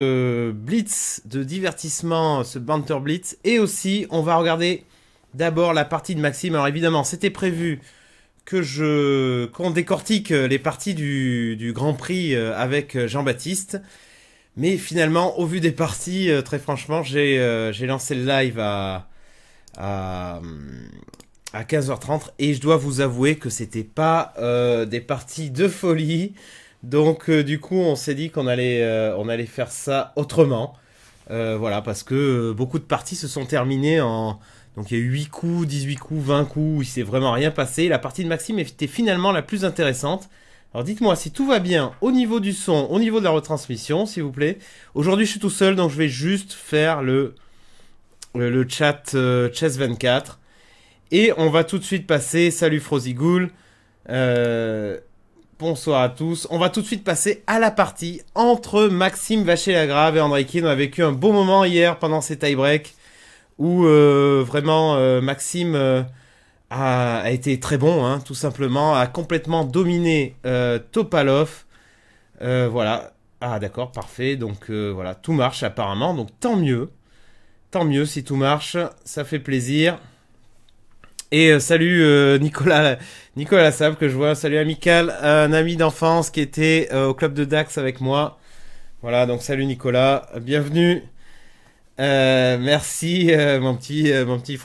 Euh, blitz, de divertissement, ce banter blitz. Et aussi, on va regarder d'abord la partie de Maxime. Alors évidemment, c'était prévu que je qu'on décortique les parties du, Grand Prix euh, avec Jean-Baptiste. Mais finalement, au vu des parties, euh, très franchement, j'ai lancé le live à, à, 15h30 et je dois vous avouer que c'était pas des parties de folie. Donc euh, du coup, on s'est dit qu'on allait, euh, on allait faire ça autrement. Euh, voilà, parce que beaucoup de parties se sont terminées en... Donc il y a eu 8 coups, 18 coups, 20 coups, il s'est vraiment rien passé. La partie de Maxime était finalement la plus intéressante. Alors dites-moi si tout va bien au niveau du son, au niveau de la retransmission, s'il vous plaît. Aujourd'hui je suis tout seul, donc je vais juste faire le, le, chat Chess24. Et on va tout de suite passer, salut Frozigoul, euh, Bonsoir à tous. On va tout de suite passer à la partie entre Maxime Vacher-Lagrave et André Kin. On a vécu un beau moment hier pendant ces tie breaks où euh, vraiment euh, Maxime euh, a, été très bon, hein, tout simplement, a complètement dominé Topalov. voilà. Ah d'accord, parfait. Donc voilà, tout marche apparemment, donc tant mieux. Tant mieux si tout marche, ça fait plaisir. Et euh, salut euh, Nicolas, Nicolas Sab que je vois, salut amical, un ami d'enfance qui était euh, au club de Dax avec moi. Voilà, donc salut Nicolas, bienvenue. merci mon petit mon petit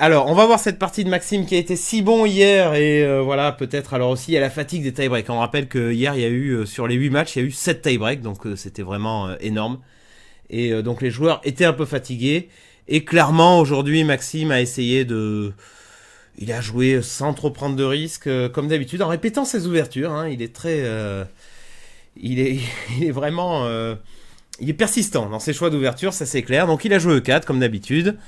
alors, on va voir cette partie de Maxime qui a été si bon hier et voilà, peut-être alors aussi il y a la fatigue des tie-breaks. On rappelle que hier il y a eu sur les 8 matchs, il y a eu 7 tie-breaks donc c'était vraiment énorme. Et donc les joueurs étaient un peu fatigués. Et clairement, aujourd'hui, Maxime a essayé de... Il a joué sans trop prendre de risques, euh, comme d'habitude, en répétant ses ouvertures. Hein. Il est très... Euh, il, est... il, est, vraiment... Euh, il est persistant dans ses choix d'ouverture, ça c'est clair. Donc il a joué E4, comme d'habitude.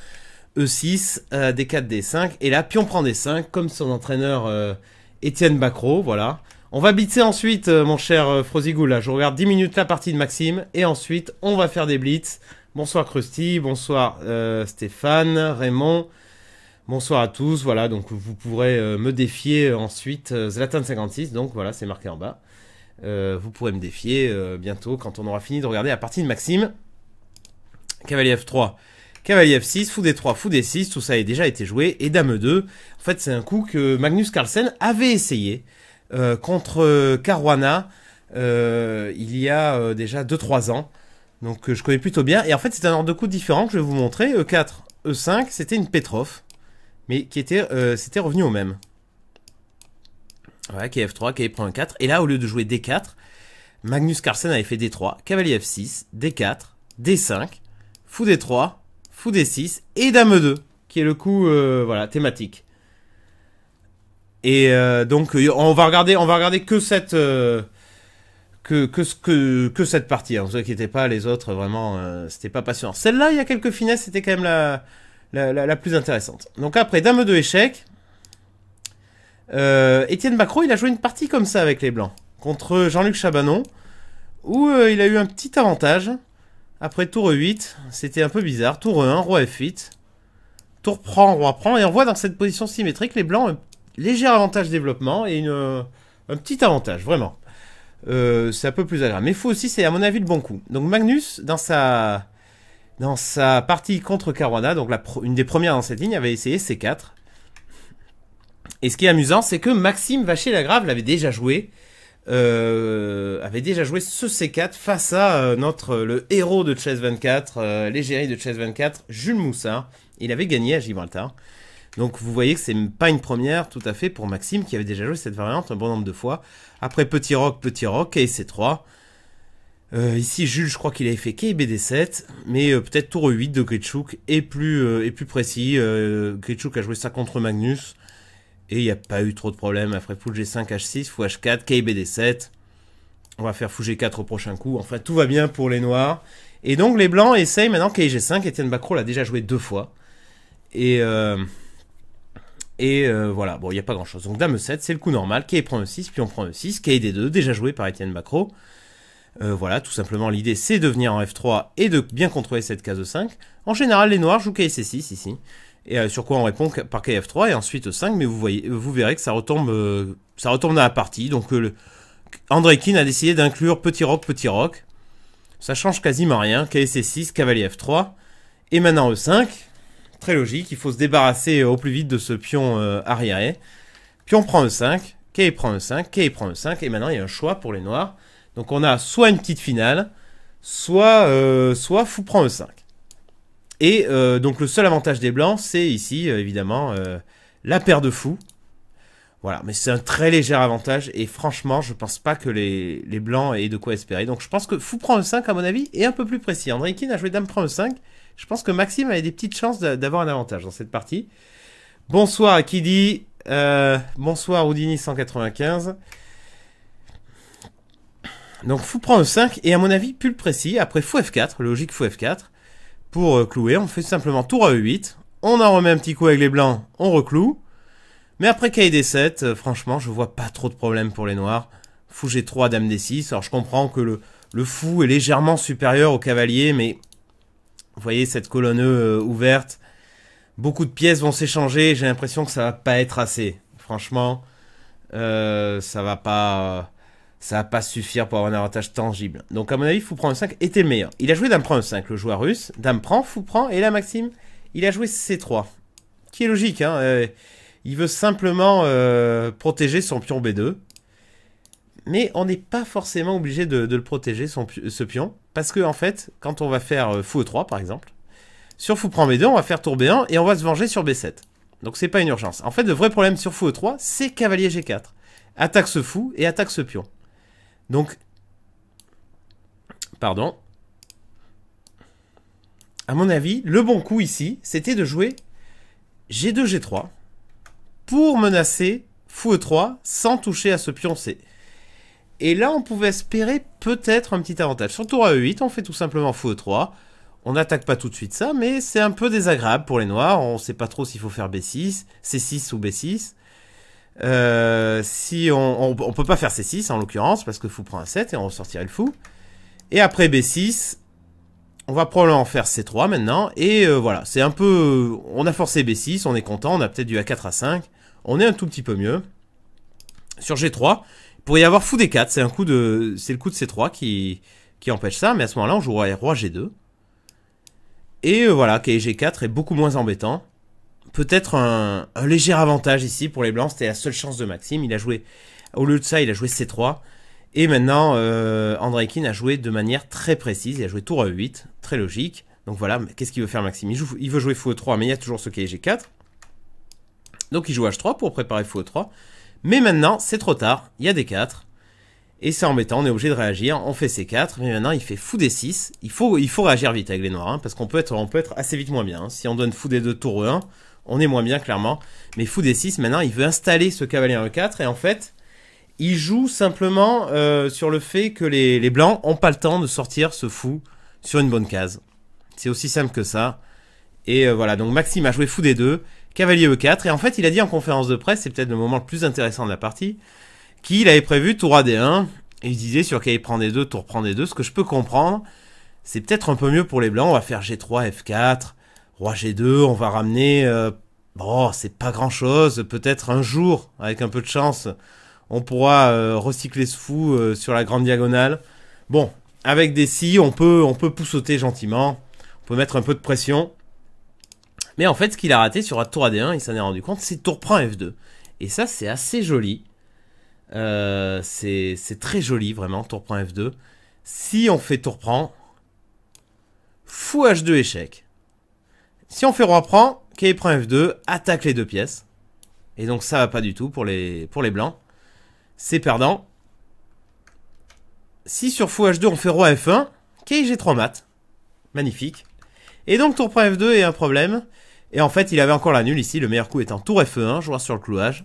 E6, D4, D5. Et là, pion prend D5, comme son entraîneur Étienne Bacro, voilà. On va blitzer ensuite, mon cher Frozigou, Je regarde 10 minutes la partie de Maxime. Et ensuite, on va faire des blitz Bonsoir Krusty, bonsoir euh, Stéphane, Raymond. Bonsoir à tous, voilà, donc vous pourrez euh, me défier ensuite, euh, Zlatan56, donc voilà, c'est marqué en bas. vous pourrez me défier bientôt quand on aura fini de regarder la partie de Maxime. Cavalier F3, Cavalier F6, Fou D3, Fou 6 tout ça a déjà été joué, et Dame 2. En fait, c'est un coup que Magnus Carlsen avait essayé contre Caruana il y a déjà 2-3 ans. Donc euh, je connais plutôt bien. Et en fait, c'est un ordre de coups différent que je vais vous montrer. E4, E5, c'était une Petrov. Mais qui était, euh, c'était revenu au même. Voilà, KF3, Kf prend 4. Et là, au lieu de jouer D4, Magnus Carlsen avait fait D3, Cavalier F6, D4, D5, Fou D3, Fou D6 et Dame E2, qui est le coup euh, voilà, thématique. Et donc, on va regarder, on va regarder que cette que, que, que, que cette partie. Hein. Ne vous inquiétez pas, les autres, vraiment, euh, c'était pas passionnant. Celle-là, il y a quelques finesses, c'était quand même la, la, plus intéressante. Donc après, dame de échec. Euh, Étienne Bacro, il a joué une partie comme ça avec les Blancs, contre Jean-Luc Chabanon, où euh, il a eu un petit avantage. Après tour 8, c'était un peu bizarre. Tour 1, roi F8. Tour prend, roi prend. Et on voit dans cette position symétrique les blancs un léger avantage de développement et une, un petit avantage, vraiment. Euh, c'est un peu plus agréable. Mais faut aussi, c'est à mon avis le bon coup. Donc Magnus, dans sa, dans sa partie contre Caruana, donc une des premières dans cette ligne, avait essayé C4. Et ce qui est amusant, c'est que Maxime Vacher-Lagrave l'avait déjà joué. Euh, avait déjà joué ce C4 face à euh, notre le héros de Chess 24, l'égérie de Chess 24, Jules Moussa. Il avait gagné à Gibraltar. Donc vous voyez que c'est pas une première tout à fait pour Maxime qui avait déjà joué cette variante un bon nombre de fois. Après petit rock, petit rock et C3. Euh, ici Jules je crois qu'il avait fait KBD7 mais euh, peut-être tour 8 de Gritchuk est plus, euh, plus précis. Gritchuk a joué ça contre Magnus et il n'y a pas eu trop de problèmes. Après Fou G5, H6, Fou H4, KBD7. On va faire Fou G4 au prochain coup. Enfin tout va bien pour les noirs. Et donc les blancs essayent maintenant KG5. Etienne Bacro l'a déjà joué deux fois. Et et euh, voilà, bon, il n'y a pas grand chose. Donc dame 7, c'est le coup normal. K prend E6, puis on prend E6. K D2, déjà joué par Étienne Macro. Euh, voilà, tout simplement, l'idée c'est de venir en F3 et de bien contrôler cette case E5. En général, les noirs jouent c 6 ici. Et euh, sur quoi on répond par f 3 et ensuite E5, mais vous, voyez, vous verrez que ça retombe, ça retombe dans la partie. Donc André a décidé d'inclure petit Rock, petit Rock. Ça change quasiment rien. KC6, cavalier F3. Et maintenant E5. Très logique, il faut se débarrasser euh, au plus vite de ce pion arrière. Euh, arriéré. Pion prend E5, K prend E5, K prend E5, et maintenant il y a un choix pour les noirs. Donc on a soit une petite finale, soit, euh, soit fou prend E5. Et donc le seul avantage des blancs, c'est ici, évidemment, la paire de fous. Voilà, mais c'est un très léger avantage, et franchement, je pense pas que les, les blancs aient de quoi espérer. Donc je pense que fou prend E5, à mon avis, est un peu plus précis. André a joué dame prend E5, je pense que Maxime avait des petites chances d'avoir un avantage dans cette partie. Bonsoir qui dit euh, bonsoir Houdini 195. Donc fou prend E5 et à mon avis le précis après fou F4, logique fou F4 pour euh, clouer, on fait simplement tour à E8, on en remet un petit coup avec les blancs, on recloue. Mais après kd 7 euh, franchement, je vois pas trop de problème pour les noirs. Fou G3, dame D6. Alors je comprends que le, le fou est légèrement supérieur au cavalier mais vous voyez cette colonne euh, ouverte. Beaucoup de pièces vont s'échanger. J'ai l'impression que ça va pas être assez. Franchement, euh, ça va pas, ça va pas suffire pour avoir un avantage tangible. Donc à mon avis, fou prend 5 était le meilleur. Il a joué dame prend 5, le joueur russe. Dame prend, fou prend et là Maxime, il a joué C3, qui est logique. Hein euh, il veut simplement protéger son pion B2 mais on n'est pas forcément obligé de, le protéger, son, ce pion, parce que en fait, quand on va faire euh, fou e3 par exemple, sur fou prend b2, on va faire tour b1 et on va se venger sur b7. Donc c'est pas une urgence. En fait, le vrai problème sur fou e3, c'est cavalier g4. Attaque ce fou et attaque ce pion. Donc, pardon. À mon avis, le bon coup ici, c'était de jouer g2, g3 pour menacer fou e3 sans toucher à ce pion c. Et là, on pouvait espérer peut-être un petit avantage. Sur tour à E8, on fait tout simplement fou E3. On n'attaque pas tout de suite ça, mais c'est un peu désagréable pour les noirs. On ne sait pas trop s'il faut faire B6, C6 ou B6. Euh, si on, ne peut pas faire C6 en l'occurrence, parce que fou prend un 7 et on ressortirait le fou. Et après B6, on va probablement faire C3 maintenant. Et euh, voilà, c'est un peu... On a forcé B6, on est content, on a peut-être du A4 à 5. On est un tout petit peu mieux. Sur G3, pour y avoir fou d 4, c'est le coup de C3 qui, empêche ça, mais à ce moment-là, on jouera Roi G2. Et euh, voilà, Kg G4 est beaucoup moins embêtant. Peut-être un, léger avantage ici pour les blancs, c'était la seule chance de Maxime. Il a joué. Au lieu de ça, il a joué C3. Et maintenant, euh, Andreikin a joué de manière très précise. Il a joué tour à 8 très logique. Donc voilà, qu'est-ce qu'il veut faire Maxime il, veut jouer fou e 3 mais il y a toujours ce Kg G4. Donc il joue H3 pour préparer fou e 3 mais maintenant, c'est trop tard, il y a des 4. Et c'est embêtant, on est obligé de réagir, on fait ces 4, mais maintenant il fait fou des 6. Il faut, il faut réagir vite avec les noirs, hein, parce qu'on peut, être, peut être assez vite moins bien. Hein. Si on donne fou des 2 tour 1, on est moins bien clairement. Mais fou des 6, maintenant il veut installer ce cavalier en E4, et en fait, il joue simplement euh, sur le fait que les, blancs n'ont pas le temps de sortir ce fou sur une bonne case. C'est aussi simple que ça. Et euh, voilà, donc Maxime a joué fou des 2 cavalier E4, et en fait il a dit en conférence de presse, c'est peut-être le moment le plus intéressant de la partie, qu'il avait prévu tour d 1 et il disait sur qu'il prend des deux, tour prend des deux, ce que je peux comprendre, c'est peut-être un peu mieux pour les blancs, on va faire G3, F4, roi G2, on va ramener... Euh, bon, c'est pas grand-chose, peut-être un jour, avec un peu de chance, on pourra euh, recycler ce fou euh, sur la grande diagonale. Bon, avec des si, on peut, on peut poussoter gentiment, on peut mettre un peu de pression. Mais en fait, ce qu'il a raté sur tour AD1, il s'en est rendu compte, c'est tour prend F2. Et ça, c'est assez joli. Euh, c'est très joli, vraiment, tour prend F2. Si on fait tour prend, fou H2 échec. Si on fait roi prend, K prend F2, attaque les deux pièces. Et donc ça va pas du tout pour les, pour les blancs. C'est perdant. Si sur fou H2 on fait roi F1, K G3 mat. Magnifique. Et donc tour prend F2 est un problème. Et en fait, il avait encore la nulle ici, le meilleur coup étant tour F1, e joueur sur le clouage.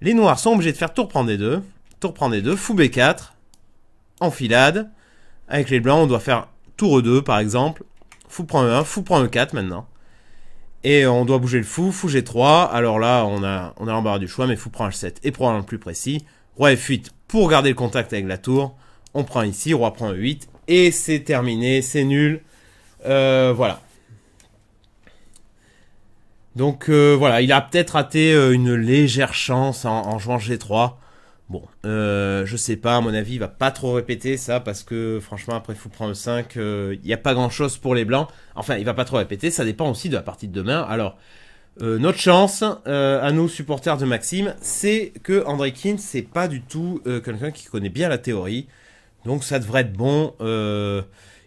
Les noirs sont obligés de faire tour prendre des deux, tour prendre des deux, fou B4, enfilade. Avec les blancs, on doit faire tour E2 par exemple, fou prend E1, fou prend E4 maintenant. Et on doit bouger le fou, fou G3, alors là on a, on a l'embarras du choix, mais fou prend H7 et probablement le plus précis. Roi F8 pour garder le contact avec la tour, on prend ici, roi prend E8, et c'est terminé, c'est nul. Euh, voilà. Donc euh, voilà, il a peut-être raté euh, une légère chance en, jouant G3. Bon, euh, je sais pas, à mon avis, il va pas trop répéter ça parce que franchement, après faut prendre le 5 il y a pas grand chose pour les blancs. Enfin, il va pas trop répéter, ça dépend aussi de la partie de demain. Alors, notre chance à nos supporters de Maxime, c'est que André Kin, c'est pas du tout quelqu'un qui connaît bien la théorie. Donc ça devrait être bon.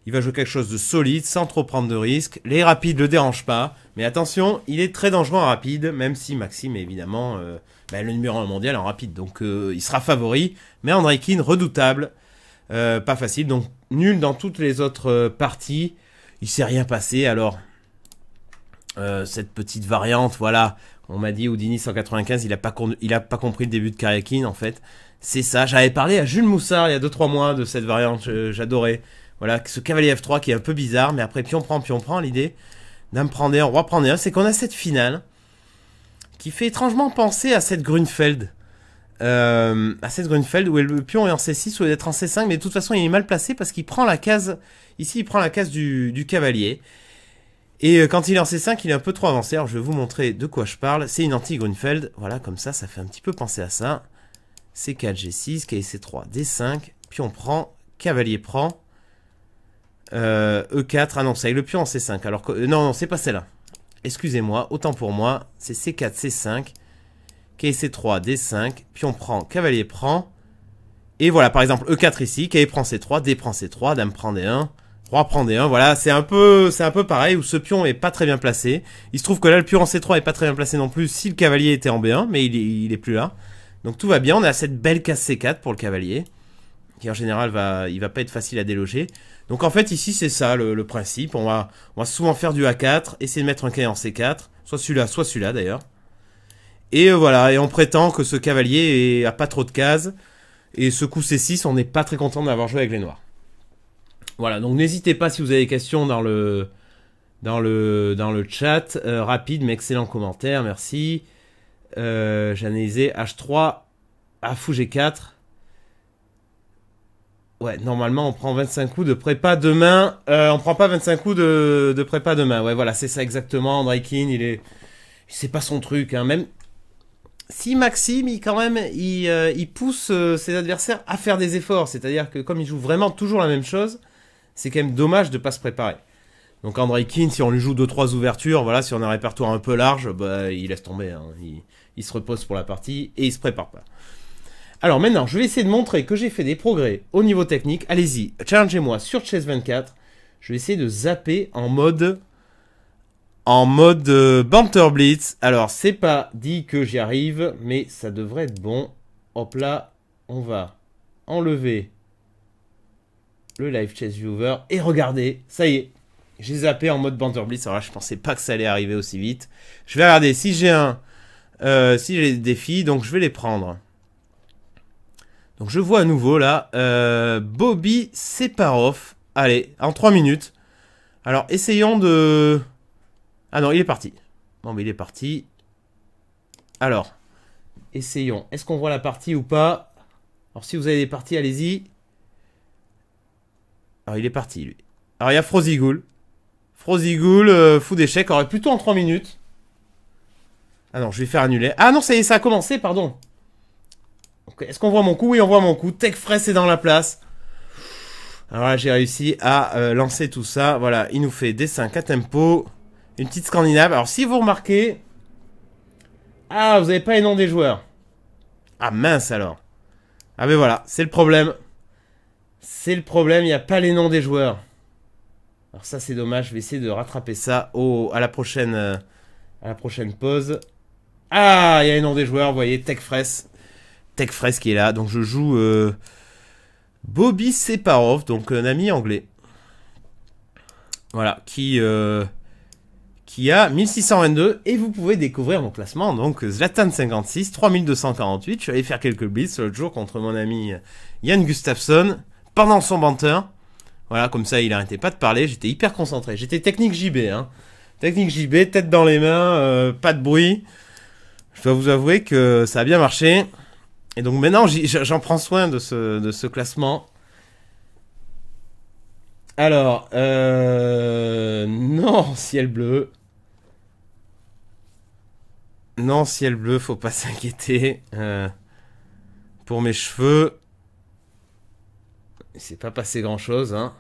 Il va jouer quelque chose de solide, sans trop prendre de risques. Les rapides le dérangent pas. Mais attention, il est très dangereux en rapide, même si Maxime est évidemment euh, bah, le numéro 1 mondial en rapide. Donc euh, il sera favori. Mais André redoutable. Euh, pas facile. Donc nul dans toutes les autres euh, parties. Il s'est rien passé. Alors, cette petite variante, voilà. On m'a dit Houdini 195, il a pas, il a pas compris le début de Karyakin en fait. C'est ça, j'avais parlé à Jules Moussard il y a 2-3 mois de cette variante, j'adorais. Voilà, ce cavalier F3 qui est un peu bizarre, mais après pion prend, pion prend, l'idée d'un prendre un, roi prendre un, c'est qu'on a cette finale qui fait étrangement penser à cette Grunfeld. Euh, à cette Grunfeld où le pion est en C6 ou d'être en C5, mais de toute façon il est mal placé parce qu'il prend la case, ici il prend la case du, cavalier. Et euh, quand il est en C5, il est un peu trop avancé. Alors je vais vous montrer de quoi je parle. C'est une anti-Grunfeld. Voilà, comme ça, ça fait un petit peu penser à ça. C4, G6, KC3, D5, pion prend, cavalier prend. E4, euh, e ah avec le pion en C5. Alors que, euh, non, non, c'est pas celle-là. Excusez-moi, autant pour moi, c'est C4, C5, c 3 D5, pion prend, cavalier prend. Et voilà, par exemple, E4 ici, cavalier prend C3, D prend C3, dame prend D1, roi prend D1. Voilà, c'est un peu c'est un peu pareil où ce pion est pas très bien placé. Il se trouve que là, le pion en C3 est pas très bien placé non plus si le cavalier était en B1, mais il, il est plus là. Donc tout va bien, on a cette belle case C4 pour le cavalier qui en général va, il va pas être facile à déloger. Donc en fait ici c'est ça le, principe, on va, on va, souvent faire du A4, essayer de mettre un cahier en C4, soit celui-là, soit celui-là d'ailleurs. Et euh, voilà, et on prétend que ce cavalier n'a a pas trop de cases, et ce coup C6 on n'est pas très content d'avoir joué avec les noirs. Voilà, donc n'hésitez pas si vous avez des questions dans le, dans le, dans le chat, euh, rapide mais excellent commentaire, merci. Euh, H3, à fou G4, Ouais, normalement, on prend 25 coups de prépa demain. Euh, on prend pas 25 coups de, prépa demain. Ouais, voilà, c'est ça exactement. André Keane, il est. C'est pas son truc. Hein. Même si Maxime, il, quand même, il, euh, pousse euh, ses adversaires à faire des efforts. C'est-à-dire que comme il joue vraiment toujours la même chose, c'est quand même dommage de ne pas se préparer. Donc André Keane, si on lui joue 2-3 ouvertures, voilà, si on a un répertoire un peu large, bah, il laisse tomber. Hein. Il, se repose pour la partie et il se prépare pas. Alors maintenant, je vais essayer de montrer que j'ai fait des progrès au niveau technique. Allez-y, challengez-moi sur Chess 24. Je vais essayer de zapper en mode en mode euh, Banter Blitz. Alors, c'est pas dit que j'y arrive, mais ça devrait être bon. Hop là, on va enlever le live chess viewer et regardez, ça y est. J'ai zappé en mode Banter Blitz. Alors là, je pensais pas que ça allait arriver aussi vite. Je vais regarder si j'ai un euh, si j'ai des défis, donc je vais les prendre. Donc je vois à nouveau là, euh, Bobby Separov. Allez, en 3 minutes. Alors essayons de... Ah non, il est parti. Bon, mais il est parti. Alors, essayons. Est-ce qu'on voit la partie ou pas Alors si vous avez des parties, allez-y. Alors il est parti lui. Alors il y a Frozigoul. Frozigoul, euh, fou d'échec, aurait plutôt en 3 minutes. Ah non, je vais faire annuler. Ah non, ça ça a commencé, pardon. Est-ce qu'on voit mon coup Oui, on voit mon coup. Tech est dans la place. Alors là, j'ai réussi à euh, lancer tout ça. Voilà, il nous fait des 5 à tempo. Une petite scandinave. Alors, si vous remarquez... Ah, vous n'avez pas les noms des joueurs. Ah, mince alors. Ah ben voilà, c'est le problème. C'est le problème, il n'y a pas les noms des joueurs. Alors ça, c'est dommage. Je vais essayer de rattraper ça au, à, la prochaine, euh, à la prochaine pause. Ah, il y a les noms des joueurs, vous voyez, Tech Tech qui est là. Donc je joue euh, Bobby Separov, donc un ami anglais. Voilà, qui, euh, qui a 1622. Et vous pouvez découvrir mon classement. Donc Zlatan 56, 3248. Je vais allé faire quelques blitz l'autre jour contre mon ami Yann Gustafsson pendant son banter, Voilà, comme ça, il arrêtait pas de parler. J'étais hyper concentré. J'étais technique JB. Hein. Technique JB, tête dans les mains, euh, pas de bruit. Je dois vous avouer que ça a bien marché. Et donc maintenant, j'en prends soin de ce, classement. Alors, euh, non, ciel bleu. Non, ciel bleu, faut pas s'inquiéter. Euh, pour mes cheveux, C'est pas passé grand chose. Hein.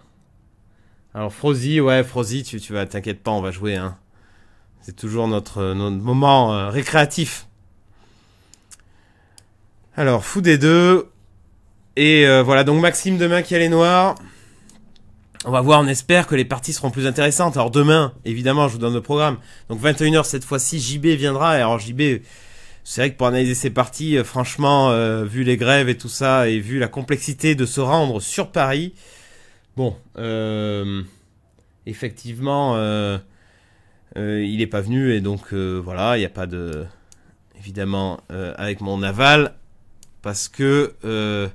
Alors, Frozy, ouais, Frozy, tu, vas, t'inquiète pas, on va jouer. Hein. C'est toujours notre, moment euh, récréatif. Alors, fou des deux. Et euh, voilà, donc Maxime demain qui a les noirs. On va voir, on espère que les parties seront plus intéressantes. Alors demain, évidemment, je vous donne le programme. Donc 21h cette fois-ci, JB viendra. Et alors JB, c'est vrai que pour analyser ces parties, euh, franchement, euh, vu les grèves et tout ça, et vu la complexité de se rendre sur Paris, bon, effectivement, il n'est pas venu. Et donc voilà, il n'y a pas de... Évidemment, avec mon aval, parce que euh,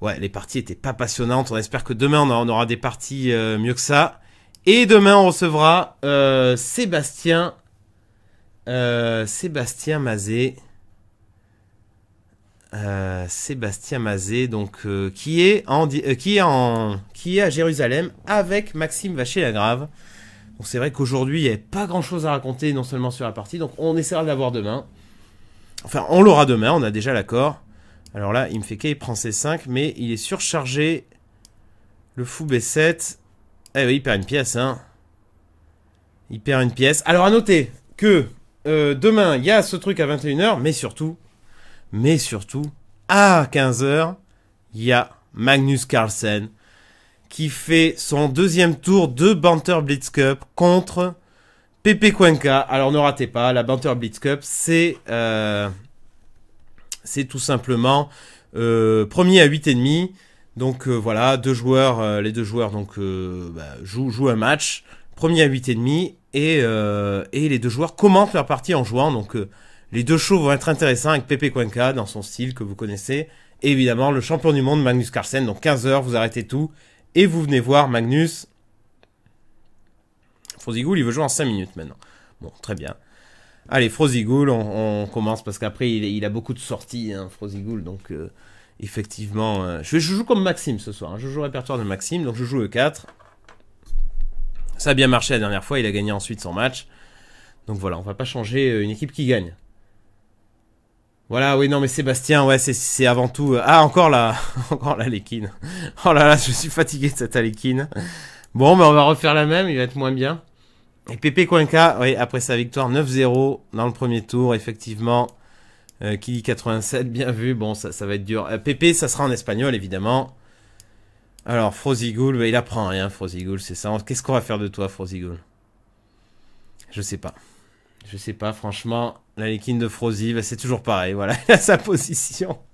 ouais, les parties étaient pas passionnantes. On espère que demain on, aura des parties euh, mieux que ça. Et demain on recevra euh, Sébastien Sébastien Mazet. Sébastien Mazé, donc qui est qui en qui à Jérusalem avec Maxime Vacher-Lagrave. Donc c'est vrai qu'aujourd'hui il n'y avait pas grand chose à raconter non seulement sur la partie, donc on essaiera de l'avoir demain. Enfin on l'aura demain, on a déjà l'accord. Alors là, il me fait K, prend C5, mais il est surchargé. Le fou B7. Eh oui, il perd une pièce, hein. Il perd une pièce. Alors à noter que euh, demain, il y a ce truc à 21h, mais surtout, mais surtout, à 15h, il y a Magnus Carlsen qui fait son deuxième tour de Banter Blitz Cup contre Pepe Cuenca. Alors ne ratez pas, la Banter Blitz Cup, c'est... Euh, c'est tout simplement euh, premier à demi, Donc euh, voilà, deux joueurs, euh, les deux joueurs donc bah, jouent, un match, premier à 8,5, et, et les deux joueurs commentent leur partie en jouant. Donc les deux shows vont être intéressants avec Pepe Cuenca dans son style que vous connaissez. Et évidemment, le champion du monde, Magnus Carlsen. Donc 15h, vous arrêtez tout et vous venez voir Magnus. Fonzigoul, il veut jouer en 5 minutes maintenant. Bon, très bien. Allez, Frozy on, commence parce qu'après il, a beaucoup de sorties, hein, donc euh, effectivement. Euh, je, joue comme Maxime ce soir, hein. je joue au répertoire de Maxime, donc je joue E4. Ça a bien marché la dernière fois, il a gagné ensuite son match. Donc voilà, on va pas changer euh, une équipe qui gagne. Voilà, oui, non, mais Sébastien, ouais, c'est avant tout. Ah, encore la, encore la Oh là là, je suis fatigué de cette Lekin. Bon, mais on va refaire la même, il va être moins bien. Et Pepe Cuenca, après sa victoire 9-0 dans le premier tour, effectivement. Euh, Kili 87, bien vu. Bon, ça, ça va être dur. Euh, Pepe, ça sera en espagnol, évidemment. Alors, Frozigul, bah, il apprend rien, Frozigul, c'est ça. Qu'est-ce qu'on va faire de toi, Frozigul Je sais pas. Je sais pas, franchement. La liquide de Frozy, bah, c'est toujours pareil. Voilà, il a sa position.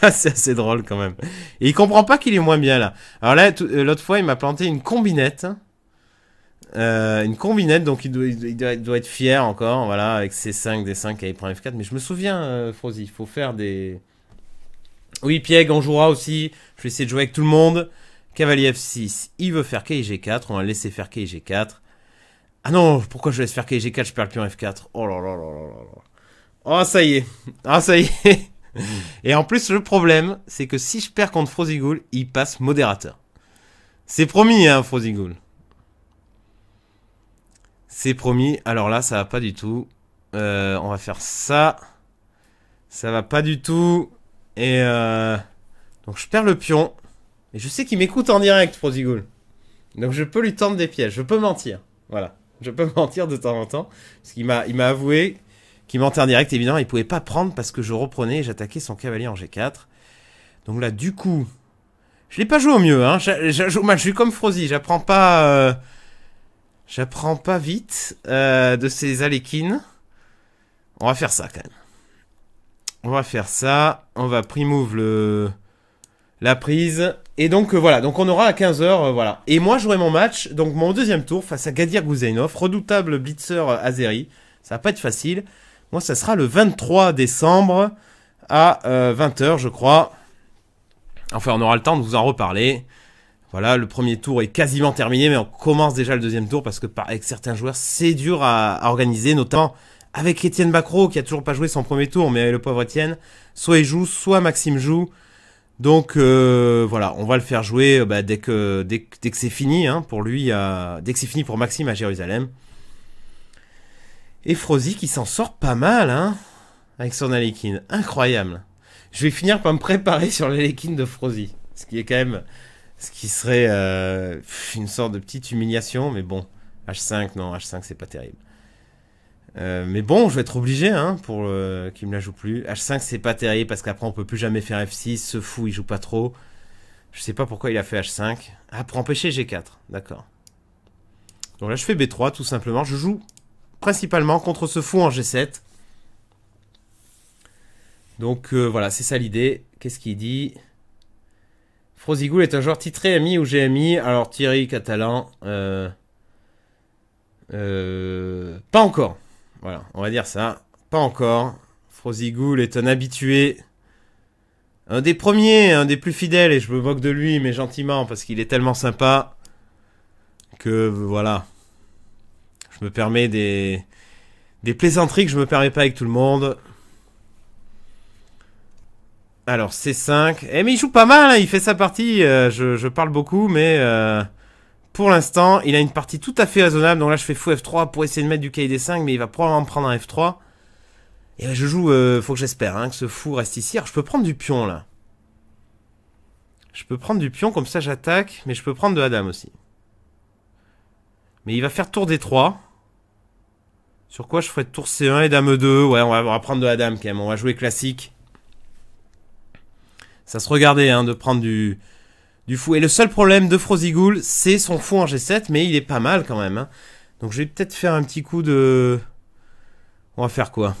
Ah, c'est assez drôle quand même. Et il comprend pas qu'il est moins bien là. Alors là, euh, l'autre fois, il m'a planté une combinette. Hein. Euh, une combinette, donc il doit, être fier encore, voilà, avec C5, D5, prend F4. Mais je me souviens, euh, Frozy, il faut faire des. Oui, Pieg on jouera aussi. Je vais essayer de jouer avec tout le monde. Cavalier F6, il veut faire KIG 4. On va laisser faire KIG 4. Ah non, pourquoi je laisse faire KIG 4 Je perds le pion F4. Oh là là là là là Oh, ça y est. Ah, ça y est. Et en plus, le problème, c'est que si je perds contre Ghoul il passe modérateur. C'est promis, hein, Ghoul c'est promis. Alors là, ça va pas du tout. Euh, on va faire ça. Ça va pas du tout. Et euh, donc je perds le pion. Et je sais qu'il m'écoute en direct, Frozygoul. Donc je peux lui tendre des pièges. Je peux mentir. Voilà. Je peux mentir de temps en temps. Parce qu'il m'a, il m'a avoué qu'il mentait en direct. Évidemment, il pouvait pas prendre parce que je reprenais et j'attaquais son cavalier en G4. Donc là, du coup, je l'ai pas joué au mieux. Hein. Je, joue je, je suis comme Frozy. J'apprends pas. Euh, J'apprends pas vite euh, de ces alekines. On va faire ça quand même. On va faire ça. On va primove le... la prise. Et donc euh, voilà, donc on aura à 15h, euh, voilà. Et moi j'aurai mon match, donc mon deuxième tour face à Gadir Gouzainov, redoutable blitzer Azeri. Ça va pas être facile. Moi ça sera le 23 décembre à 20h je crois. Enfin on aura le temps de vous en reparler. Voilà, le premier tour est quasiment terminé, mais on commence déjà le deuxième tour parce que avec certains joueurs, c'est dur à, organiser, notamment avec Étienne Bacro qui a toujours pas joué son premier tour, mais avec le pauvre Étienne, soit il joue, soit Maxime joue. Donc euh, voilà, on va le faire jouer euh, bah, dès que dès, que c'est fini hein, pour lui, dès que c'est fini pour Maxime à Jérusalem. Et Frozy qui s'en sort pas mal, hein, avec son Alekin. Incroyable. Je vais finir par me préparer sur l'Alekin de Frozy, ce qui est quand même ce qui serait euh, une sorte de petite humiliation, mais bon. H5, non, H5, c'est pas terrible. Euh, mais bon, je vais être obligé hein, pour euh, qu'il me la joue plus. H5, c'est pas terrible parce qu'après, on peut plus jamais faire F6. Ce fou, il joue pas trop. Je sais pas pourquoi il a fait H5. Ah, pour empêcher G4. D'accord. Donc là, je fais B3 tout simplement. Je joue principalement contre ce fou en G7. Donc voilà, c'est ça l'idée. Qu'est-ce qu'il dit Frosigoul est un joueur titré ami ou GMI. Alors Thierry Catalan, euh, euh, pas encore. Voilà, on va dire ça. Pas encore. Frosigoul est un habitué. Un des premiers, un des plus fidèles, et je me moque de lui, mais gentiment, parce qu'il est tellement sympa que voilà. Je me permets des, des plaisanteries que je me permets pas avec tout le monde. Alors, C5. Eh, mais il joue pas mal, hein, il fait sa partie. Euh, je, parle beaucoup, mais euh, pour l'instant, il a une partie tout à fait raisonnable. Donc là, je fais fou F3 pour essayer de mettre du kd 5, mais il va probablement prendre un F3. Et je joue, euh, faut que j'espère hein, que ce fou reste ici. Alors, je peux prendre du pion, là. Je peux prendre du pion, comme ça j'attaque, mais je peux prendre de la dame aussi. Mais il va faire tour D3. Sur quoi je ferais tour C1 et dame 2 Ouais, on va, on va prendre de la dame quand même, on va jouer classique. Ça se regardait hein, de prendre du, du fou. Et le seul problème de Frozigoul, c'est son fou en G7, mais il est pas mal quand même. Hein. Donc je vais peut-être faire un petit coup de... On va faire quoi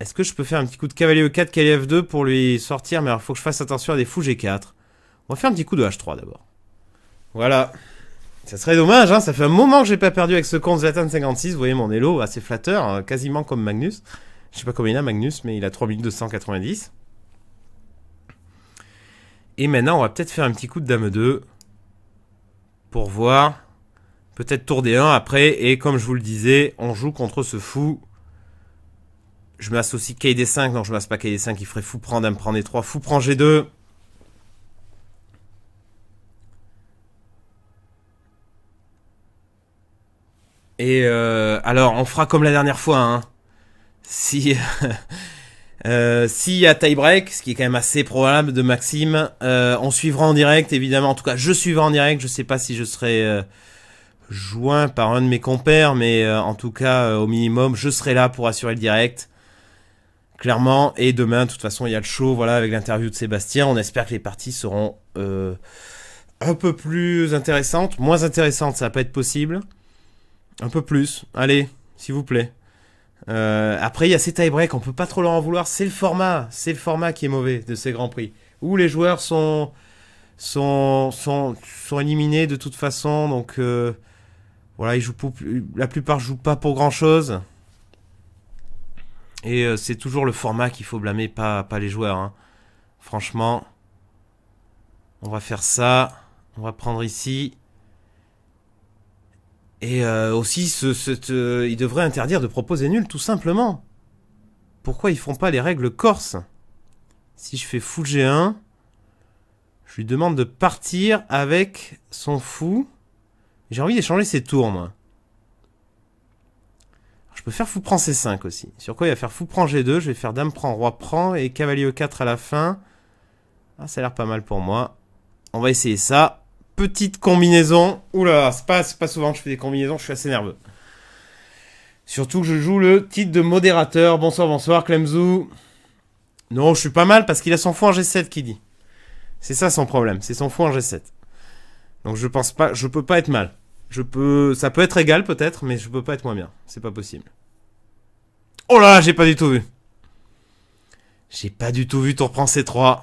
Est-ce que je peux faire un petit coup de cavalier E4, cavalier F2 pour lui sortir Mais il faut que je fasse attention à des fous G4. On va faire un petit coup de H3 d'abord. Voilà. Ça serait dommage, hein. ça fait un moment que j'ai pas perdu avec ce compte Zlatan 56. Vous voyez mon elo, assez flatteur, quasiment comme Magnus. Je sais pas combien il a Magnus, mais il a 3290. Et maintenant, on va peut-être faire un petit coup de dame 2 pour voir. Peut-être tour d 1 après. Et comme je vous le disais, on joue contre ce fou. Je masse aussi KD5. Non, je masse pas KD5. Il ferait fou prendre. dame prendre D3. Fou prend G2. Et euh, alors, on fera comme la dernière fois. Hein. Si, Euh, s'il y a tie-break, ce qui est quand même assez probable de Maxime, euh, on suivra en direct, évidemment. En tout cas, je suivrai en direct. Je sais pas si je serai euh, joint par un de mes compères, mais en tout cas, au minimum, je serai là pour assurer le direct. Clairement. Et demain, de toute façon, il y a le show, voilà, avec l'interview de Sébastien. On espère que les parties seront un peu plus intéressantes. Moins intéressantes, ça va pas être possible. Un peu plus. Allez, s'il vous plaît. Euh, après, il y a ces tie breaks on peut pas trop leur en vouloir. C'est le format, c'est le format qui est mauvais de ces grands prix où les joueurs sont sont sont, éliminés de toute façon. Donc euh, voilà, ils jouent pour, la plupart jouent pas pour grand chose. Et euh, c'est toujours le format qu'il faut blâmer, pas pas les joueurs. Hein. Franchement, on va faire ça. On va prendre ici. Et euh, aussi, ce, ce, euh, ils interdire de proposer nul, tout simplement. Pourquoi ils font pas les règles corses Si je fais fou G1, je lui demande de partir avec son fou. J'ai envie d'échanger ses tours, moi. je peux faire fou prend C5 aussi. Sur quoi il va faire fou prend G2, je vais faire dame prend, roi prend et cavalier E4 à la fin. Ah, ça a l'air pas mal pour moi. On va essayer ça petite combinaison. Oula, c'est pas, pas souvent que je fais des combinaisons, je suis assez nerveux. Surtout que je joue le titre de modérateur. Bonsoir, bonsoir, Clemzou. Non, je suis pas mal parce qu'il a son fou en G7 qui dit. C'est ça son problème, c'est son fou en G7. Donc je pense pas, je peux pas être mal. Je peux, ça peut être égal peut-être, mais je peux pas être moins bien. C'est pas possible. Oh là, j'ai pas du tout vu. J'ai pas du tout vu tour prend C3.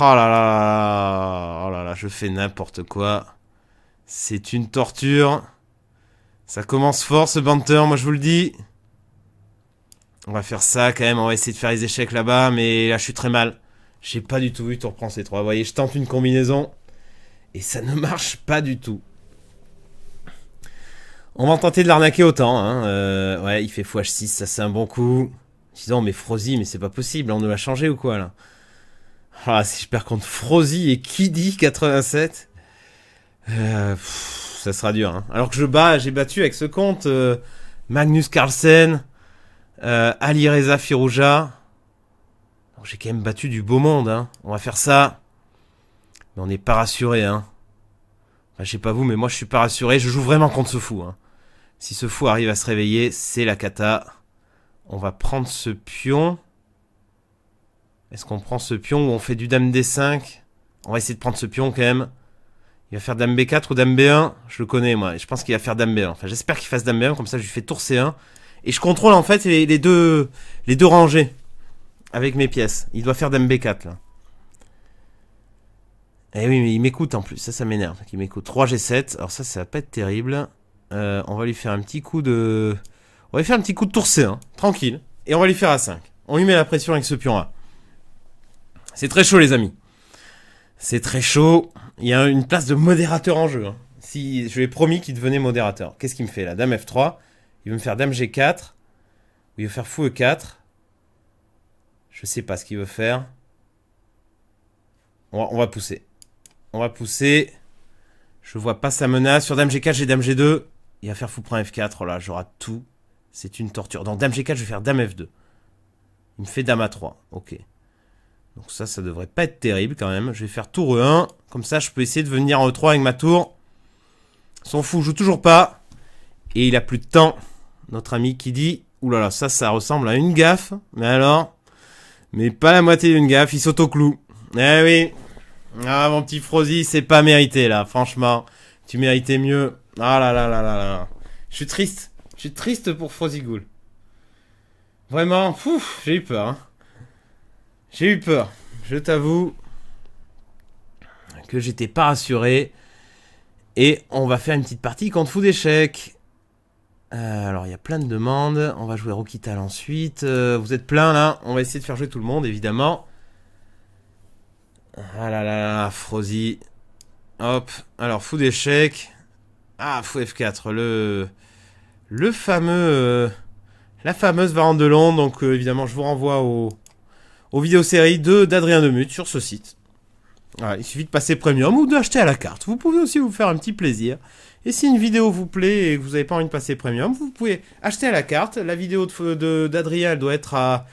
Oh là là, oh là là, je fais n'importe quoi. C'est une torture. Ça commence fort ce banter, moi je vous le dis. On va faire ça quand même, on va essayer de faire les échecs là-bas, mais là je suis très mal. J'ai pas du tout vu, tu reprends ces trois. Vous voyez, je tente une combinaison et ça ne marche pas du tout. On va tenter de l'arnaquer autant. Hein. Euh, ouais, il fait h 6 ça c'est un bon coup. disons, mais Frozy, mais c'est pas possible, on nous l'a changé ou quoi là ah, si je perds contre Frozy et Kiddy 87, euh, ça sera dur. Hein. Alors que je bats, j'ai battu avec ce compte euh, Magnus Carlsen, euh, Ali Reza Firouja. J'ai quand même battu du beau monde. Hein. On va faire ça. Mais on n'est pas rassuré. Hein. Enfin, sais pas vous, mais moi je suis pas rassuré. Je joue vraiment contre ce fou. Hein. Si ce fou arrive à se réveiller, c'est la cata. On va prendre ce pion. Est-ce qu'on prend ce pion ou on fait du dame D5 On va essayer de prendre ce pion quand même. Il va faire dame B4 ou dame B1 Je le connais moi, je pense qu'il va faire dame B1. Enfin j'espère qu'il fasse dame B1, comme ça je lui fais tour C1. Et je contrôle en fait les, deux, les deux rangées avec mes pièces. Il doit faire dame B4 là. Eh oui, mais il m'écoute en plus, ça ça m'énerve Il m'écoute. 3G7, alors ça ça va pas être terrible. Euh, on va lui faire un petit coup de... On va lui faire un petit coup de tour C1, tranquille. Et on va lui faire A5. On lui met la pression avec ce pion là. C'est très chaud, les amis. C'est très chaud. Il y a une place de modérateur en jeu. Hein. Si, je lui ai promis qu'il devenait modérateur. Qu'est-ce qu'il me fait là Dame F3. Il veut me faire Dame G4. Il veut faire Fou E4. Je sais pas ce qu'il veut faire. On va, pousser. On va pousser. Je vois pas sa menace. Sur Dame G4, j'ai Dame G2. Il va faire Fou prend F4. Oh là, j'aurai tout. C'est une torture. Dans Dame G4, je vais faire Dame F2. Il me fait Dame A3. Ok. Donc ça, ça devrait pas être terrible quand même. Je vais faire tour 1 Comme ça, je peux essayer de venir en E3 avec ma tour. S'en fout, joue toujours pas. Et il a plus de temps. Notre ami qui dit... Oulala, là là, ça, ça ressemble à une gaffe. Mais alors Mais pas la moitié d'une gaffe, il clou. Eh oui Ah, mon petit Frozy, c'est pas mérité, là, franchement. Tu méritais mieux. Ah là là là là là. Je suis triste. Je suis triste pour Frozy Goul. Vraiment, j'ai eu peur. Hein. J'ai eu peur. Je t'avoue que j'étais pas rassuré. Et on va faire une petite partie contre Fou d'échecs. Euh, alors il y a plein de demandes. On va jouer Rokital ensuite. Euh, vous êtes plein là. On va essayer de faire jouer tout le monde évidemment. Ah là là là, Frozy. Hop. Alors fou d'échecs. Ah fou F4. Le le fameux euh, la fameuse variante de Londres. Donc évidemment je vous renvoie au aux vidéoséries 2 d'Adrien Demut sur ce site. il suffit de passer premium ou d'acheter à la carte. Vous pouvez aussi vous faire un petit plaisir. Et si une vidéo vous plaît et que vous n'avez pas envie de passer premium, vous pouvez acheter à la carte. La vidéo d'Adrien, elle doit être à,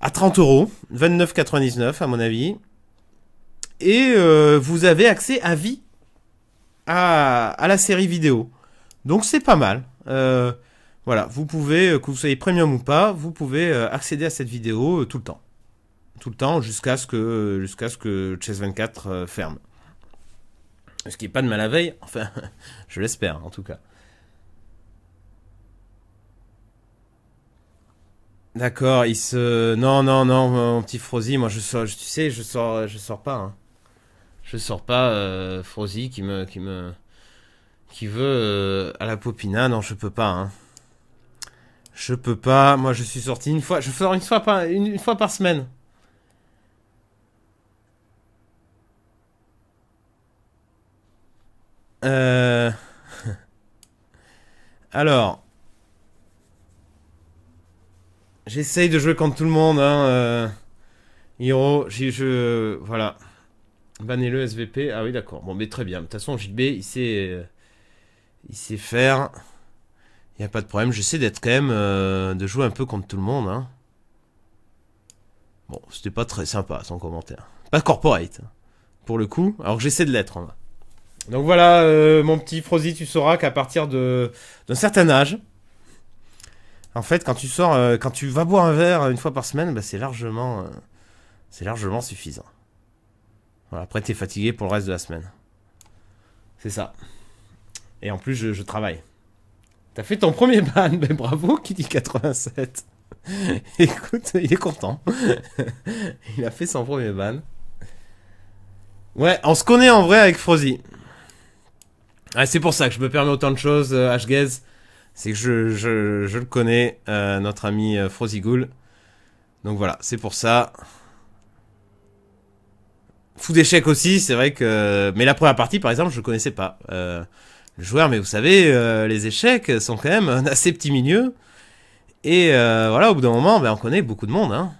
à 30 euros, 29,99 à mon avis. Et euh, vous avez accès à vie à, la série vidéo. Donc c'est pas mal. Euh, voilà, vous pouvez, euh, que vous soyez premium ou pas, vous pouvez accéder à cette vidéo tout le temps tout le temps jusqu'à ce que jusqu'à ce que Chess 24 euh, ferme. Ce qui est pas de mal à veille, enfin, je l'espère en tout cas. D'accord, il se non non non mon petit Frozy, moi je sors, tu sais, je sors je sors pas. Hein. Je sors pas euh, Frozy qui me qui me qui veut euh, à la popina, non je peux pas. Hein. Je peux pas, moi je suis sorti une fois, je sors une fois par, une fois par semaine. Euh... Alors... J'essaye de jouer contre tout le monde, hein. Euh... Hiro, je... Voilà. Bannez-le SVP. Ah oui, d'accord. Bon, mais très bien. De toute façon, JB, il sait... Euh, il sait faire. Il n'y a pas de problème. J'essaie d'être quand même... Euh, de jouer un peu contre tout le monde, hein. Bon, c'était pas très sympa, son commentaire. Pas corporate, hein, pour le coup. Alors j'essaie de l'être, hein. Donc voilà, euh, mon petit Frozy, tu sauras qu'à partir de d'un certain âge, en fait, quand tu sors, euh, quand tu vas boire un verre euh, une fois par semaine, bah, c'est largement, c'est largement suffisant. Voilà, après, t'es fatigué pour le reste de la semaine. C'est ça. Et en plus, je, je travaille. T'as fait ton premier ban, ben bravo, qui dit 87. Écoute, il est content. il a fait son premier ban. Ouais, on se connaît en vrai avec Frozy. Ah, c'est pour ça que je me permets autant de choses, Hgaze. Euh, c'est que je, le connais, euh, notre ami euh, Frozigoul. Donc voilà, c'est pour ça. Fou d'échecs aussi, c'est vrai que... Mais la première partie, par exemple, je ne connaissais pas. le joueur, mais vous savez, les échecs sont quand même assez petit milieu. Et voilà, au bout d'un moment, ben, on connaît beaucoup de monde. Hein.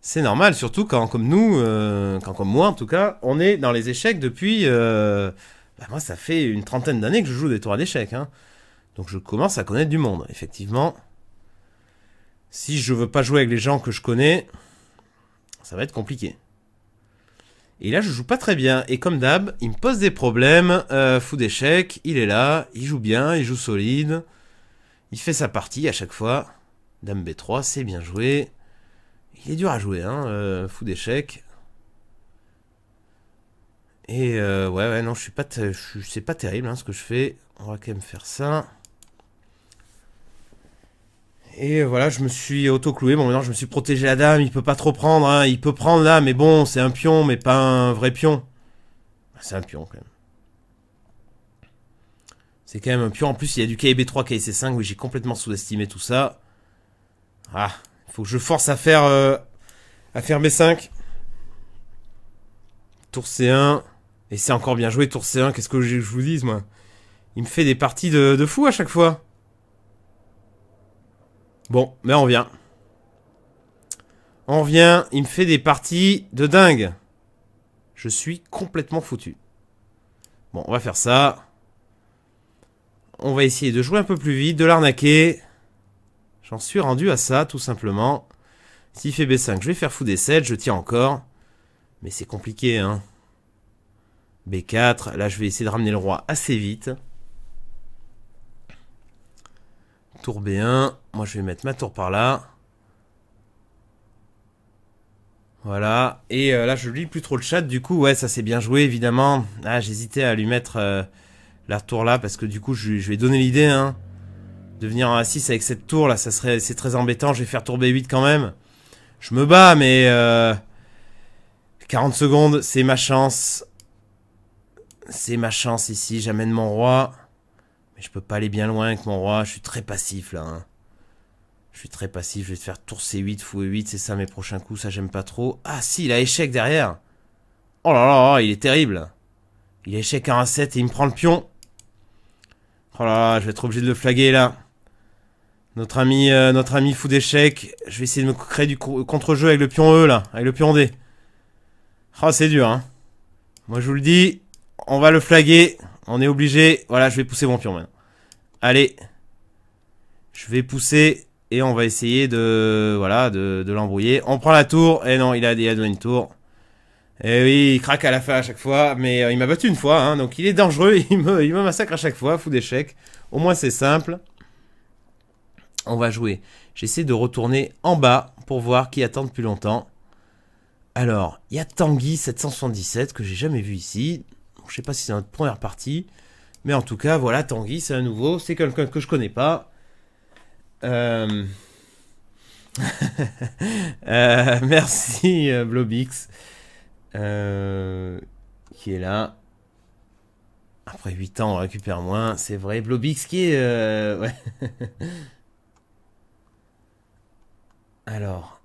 C'est normal, surtout quand, comme nous, quand comme moi en tout cas, on est dans les échecs depuis... Bah, moi ça fait une trentaine d'années que je joue des tours à d'échecs. Hein. Donc je commence à connaître du monde, effectivement. Si je veux pas jouer avec les gens que je connais, ça va être compliqué. Et là, je joue pas très bien. Et comme d'hab, il me pose des problèmes. Euh, fou d'échec, il est là, il joue bien, il joue solide. Il fait sa partie à chaque fois. Dame B3, c'est bien joué. Il est dur à jouer, hein, euh, fou d'échec. Et euh, ouais, ouais, non, je suis pas, c'est pas terrible hein, ce que je fais. On va quand même faire ça. Et voilà, je me suis auto-cloué. Bon, maintenant, je me suis protégé la dame. Il peut pas trop prendre. Hein. Il peut prendre là, mais bon, c'est un pion, mais pas un vrai pion. Bah, c'est un pion, quand même. C'est quand même un pion. En plus, il y a du KB3, KC5. Oui, j'ai complètement sous-estimé tout ça. Ah, faut que je force à faire, euh, à faire B5. Tour C1. Et c'est encore bien joué, tour C1, qu'est-ce que je vous dise, moi Il me fait des parties de, fou à chaque fois. Bon, mais on vient, On vient. il me fait des parties de dingue. Je suis complètement foutu. Bon, on va faire ça. On va essayer de jouer un peu plus vite, de l'arnaquer. J'en suis rendu à ça, tout simplement. S'il fait B5, je vais faire fou des 7 je tiens encore. Mais c'est compliqué, hein. B4. Là, je vais essayer de ramener le roi assez vite. Tour B1. Moi, je vais mettre ma tour par là. Voilà. Et euh, là, je lis plus trop le chat. Du coup, ouais, ça s'est bien joué, évidemment. Ah, j'hésitais à lui mettre euh, la tour là, parce que du coup, je, vais donner l'idée, hein. De venir en A6 avec cette tour là, ça serait, c'est très embêtant. Je vais faire tour B8 quand même. Je me bats, mais 40 euh, secondes, c'est ma chance c'est ma chance ici, j'amène mon roi. Mais je peux pas aller bien loin avec mon roi, je suis très passif là. Hein. Je suis très passif, je vais te faire tour C8, fou E8, c'est ça mes prochains coups, ça j'aime pas trop. Ah si, il a échec derrière Oh là là, oh, il est terrible Il a échec à 7 et il me prend le pion Oh là là, je vais être obligé de le flaguer là notre ami, euh, notre ami fou d'échec, je vais essayer de me créer du contre-jeu avec le pion E là, avec le pion D. oh, c'est dur, hein. Moi, je vous le dis, on va le flaguer. On est obligé. Voilà, je vais pousser mon pion maintenant. Allez. Je vais pousser et on va essayer de voilà de, l'embrouiller. On prend la tour. Et eh non, il a, déjà donné une tour. Et eh oui, il craque à la fin à chaque fois, mais euh, il m'a battu une fois, hein, donc il est dangereux, il me, il me massacre à chaque fois, fou d'échec. Au moins c'est simple. On va jouer. J'essaie de retourner en bas pour voir qui attend depuis longtemps. Alors, il y a Tanguy 777 que j'ai jamais vu ici je sais pas si c'est notre première partie. Mais en tout cas, voilà, Tanguy, c'est un nouveau. C'est quelqu'un que je connais pas. Euh, euh, merci, euh, Blobix. Qui est là. Après 8 ans, on récupère moins. C'est vrai. Blobix qui est... Alors.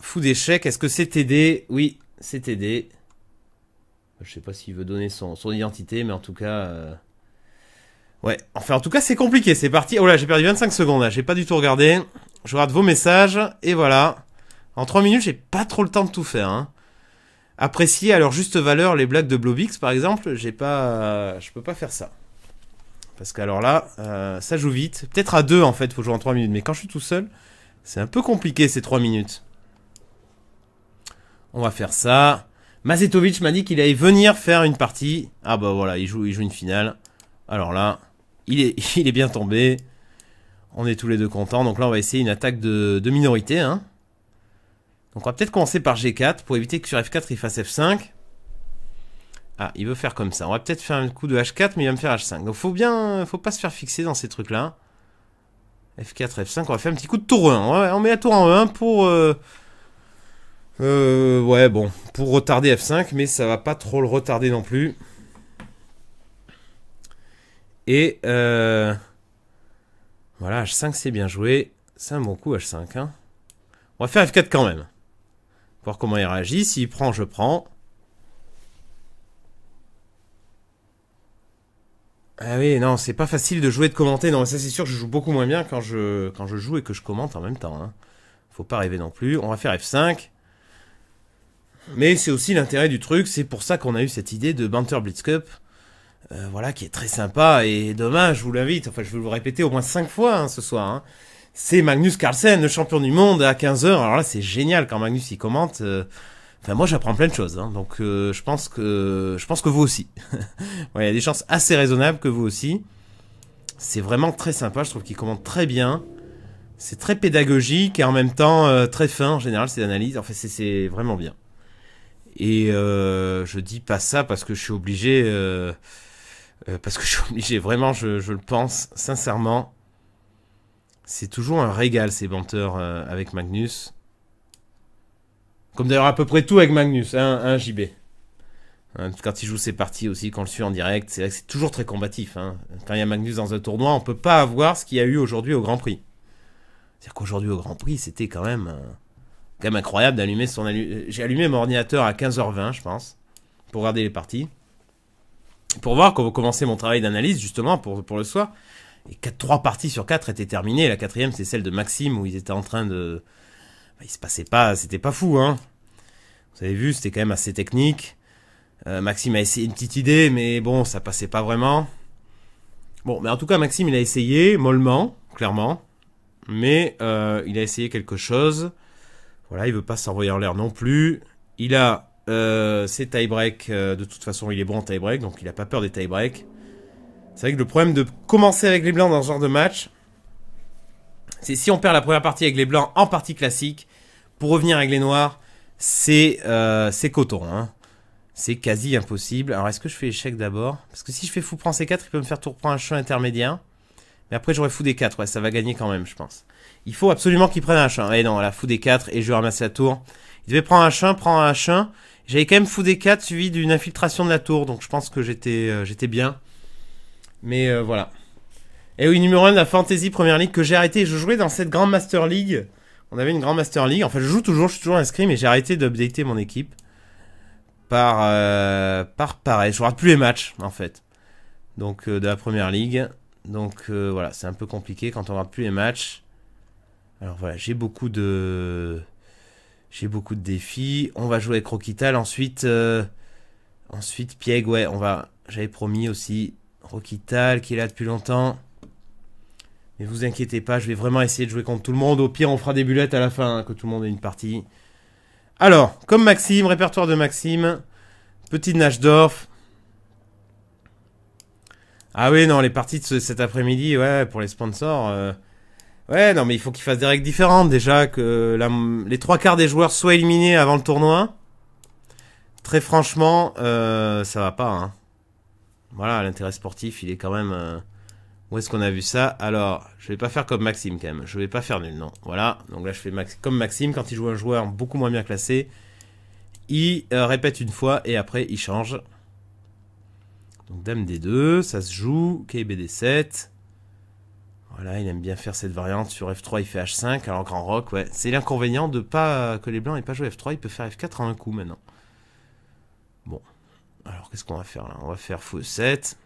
Fou d'échec, est-ce que c'est TD Oui, c'est TD. Je sais pas s'il veut donner son, identité, mais en tout cas. Euh, ouais, enfin, en tout cas, c'est compliqué, c'est parti. Oh là, j'ai perdu 25 secondes, là, j'ai pas du tout regardé. Je regarde vos messages, et voilà. En 3 minutes, j'ai pas trop le temps de tout faire. Hein. Apprécier à leur juste valeur les blagues de Blobix, par exemple, j'ai pas. Euh, je peux pas faire ça. Parce qu'alors là, euh, ça joue vite. Peut-être à deux, en fait, il faut jouer en 3 minutes, mais quand je suis tout seul, c'est un peu compliqué ces 3 minutes. On va faire ça. Mazetovic m'a dit qu'il allait venir faire une partie. Ah bah voilà, il joue, il joue une finale. Alors là, il est, il est bien tombé. On est tous les deux contents. Donc là, on va essayer une attaque de, minorité. Hein. Donc on va peut-être commencer par G4 pour éviter que sur F4, il fasse F5. Ah, il veut faire comme ça. On va peut-être faire un coup de H4, mais il va me faire H5. Donc faut bien, faut pas se faire fixer dans ces trucs-là. F4, F5, on va faire un petit coup de tour 1. On, met la tour en 1 pour... Euh, euh, ouais, bon, pour retarder F5, mais ça va pas trop le retarder non plus. Et euh, voilà, H5 c'est bien joué. C'est un bon coup H5. Hein. On va faire F4 quand même. Voir comment il réagit. S'il prend, je prends. Ah oui, non, c'est pas facile de jouer et de commenter. Non, ça c'est sûr, je joue beaucoup moins bien quand je, quand je joue et que je commente en même temps. Hein. Faut pas rêver non plus. On va faire F5. Mais c'est aussi l'intérêt du truc, c'est pour ça qu'on a eu cette idée de Banter Blitz euh, voilà, qui est très sympa et dommage, je vous l'invite, enfin je vais vous le répéter au moins 5 fois hein, ce soir. Hein. C'est Magnus Carlsen, le champion du monde à 15h. Alors là, c'est génial quand Magnus il commente. Euh, enfin, moi, j'apprends plein de choses, hein. donc euh, je pense que je pense que vous aussi. il y a des chances assez raisonnables que vous aussi. C'est vraiment très sympa. Je trouve qu'il commente très bien. C'est très pédagogique et en même temps très fin. En général, c'est analyses, En fait, c'est vraiment bien. Et euh, je dis pas ça parce que je suis obligé, euh, euh, parce que je suis obligé, vraiment, je, le pense, sincèrement. C'est toujours un régal ces banteurs euh, avec Magnus. Comme d'ailleurs à peu près tout avec Magnus, hein, hein JB. Hein, quand il joue ses parties aussi, quand je suis en direct, c'est vrai que c'est toujours très combatif. Hein. Quand il y a Magnus dans un tournoi, on peut pas avoir ce qu'il y a eu aujourd'hui au Grand Prix. C'est-à-dire qu'aujourd'hui au Grand Prix, c'était quand même quand même incroyable d'allumer son J'ai allumé mon ordinateur à 15h20, je pense, pour regarder les parties. Pour voir comment commencer mon travail d'analyse, justement, pour, pour le soir. Et 3 parties sur quatre étaient terminées. La quatrième, c'est celle de Maxime, où ils étaient en train de... Bah, il se passait pas... C'était pas fou, hein. Vous avez vu, c'était quand même assez technique. Euh, Maxime a essayé une petite idée, mais bon, ça passait pas vraiment. Bon, mais en tout cas, Maxime, il a essayé, mollement, clairement. Mais euh, il a essayé quelque chose voilà, il veut pas s'envoyer en l'air non plus. Il a euh, ses tie-break. Euh, de toute façon, il est bon en tie-break, donc il a pas peur des tie-break. C'est vrai que le problème de commencer avec les blancs dans ce genre de match, c'est si on perd la première partie avec les blancs en partie classique, pour revenir avec les noirs, c'est euh, coton. Hein. C'est quasi impossible. Alors, est-ce que je fais échec d'abord Parce que si je fais fou prend C4, il peut me faire tour prend un champ intermédiaire. Mais après, j'aurais fou D4. Ouais, ça va gagner quand même, je pense. Il faut absolument qu'il prenne un H1. Et eh non, la fou des 4 et je ramasse la tour. Il devait prendre un H1, un H1. J'avais quand même fou des 4 suivi d'une infiltration de la tour, donc je pense que j'étais euh, bien. Mais euh, voilà. Et oui, numéro 1 de la Fantasy Première League que j'ai arrêté. Je jouais dans cette Grand Master League. On avait une Grand Master League. Enfin, je joue toujours, je suis toujours inscrit, mais j'ai arrêté d'updater mon équipe. Par, euh, par pareil. Je regarde plus les matchs, en fait. Donc, de la Première League. Donc, voilà, c'est un peu compliqué quand on regarde plus les matchs. Alors voilà, j'ai beaucoup de... J'ai beaucoup de défis. On va jouer avec Roquital. Ensuite, euh, ensuite Pieg, ouais, on va... J'avais promis aussi Roquital qui est là depuis longtemps. Mais vous inquiétez pas, je vais vraiment essayer de jouer contre tout le monde. Au pire, on fera des bullets à la fin, hein, que tout le monde ait une partie. Alors, comme Maxime, répertoire de Maxime. Petite Nashdorf. Ah oui, non, les parties de cet après-midi, ouais, pour les sponsors... Euh... Ouais, non, mais il faut qu'il fasse des règles différentes. Déjà, que les trois quarts des joueurs soient éliminés avant le tournoi. Très franchement, euh, ça va pas. Hein. Voilà, l'intérêt sportif, il est quand même. Euh, où est-ce qu'on a vu ça Alors, je vais pas faire comme Maxime quand même. Je vais pas faire nul, non. Voilà. Donc là, je fais comme Maxime quand il joue un joueur beaucoup moins bien classé. Il euh, répète une fois et après il change. Donc Dame D2, ça se joue. KBD7. Voilà, il aime bien faire cette variante sur F3, il fait H5, alors Grand Rock, ouais. C'est l'inconvénient de pas que les blancs aient pas joué F3, il peut faire F4 en un coup maintenant. Bon. Alors qu'est-ce qu'on va faire là On va faire f 7.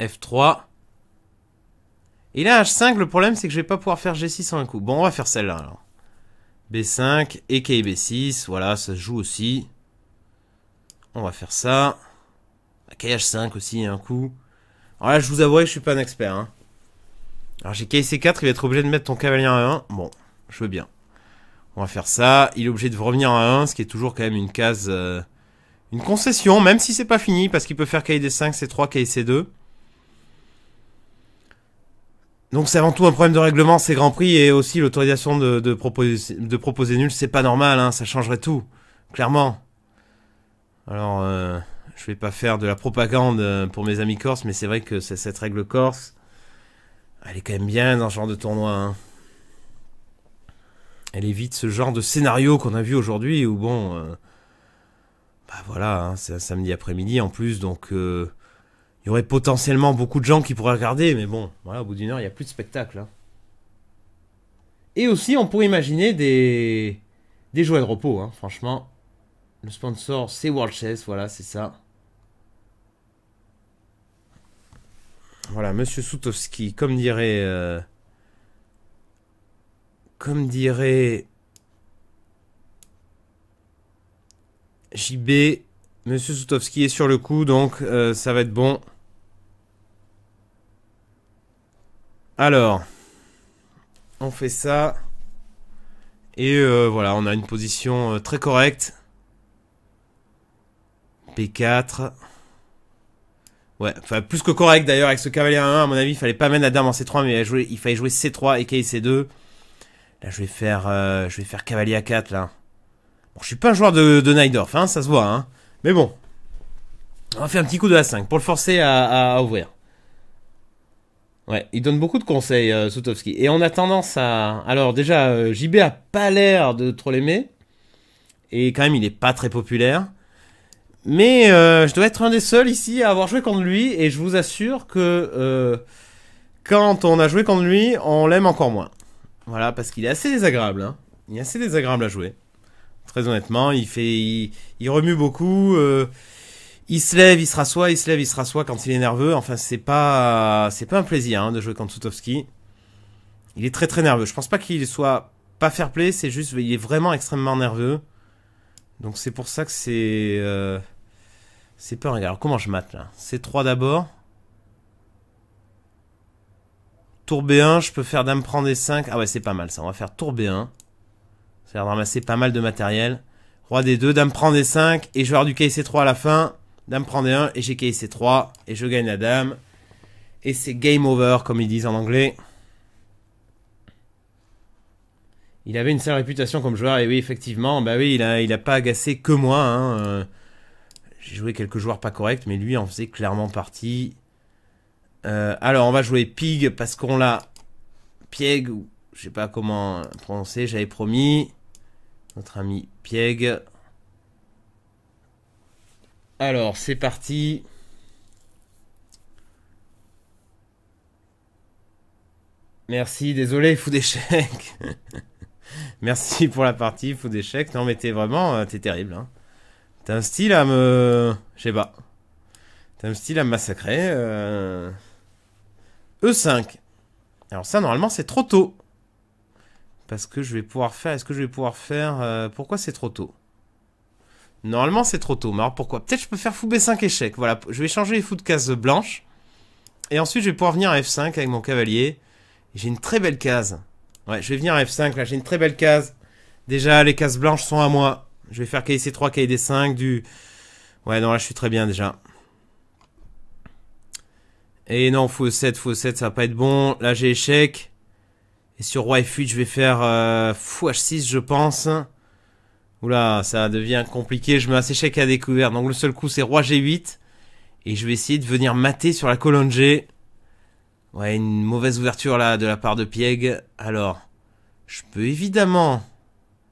F3. Et là, H5, le problème c'est que je vais pas pouvoir faire G6 en un coup. Bon, on va faire celle-là alors. B5 et KB6, voilà, ça se joue aussi. On va faire ça. KH5 aussi, un coup. Alors je vous avouerai, je suis pas un expert. Hein. Alors j'ai KC4, il va être obligé de mettre ton cavalier à 1. Bon, je veux bien. On va faire ça. Il est obligé de revenir à 1, ce qui est toujours quand même une case... Euh, une concession, même si c'est pas fini, parce qu'il peut faire KD5, C3, KC2. Donc c'est avant tout un problème de règlement, ces Grands Prix, et aussi l'autorisation de, proposer, de nul, c'est pas normal, hein, ça changerait tout, clairement. Alors... Euh, je vais pas faire de la propagande euh, pour mes amis corses, mais c'est vrai que cette règle corse, elle est quand même bien dans ce genre de tournoi. Hein. Elle évite ce genre de scénario qu'on a vu aujourd'hui où bon, euh, bah voilà, hein, c'est un samedi après-midi en plus, donc euh, il y aurait potentiellement beaucoup de gens qui pourraient regarder, mais bon, voilà, au bout d'une heure, il n'y a plus de spectacle. Hein. Et aussi, on pourrait imaginer des des jouets de repos, franchement. Le sponsor, c'est World Chess, voilà, c'est ça. Voilà, Monsieur Soutowski, comme dirait... Euh, comme dirait... JB, Monsieur Soutowski est sur le coup, donc euh, ça va être bon. Alors, on fait ça. Et euh, voilà, on a une position très correcte. P4. Ouais, plus que correct d'ailleurs avec ce cavalier a 1 à mon avis, il fallait pas mettre la dame en C3, mais jouer, il fallait jouer C3 et c 2 Là, je vais faire euh, je vais faire cavalier à 4 là. Bon, je suis pas un joueur de, de Nidorf, hein, ça se voit hein. Mais bon. On va faire un petit coup de A5 pour le forcer à, ouvrir. Ouais, il donne beaucoup de conseils, euh, Et on a tendance à... Alors déjà, euh, JB a pas l'air de trop l'aimer. Et quand même, il est pas très populaire. Mais euh, je dois être un des seuls ici à avoir joué contre lui et je vous assure que euh, quand on a joué contre lui, on l'aime encore moins. Voilà, parce qu'il est assez désagréable. Hein. Il est assez désagréable à jouer. Très honnêtement, il fait, il, remue beaucoup. Euh, il se lève, il se rassoit, il se lève, il se rassoit quand il est nerveux. Enfin, c'est pas, c'est pas un plaisir hein, de jouer contre Sutovski. Il est très très nerveux. Je pense pas qu'il soit pas fair play, c'est juste, il est vraiment extrêmement nerveux. Donc c'est pour ça que c'est. Euh, c'est pas Alors comment je mate là C3 d'abord. Tour B1, je peux faire dame prend D5. Ah ouais, c'est pas mal ça. On va faire tour B1. Ça va ramasser pas mal de matériel. Roi D2, dame prend D5. Et je vais avoir du KC3 à la fin. Dame prend D1 et j'ai KC3. Et je gagne la dame. Et c'est game over, comme ils disent en anglais. Il avait une sale réputation comme joueur. Et oui, effectivement, bah oui, il a, il a pas agacé que moi. Hein. Euh. J'ai joué quelques joueurs pas corrects, mais lui en faisait clairement partie. Euh, alors, on va jouer Pig parce qu'on l'a. Pieg, ou je sais pas comment prononcer, j'avais promis. Notre ami Pieg. Alors, c'est parti. Merci, désolé, fou d'échec. Merci pour la partie, fou d'échec. Non, mais t'es vraiment, euh, t'es terrible. Hein. T'as un style à me... Je sais pas. T'as un style à me massacrer. E5. Euh, e alors ça, normalement, c'est trop tôt. Parce que je vais pouvoir faire... Est-ce que je vais pouvoir faire... Euh, pourquoi c'est trop tôt Normalement, c'est trop tôt. Mais alors pourquoi Peut-être je peux faire fou B5 échec. Voilà, je vais changer les fous de cases blanches. Et ensuite, je vais pouvoir venir à F5 avec mon cavalier. J'ai une très belle case. Ouais, je vais venir à F5, là. J'ai une très belle case. Déjà, les cases blanches sont à moi. Je vais faire KC3, KD5, du... Ouais, non, là, je suis très bien, déjà. Et non, faux 7, faux 7, ça va pas être bon. Là, j'ai échec. Et sur Roi F8, je vais faire euh, H6, je pense. Oula, ça devient compliqué. Je me un échec à découvert. Donc, le seul coup, c'est Roi G8. Et je vais essayer de venir mater sur la colonne G. Ouais, une mauvaise ouverture, là, de la part de Pieg. Alors, je peux évidemment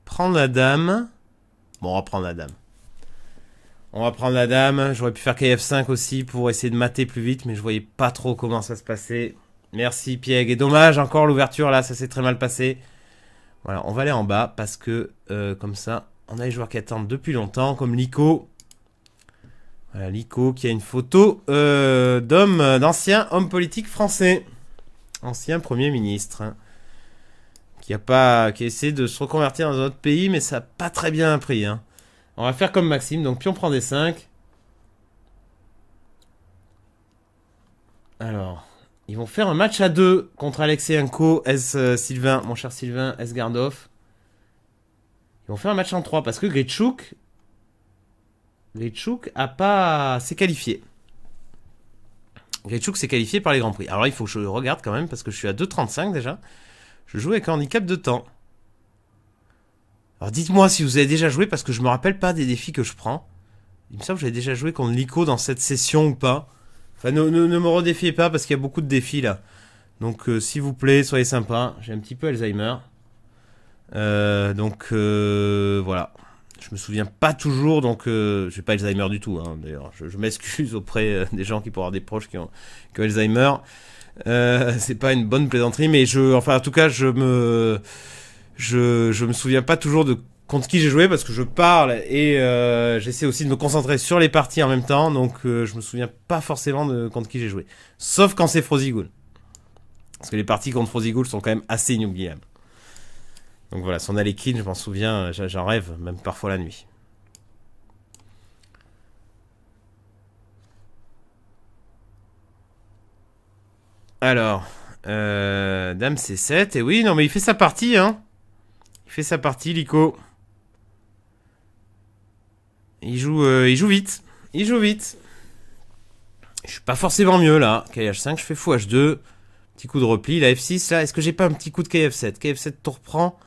prendre la dame. Bon, on va prendre la dame. On va prendre la dame. J'aurais pu faire KF5 aussi pour essayer de mater plus vite, mais je voyais pas trop comment ça se passait. Merci Pieg. Et dommage, encore l'ouverture là, ça s'est très mal passé. Voilà, on va aller en bas parce que euh, comme ça, on a les joueurs qui attendent depuis longtemps, comme Lico. Voilà, Lico qui a une photo euh, d'homme, euh, d'ancien homme politique français. Ancien Premier ministre. Hein qui a pas, qui essayé de se reconvertir dans un autre pays, mais ça n'a pas très bien appris Hein. On va faire comme Maxime, donc pion prend des 5. Alors, ils vont faire un match à deux contre Alexeyenko, S. Euh, Sylvain, mon cher Sylvain, S. Gardov. Ils vont faire un match en 3 parce que Gretchuk, Gretchuk a pas, s'est qualifié. Gretchuk s'est qualifié par les Grands Prix. Alors il faut que je regarde quand même parce que je suis à 2,35 déjà. Je joue avec handicap de temps. Alors dites-moi si vous avez déjà joué parce que je me rappelle pas des défis que je prends. Il me semble que j'avais déjà joué contre Lico dans cette session ou pas. Enfin, ne, me redéfiez pas parce qu'il y a beaucoup de défis là. Donc euh, s'il vous plaît, soyez sympas. J'ai un petit peu Alzheimer. Euh, donc euh, voilà. Je me souviens pas toujours, donc je j'ai pas Alzheimer du tout. Hein, d'ailleurs, je, m'excuse auprès des gens qui pourraient avoir des proches qui ont, qui ont Alzheimer. Euh, c'est pas une bonne plaisanterie, mais je, enfin, en tout cas, je me, je, me souviens pas toujours de contre qui j'ai joué parce que je parle et euh, j'essaie aussi de me concentrer sur les parties en même temps, donc euh, je me souviens pas forcément de contre qui j'ai joué. Sauf quand c'est Frozy Ghoul. Parce que les parties contre Frozy Ghoul sont quand même assez inoubliables. Donc voilà, son Alekine, je m'en souviens, j'en rêve, même parfois la nuit. Alors, euh, Dame C7. Et oui, non, mais il fait sa partie, hein. Il fait sa partie, Lico. Il joue, euh, il joue vite. Il joue vite. Je suis pas forcément mieux, là. KH5, je fais fou H2. Petit coup de repli. La F6, là, est-ce que j'ai pas un petit coup de KF7 KF7, tour prend,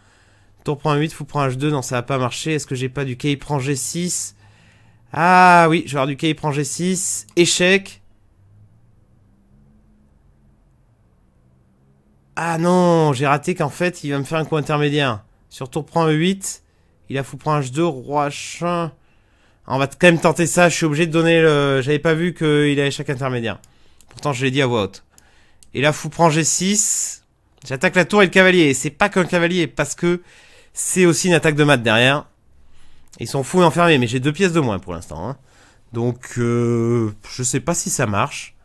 Tour prend 8, fou prend H2. Non, ça a pas marché. Est-ce que j'ai pas du K, prend G6 Ah oui, je vais avoir du K, prend G6. Échec. Ah non, j'ai raté qu'en fait, il va me faire un coup intermédiaire. Sur tour prend E8, il a fou prend H2, roi H1. On va quand même tenter ça, je suis obligé de donner le... J'avais pas vu qu'il avait chaque intermédiaire. Pourtant, je l'ai dit à voix haute. Et là, fou prend G6. J'attaque la tour et le cavalier. Et c'est pas qu'un cavalier, parce que c'est aussi une attaque de mat derrière. Ils sont fous et enfermés, mais j'ai deux pièces de moins pour l'instant. Hein. Donc, euh, je sais pas si ça marche.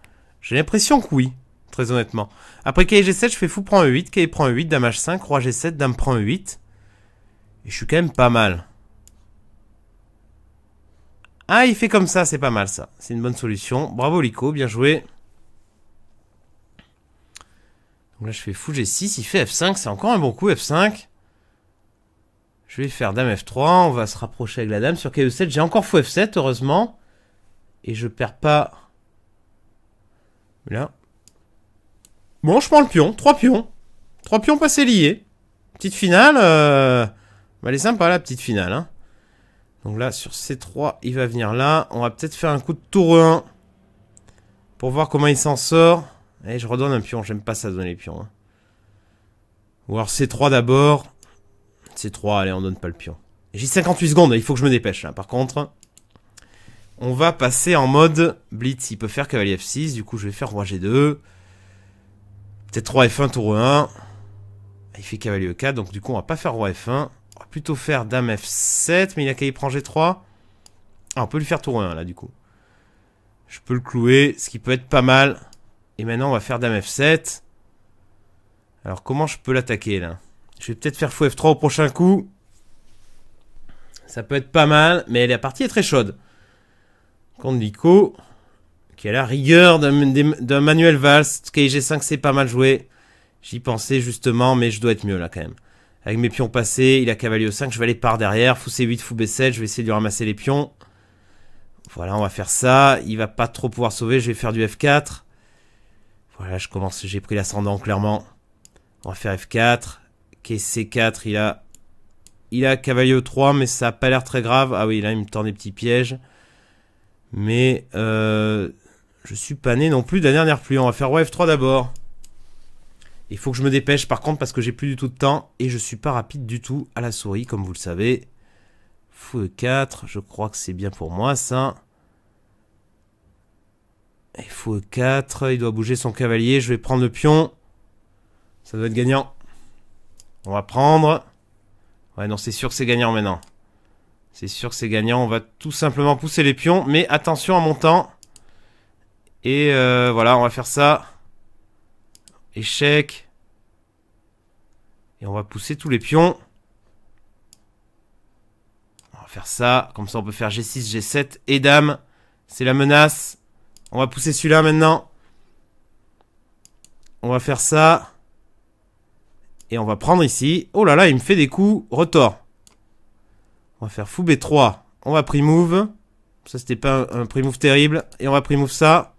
J'ai l'impression que oui honnêtement. Après kg 7 je fais fou prend E8, KG prend E8, dame H5, roi G7, dame prend E8. Et je suis quand même pas mal. Ah, il fait comme ça, c'est pas mal ça. C'est une bonne solution. Bravo Lico, bien joué. Donc là, je fais fou G6, il fait F5, c'est encore un bon coup F5. Je vais faire dame F3, on va se rapprocher avec la dame sur kg 7 e J'ai encore fou F7, heureusement. Et je perds pas... Là. Bon, je prends le pion. Trois pions. Trois pions passés liés. Petite finale. Euh... elle est sympa, la petite finale. Hein. Donc là, sur C3, il va venir là. On va peut-être faire un coup de tour 1. Pour voir comment il s'en sort. Et je redonne un pion. J'aime pas ça donner les pions. Voir hein. Ou alors C3 d'abord. C3, allez, on donne pas le pion. J'ai 58 secondes, il faut que je me dépêche là. Par contre, on va passer en mode blitz. Il peut faire cavalier F6, du coup je vais faire roi G2. Peut-être F1, tour 1 Il fait cavalier E4, donc du coup on va pas faire roi F1. On va plutôt faire dame F7, mais il a qu'à y prendre G3. Ah, on peut lui faire tour 1 là du coup. Je peux le clouer, ce qui peut être pas mal. Et maintenant on va faire dame F7. Alors comment je peux l'attaquer là Je vais peut-être faire fou F3 au prochain coup. Ça peut être pas mal, mais la partie est très chaude. Contre Nico qui a la rigueur d'un Manuel Valls. KG 5 c'est pas mal joué. J'y pensais justement, mais je dois être mieux là quand même. Avec mes pions passés, il a cavalier 5, je vais aller par derrière. Fou C8, fou B7, je vais essayer de lui ramasser les pions. Voilà, on va faire ça. Il va pas trop pouvoir sauver, je vais faire du F4. Voilà, je commence, j'ai pris l'ascendant clairement. On va faire F4. KC4, il a... Il a cavalier 3, mais ça a pas l'air très grave. Ah oui, là, il me tend des petits pièges. Mais euh, je suis pas né non plus de la dernière pluie. On va faire wave 3 d'abord. Il faut que je me dépêche par contre parce que j'ai plus du tout de temps et je suis pas rapide du tout à la souris comme vous le savez. Fou e 4, je crois que c'est bien pour moi ça. fou e 4, il doit bouger son cavalier, je vais prendre le pion. Ça doit être gagnant. On va prendre. Ouais non c'est sûr que c'est gagnant maintenant. C'est sûr que c'est gagnant, on va tout simplement pousser les pions mais attention à mon temps. Et euh, voilà, on va faire ça. Échec. Et on va pousser tous les pions. On va faire ça. Comme ça, on peut faire G6, G7 et dame. C'est la menace. On va pousser celui-là maintenant. On va faire ça. Et on va prendre ici. Oh là là, il me fait des coups. Retort. On va faire fou B3. On va pre-move. Ça, c'était pas un, un pre-move terrible. Et on va pre-move ça.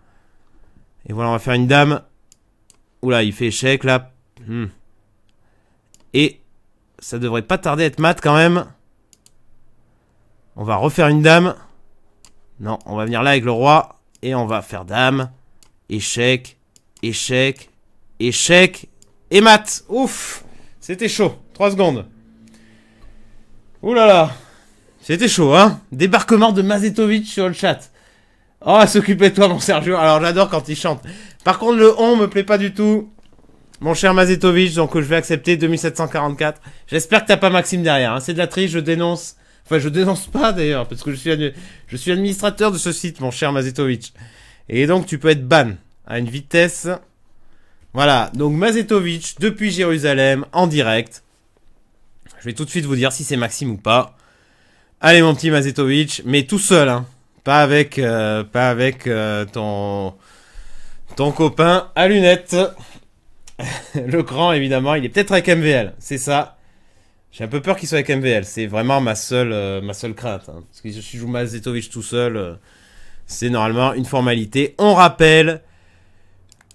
Et voilà, on va faire une dame. Oula, il fait échec là. Hmm. Et ça devrait pas tarder à être mat quand même. On va refaire une dame. Non, on va venir là avec le roi. Et on va faire dame. Échec. Échec. Échec. Et mat. Ouf. C'était chaud. Trois secondes. Ouh là là. C'était chaud, hein Débarquement de Mazetovic sur le chat. Oh, ah, s'occuper de toi, mon Sergio. Alors, j'adore quand il chante. Par contre, le on me plaît pas du tout. Mon cher Mazetovic, donc je vais accepter 2744. J'espère que t'as pas Maxime derrière. Hein. C'est de la triche, je dénonce. Enfin, je dénonce pas d'ailleurs, parce que je suis, je suis administrateur de ce site, mon cher Mazetovic. Et donc, tu peux être ban à une vitesse. Voilà, donc Mazetovic depuis Jérusalem, en direct. Je vais tout de suite vous dire si c'est Maxime ou pas. Allez, mon petit Mazetovic, mais tout seul, hein. Pas avec, euh, pas avec euh, ton, ton copain à lunettes. le grand, évidemment, il est peut-être avec MVL, c'est ça. J'ai un peu peur qu'il soit avec MVL, c'est vraiment ma seule, euh, ma seule crainte. Hein. Parce que si je joue Mazetovic tout seul, c'est normalement une formalité. On rappelle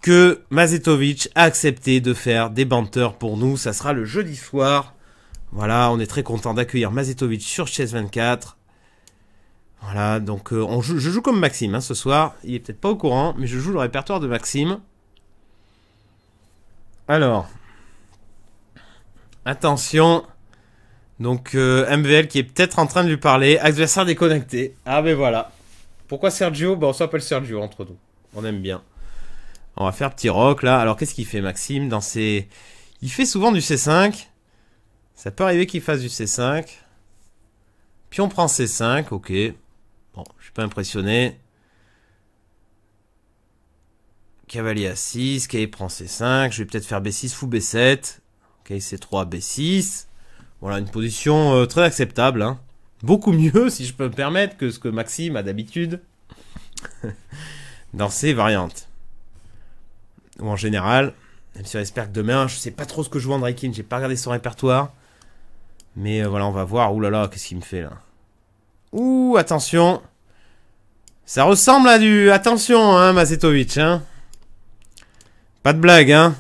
que Mazetovic a accepté de faire des banteurs pour nous. Ça sera le jeudi soir. Voilà, on est très content d'accueillir Mazetovic sur Chess 24. Voilà, donc euh, je joue comme Maxime hein, ce soir. Il est peut-être pas au courant, mais je joue le répertoire de Maxime. Alors, attention. Donc euh, MVL qui est peut-être en train de lui parler. Adversaire déconnecté. Ah mais ben voilà. Pourquoi Sergio Bah on s'appelle Sergio entre nous. On aime bien. On va faire petit rock là. Alors qu'est-ce qu'il fait Maxime dans ses... Il fait souvent du C5. Ça peut arriver qu'il fasse du C5. Puis on prend C5, ok. Bon, je suis pas impressionné. Cavalier à 6, cavalier prend C5, je vais peut-être faire B6, fou B7, K C3, B6. Voilà, une position euh, très acceptable. Hein. Beaucoup mieux, si je peux me permettre, que ce que Maxime a d'habitude dans ses variantes. Ou en général, même si on espère que demain, je sais pas trop ce que je joue Andrekin, j'ai pas regardé son répertoire. Mais euh, voilà, on va voir. Ouh là là, qu'est-ce qu'il me fait là Ouh, attention. Ça ressemble à du... Attention, hein, Mazetovic, hein. Pas de blague, hein.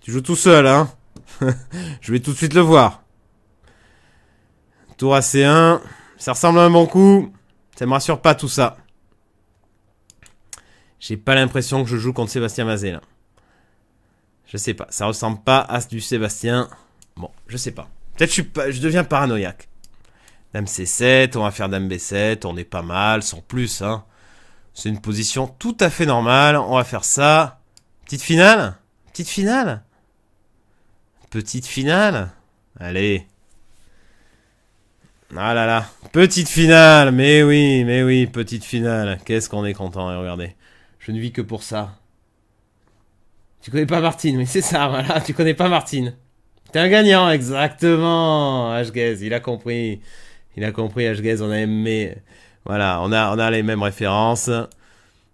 Tu joues tout seul, hein. Je vais tout de suite le voir. Tour à C1. Ça ressemble à un bon coup. Ça me rassure pas, tout ça. J'ai pas l'impression que je joue contre Sébastien Mazet, Je sais pas. Ça ressemble pas à du Sébastien. Bon, je sais pas. Peut-être je, pas, je deviens paranoïaque. Dame C7, on va faire Dame B7, on est pas mal, sans plus. Hein. C'est une position tout à fait normale, on va faire ça. Petite finale Petite finale Petite finale Allez. Ah là là. Petite finale Mais oui, mais oui, petite finale. Qu'est-ce qu'on est content, et hein, regardez. Je ne vis que pour ça. Tu connais pas Martine, mais c'est ça, voilà, tu connais pas Martine. T'es un gagnant, exactement. HGS, il a compris. Il a compris, hgaz on a aimé. Voilà, on a, on a les mêmes références.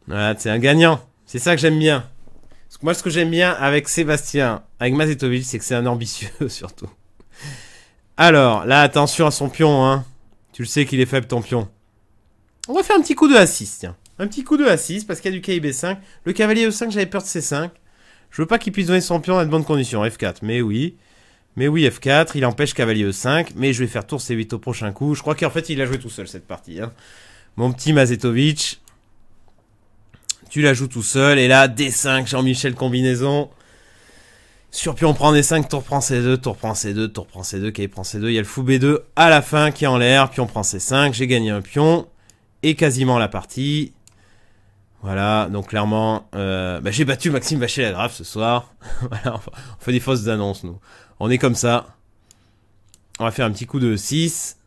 Voilà, c'est un gagnant. C'est ça que j'aime bien. moi, ce que j'aime bien avec Sébastien, avec Mazetoville, c'est que c'est un ambitieux, surtout. Alors, là, attention à son pion, hein. Tu le sais qu'il est faible, ton pion. On va faire un petit coup de A6, tiens. Un petit coup de A6, parce qu'il y a du KIB5. Le cavalier E5, j'avais peur de C5. Je veux pas qu'il puisse donner son pion à de bonnes conditions. F4, mais oui. Mais oui, F4, il empêche cavalier E5, mais je vais faire tour C8 au prochain coup. Je crois qu'en fait, il a joué tout seul cette partie. Hein. Mon petit Mazetovic, tu la joues tout seul, et là, D5, Jean-Michel combinaison. Sur Pion prend D5, tour prend C2, tour prend C2, tour prend C2, qui prend C2, il y a le fou B2 à la fin qui est en l'air, puis on prend C5, j'ai gagné un pion, et quasiment la partie. Voilà, donc clairement, euh, bah, j'ai battu Maxime Vacher ce soir. voilà, on fait des fausses annonces, nous. On est comme ça. On va faire un petit coup de 6.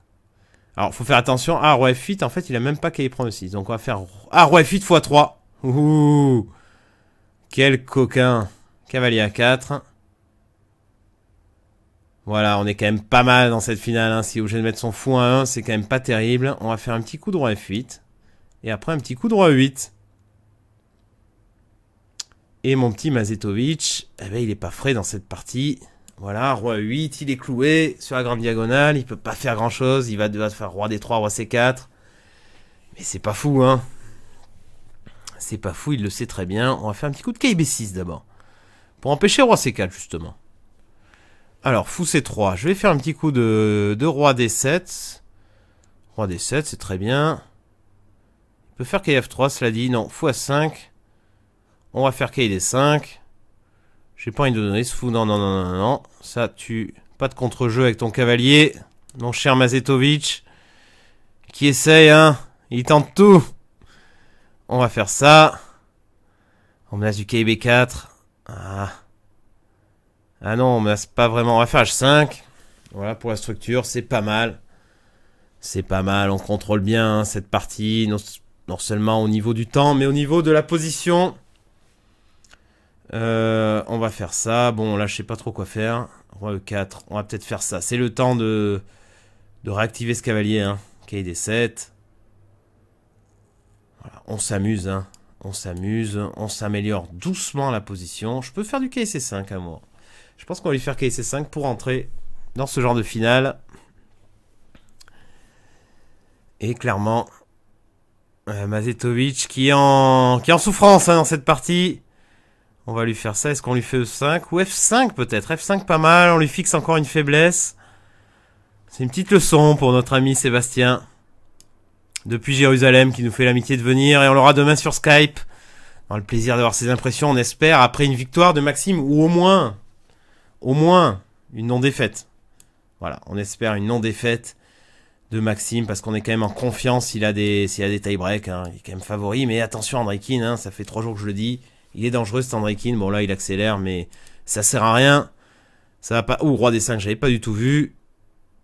Alors, faut faire attention. Ah, roi F8, en fait, il a même pas qu'à y prendre le 6. Donc, on va faire... Ah, roi F8 x 3. Ouh Quel coquin. Cavalier à 4. Voilà, on est quand même pas mal dans cette finale. Hein. Si obligé de mettre son fou à 1, c'est quand même pas terrible. On va faire un petit coup de roi F8. Et après, un petit coup de roi 8. Et mon petit Mazetovic, eh ben, il est pas frais dans cette partie. Voilà, roi 8, il est cloué sur la grande diagonale, il peut pas faire grand chose, il va devoir faire roi d3, roi c4. Mais c'est pas fou, hein. C'est pas fou, il le sait très bien. On va faire un petit coup de kb6 d'abord. Pour empêcher roi c4, justement. Alors, fou c3. Je vais faire un petit coup de, roi d7. Roi d7, c'est très bien. Il peut faire kf3, cela dit. Non, fou a5. On va faire kd5. J'ai pas envie de donner ce fou. Non, non, non, non, non. Ça, tu... Pas de contre-jeu avec ton cavalier. Mon cher Mazetovic. Qui essaye, hein Il tente tout. On va faire ça. On menace du KB4. Ah. Ah non, on menace pas vraiment. On va faire H5. Voilà pour la structure, c'est pas mal. C'est pas mal, on contrôle bien hein, cette partie. non seulement au niveau du temps, mais au niveau de la position. Euh, on va faire ça. Bon, là, je sais pas trop quoi faire. Roi E4. On va peut-être faire ça. C'est le temps de, de réactiver ce cavalier. Hein. 7. Voilà, on s'amuse. Hein. On s'amuse. On s'améliore doucement la position. Je peux faire du KC5 à moi. Je pense qu'on va lui faire KC5 pour entrer dans ce genre de finale. Et clairement, euh, Mazetovic qui est en, qui en souffrance hein, dans cette partie. On va lui faire ça. Est-ce qu'on lui fait E5 Ou F5 peut-être F5 pas mal. On lui fixe encore une faiblesse. C'est une petite leçon pour notre ami Sébastien. Depuis Jérusalem qui nous fait l'amitié de venir. Et on l'aura demain sur Skype. Dans le plaisir d'avoir ses impressions, on espère, après une victoire de Maxime. Ou au moins, au moins, une non-défaite. Voilà, on espère une non-défaite de Maxime parce qu'on est quand même en confiance s'il a des s'il a des tie breaks hein. il est quand même favori mais attention André hein, ça fait trois jours que je le dis il est dangereux ce Bon là il accélère mais ça sert à rien. Ça va pas... Ouh, roi des 5, j'avais pas du tout vu.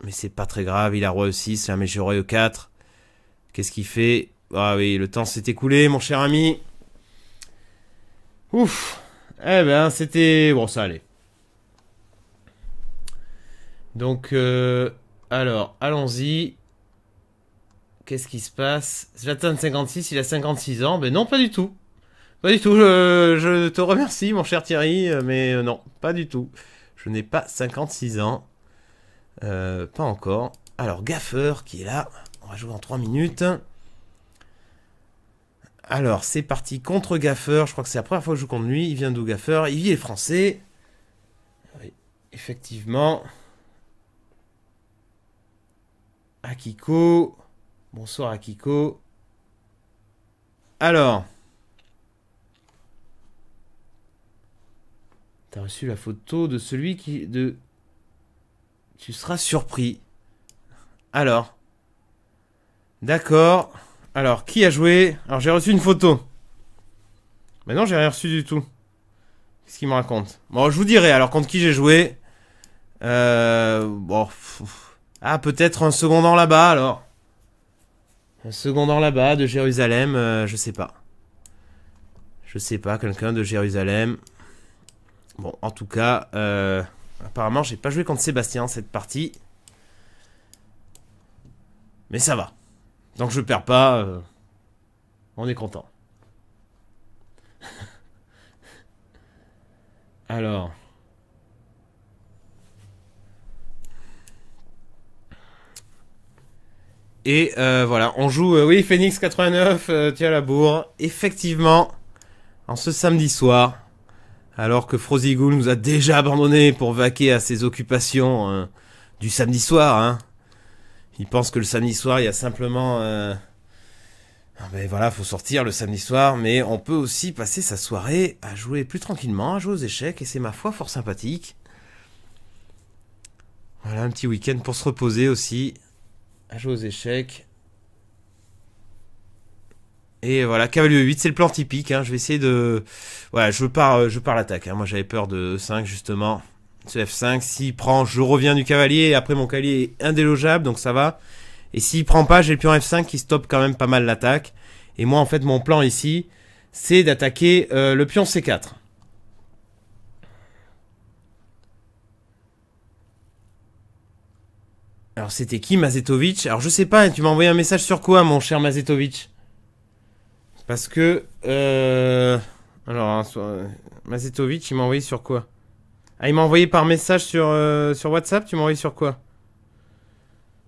Mais c'est pas très grave, il a roi E6, un j'ai roi E4. Qu'est-ce qu'il fait Ah oui, le temps s'est écoulé mon cher ami. Ouf. Eh ben c'était... Bon ça allait. Donc, euh, alors, allons-y. Qu'est-ce qui se passe Zlatan 56, il a 56 ans. Ben non, pas du tout. Pas du tout, je, te remercie mon cher Thierry, mais euh, non, pas du tout. Je n'ai pas 56 ans. Euh, pas encore. Alors, Gaffeur qui est là. On va jouer en 3 minutes. Alors, c'est parti contre Gaffeur. Je crois que c'est la première fois que je joue contre lui. Il vient d'où Gaffeur Il est français. Oui, effectivement. Akiko. Bonsoir Akiko. Alors. T'as reçu la photo de celui qui... de... Tu seras surpris. Alors. D'accord. Alors, qui a joué Alors, j'ai reçu une photo. Mais non, j'ai rien reçu du tout. Qu'est-ce qu'il me raconte Bon, je vous dirai. Alors, contre qui j'ai joué Euh... Bon... Ah, peut-être un secondant là-bas, alors. Un secondant là-bas, de Jérusalem, euh, je sais pas. Je sais pas, quelqu'un de Jérusalem. Bon, en tout cas, euh, apparemment, j'ai pas joué contre Sébastien cette partie. Mais ça va. Donc je perds pas. Euh, on est content. Alors. Et euh, voilà, on joue, oui, Phoenix 89, tu as la bourre. Effectivement, en ce samedi soir, alors que Frozigoul nous a déjà abandonnés pour vaquer à ses occupations euh, du samedi soir. Hein. Il pense que le samedi soir, il y a simplement... Euh... Ah ben voilà, faut sortir le samedi soir, mais on peut aussi passer sa soirée à jouer plus tranquillement, à jouer aux échecs, et c'est ma foi fort sympathique. Voilà, un petit week-end pour se reposer aussi, à jouer aux échecs, et voilà, cavalier 8, c'est le plan typique. Hein. Je vais essayer de... Voilà, je pars, euh, je pars l'attaque. Hein. Moi, j'avais peur de 5, justement. Ce F5, s'il prend, je reviens du cavalier. après, mon cavalier est indélogeable, donc ça va. Et s'il prend pas, j'ai le pion F5 qui stoppe quand même pas mal l'attaque. Et moi, en fait, mon plan ici, c'est d'attaquer euh, le pion C4. Alors, c'était qui, Mazetovic Alors, je sais pas, hein. tu m'as envoyé un message sur quoi, mon cher Mazetovic parce que. Euh, alors, hein, euh, Mazetovic, il m'a envoyé sur quoi Ah, il m'a envoyé par message sur, euh, sur WhatsApp, tu m'as envoyé sur quoi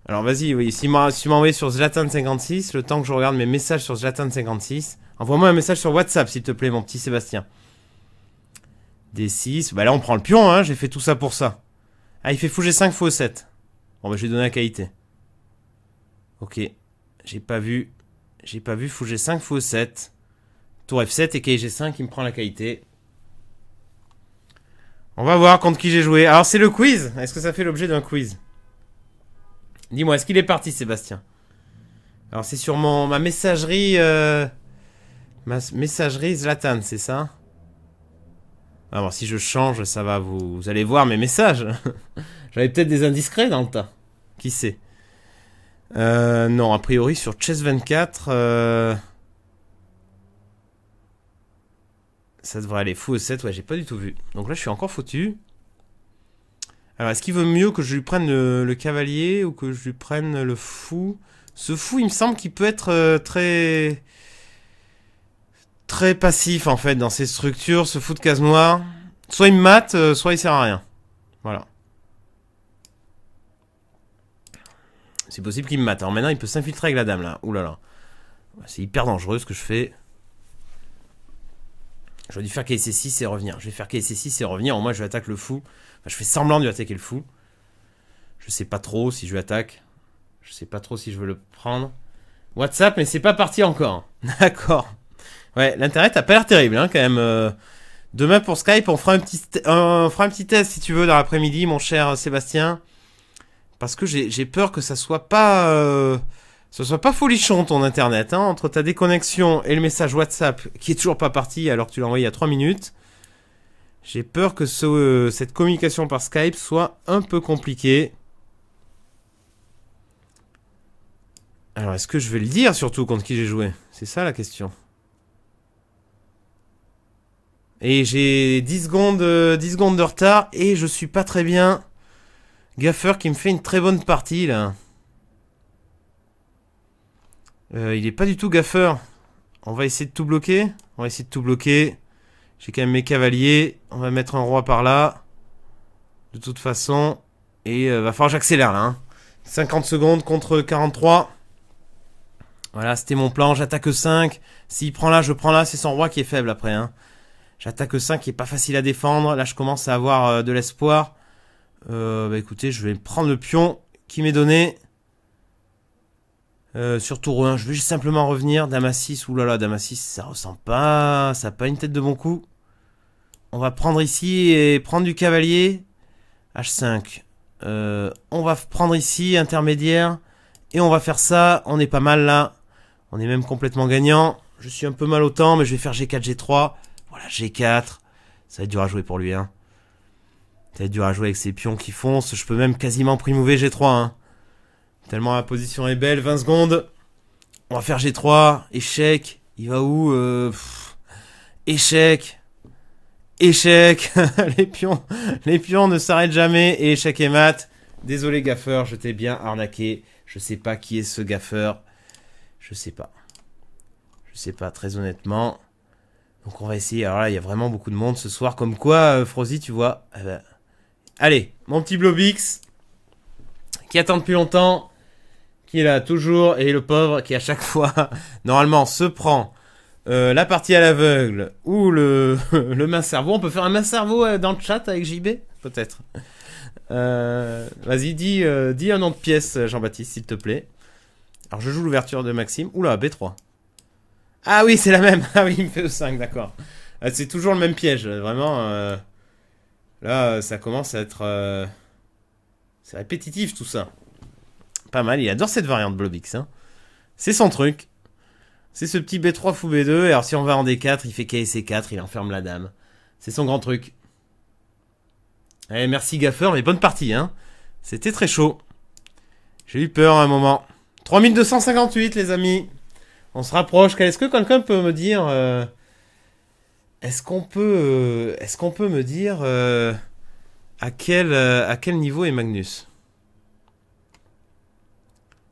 Alors, vas-y, oui. Si tu m'as envoyé sur Zlatan56, le temps que je regarde mes messages sur Zlatan56, envoie-moi un message sur WhatsApp, s'il te plaît, mon petit Sébastien. D6. Bah là, on prend le pion, hein. J'ai fait tout ça pour ça. Ah, il fait fouger G5, faux 7. Bon, bah, je vais donner la qualité. Ok. J'ai pas vu. J'ai pas vu fou G5, fou 7. Tour F7 et KG5 qui me prend la qualité. On va voir contre qui j'ai joué. Alors c'est le quiz. Est-ce que ça fait l'objet d'un quiz Dis-moi, est-ce qu'il est parti Sébastien Alors c'est sur mon, ma messagerie... Euh, ma messagerie Zlatan, c'est ça Alors ah, si je change, ça va, vous, vous allez voir mes messages. J'avais peut-être des indiscrets dans le tas. Qui sait euh, non, a priori sur Chess 24, euh, ça devrait aller fou au 7. Ouais, j'ai pas du tout vu. Donc là, je suis encore foutu. Alors, est-ce qu'il vaut mieux que je lui prenne le, cavalier ou que je lui prenne le fou Ce fou, il me semble qu'il peut être euh, très très passif en fait dans ses structures. Ce fou de case noire, soit il me mate, euh, soit il sert à rien. C'est possible qu'il me mate. Alors hein. maintenant, il peut s'infiltrer avec la dame là. Ouh là là. C'est hyper dangereux ce que je fais. J'aurais dû faire ksc 6 et revenir. Je vais faire ksc 6 et revenir. Au moins, je vais attaquer le fou. Enfin, je fais semblant de lui attaquer le fou. Je sais pas trop si je lui attaque. Je sais pas trop si je veux le prendre. WhatsApp, mais c'est pas parti encore. D'accord. Ouais, l'internet a pas l'air terrible, hein, quand même. Euh. demain pour Skype, on fera un petit, on fera un petit test si tu veux dans l'après-midi, mon cher Sébastien. Parce que j'ai peur que ça soit pas... Euh, soit pas folichon ton internet, hein, entre ta déconnexion et le message WhatsApp qui est toujours pas parti alors que tu l'as envoyé il y a 3 minutes. J'ai peur que ce, euh, cette communication par Skype soit un peu compliquée. Alors, est-ce que je vais le dire surtout contre qui j'ai joué C'est ça la question. Et j'ai 10 secondes, 10 euh, secondes de retard et je suis pas très bien. Gaffer qui me fait une très bonne partie là. Euh, il est pas du tout gaffeur. On va essayer de tout bloquer. On va essayer de tout bloquer. J'ai quand même mes cavaliers. On va mettre un roi par là. De toute façon. Et euh, va falloir j'accélère là. 50 hein. secondes contre 43. Voilà, c'était mon plan. J'attaque 5. S'il prend là, je prends là. C'est son roi qui est faible après. Hein. J'attaque 5 qui est pas facile à défendre. Là, je commence à avoir euh, de l'espoir. Euh, bah écoutez, je vais prendre le pion qui m'est donné. Euh, sur tour 1, je vais juste simplement revenir. Dame 6, oulala, Dame Damas 6, ça ressemble pas. Ça a pas une tête de bon coup. On va prendre ici et prendre du cavalier. H5. Euh, on va prendre ici, intermédiaire. Et on va faire ça. On est pas mal là. On est même complètement gagnant. Je suis un peu mal au temps, mais je vais faire G4, G3. Voilà, G4. Ça va être dur à jouer pour lui. Hein. T'as dur à jouer avec ces pions qui foncent. Je peux même quasiment primouver G3. Hein. Tellement la position est belle. 20 secondes. On va faire G3. Échec. Il va où euh, Échec. Échec. les pions. Les pions ne s'arrêtent jamais. Et échec et mat. Désolé gaffeur, je t'ai bien arnaqué. Je sais pas qui est ce gaffeur. Je sais pas. Je sais pas, très honnêtement. Donc on va essayer. Alors là, il y a vraiment beaucoup de monde ce soir. Comme quoi, euh, Frozy, tu vois. Eh ben, Allez, mon petit Blobix, qui attend depuis longtemps, qui est là toujours, et le pauvre qui à chaque fois, normalement, se prend euh, la partie à l'aveugle ou le, le cerveau. On peut faire un main cerveau euh, dans le chat avec JB Peut-être. Euh, vas-y, dis, dis un nom de pièce, Jean-Baptiste, s'il te plaît. Alors, je joue l'ouverture de Maxime. Oula, B3. Ah oui, c'est la même. Ah oui, il me fait E5, d'accord. Ah, c'est toujours le même piège, vraiment. Là, euh, ça commence à être... Euh, c'est répétitif tout ça. Pas mal, il adore cette variante Blobix. Hein. C'est son truc. C'est ce petit B3 fou B2. Et alors si on va en D4, il fait KSC4, il enferme la dame. C'est son grand truc. Allez, eh, merci Gaffer, mais bonne partie. Hein. C'était très chaud. J'ai eu peur à un moment. 3258 les amis. On se rapproche. Est-ce que quelqu'un peut me dire... Euh, est-ce qu'on peut, euh, est-ce peut me dire euh, à quel euh, à quel niveau est Magnus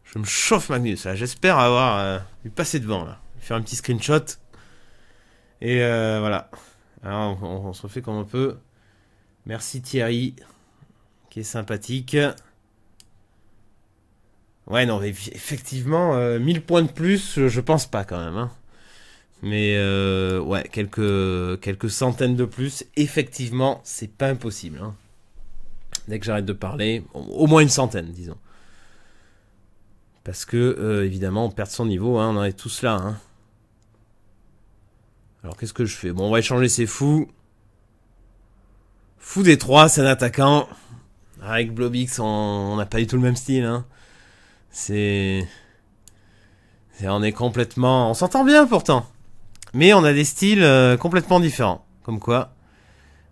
Je me chauffe Magnus. j'espère avoir euh, lui passer devant là, faire un petit screenshot et voilà. Alors on, se refait comme on peut. Merci Thierry, qui est sympathique. Ouais non effectivement 1000 points de plus, je pense pas quand même. Hein. Mais euh, ouais, quelques, quelques centaines de plus, effectivement, c'est pas impossible. Hein. Dès que j'arrête de parler, au moins une centaine, disons. Parce que, euh, évidemment, on perd son niveau, hein, on en est tous là. Hein. Alors, qu'est-ce que je fais Bon, on va échanger ces fous. Fou des trois, c'est un attaquant. Avec Blobix, on n'a pas du tout le même style. Hein. C'est... On est complètement... On s'entend bien pourtant. Mais on a des styles euh, complètement différents. Comme quoi.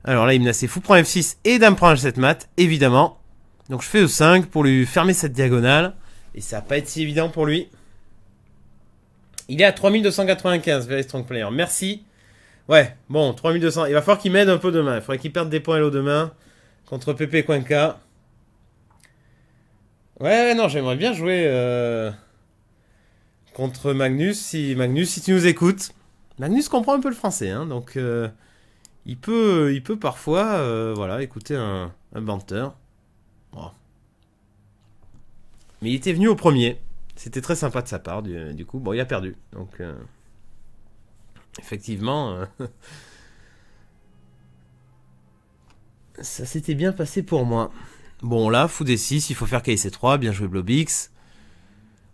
Alors là, il me laisse fou prend F6 et dame prend H7 mat, évidemment. Donc je fais E5 pour lui fermer cette diagonale. Et ça va pas être si évident pour lui. Il est à 3295, Very Strong Player. Merci. Ouais, bon, 3200. Il va falloir qu'il m'aide un peu demain. Il faudrait qu'il perde des points l'eau demain. Contre PP Cuenca. Ouais, non, j'aimerais bien jouer euh, contre Magnus. Si Magnus, si tu nous écoutes. Magnus comprend un peu le français, hein, donc euh, il, peut, il peut parfois euh, voilà, écouter un, un Mais il était venu au premier. C'était très sympa de sa part, du, coup. Bon, il a perdu. Donc, euh, effectivement, ça s'était bien passé pour moi. Bon, là, fou des 6, il faut faire KIC3. Bien joué, Blobix.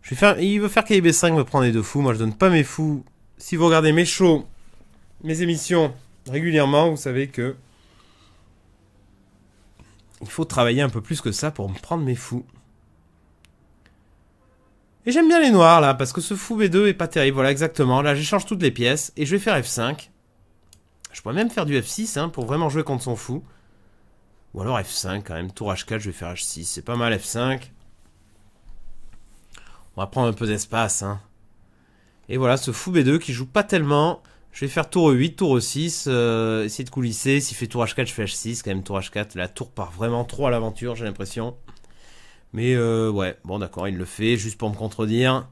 Je vais faire, il veut faire KIB5, me prendre les deux fous. Moi, je donne pas mes fous si vous regardez mes shows, mes émissions régulièrement, vous savez que il faut travailler un peu plus que ça pour me prendre mes fous. Et j'aime bien les noirs là, parce que ce fou B2 est pas terrible, voilà exactement. Là j'échange toutes les pièces et je vais faire F5. Je pourrais même faire du F6 hein, pour vraiment jouer contre son fou. Ou alors F5 quand même, tour H4, je vais faire H6, c'est pas mal F5. On va prendre un peu d'espace hein. Et voilà, ce fou B2 qui joue pas tellement. Je vais faire tour E8, tour E6, euh, essayer de coulisser. S'il fait tour H4, je fais H6, quand même tour H4. La tour part vraiment trop à l'aventure, j'ai l'impression. Mais euh, ouais, bon d'accord, il le fait, juste pour me contredire.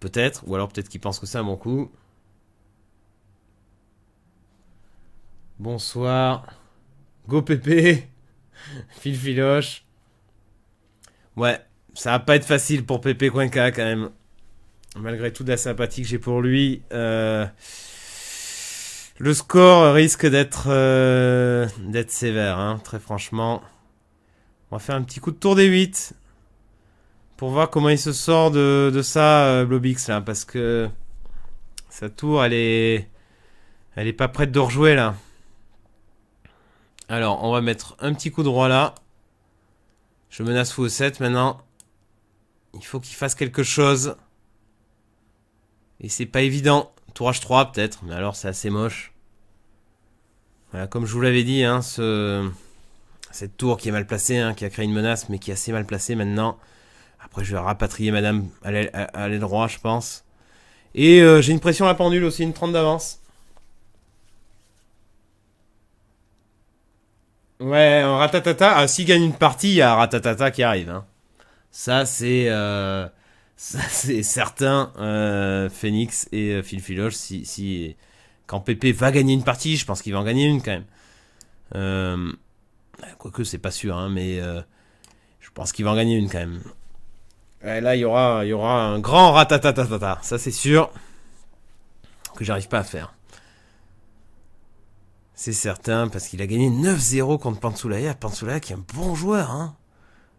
Peut-être, ou alors peut-être qu'il pense que c'est à mon coup. Bonsoir. Go Pépé. Fil Ouais, ça va pas être facile pour Pépé Coinca quand même malgré toute la sympathie que j'ai pour lui, euh, le score risque d'être euh, d'être sévère, hein, très franchement. On va faire un petit coup de tour des 8 pour voir comment il se sort de, ça, euh, Blobix, là, parce que sa tour, elle est, elle est pas prête de rejouer, là. Alors, on va mettre un petit coup droit là. Je menace fou 7 maintenant. Il faut qu'il fasse quelque chose. Et c'est pas évident. Tour h 3 peut-être, mais alors c'est assez moche. Voilà, comme je vous l'avais dit, hein, cette tour qui est mal placée, hein, qui a créé une menace, mais qui est assez mal placée maintenant. Après, je vais rapatrier madame à l'aile droit, je pense. Et euh, j'ai une pression à la pendule aussi, une 30 d'avance. Ouais, ratatata. Ah, s'il gagne une partie, il y a ratatata qui arrive. Hein. Ça, c'est... Euh, c'est certain. Euh, Phoenix et euh, Phil Philoche, si, quand Pépé va gagner une partie, je pense qu'il va en gagner une quand même. Euh, quoique, c'est pas sûr, hein, mais je pense qu'il va en gagner une quand même. là, il y aura, y aura un grand ratatatata Ça, c'est sûr que j'arrive pas à faire. C'est certain, parce qu'il a gagné 9-0 contre Pansoulaya. Pansoulaya qui est un bon joueur. Hein.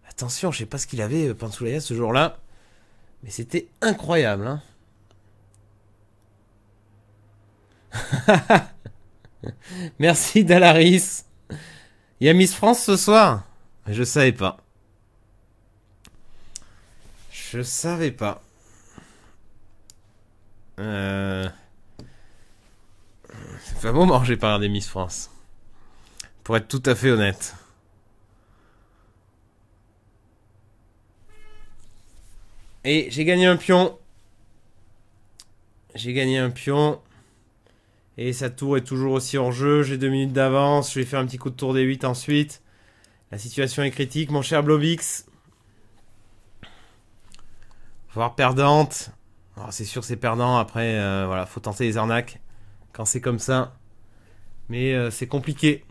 Attention, je sais pas ce qu'il avait, Pansoulaya, ce jour-là. Mais c'était incroyable, hein Merci Dalaris. Il y a Miss France ce soir Je savais pas. Je savais pas. Euh, c'est pas beau manger par Miss France. Pour être tout à fait honnête. Et j'ai gagné un pion. J'ai gagné un pion. Et sa tour est toujours aussi en jeu. J'ai deux minutes d'avance. Je vais faire un petit coup de tour des 8 ensuite. La situation est critique, mon cher Blobix. Voir perdante. c'est sûr, c'est perdant. Après, il euh, voilà, faut tenter les arnaques quand c'est comme ça. Mais euh, c'est compliqué.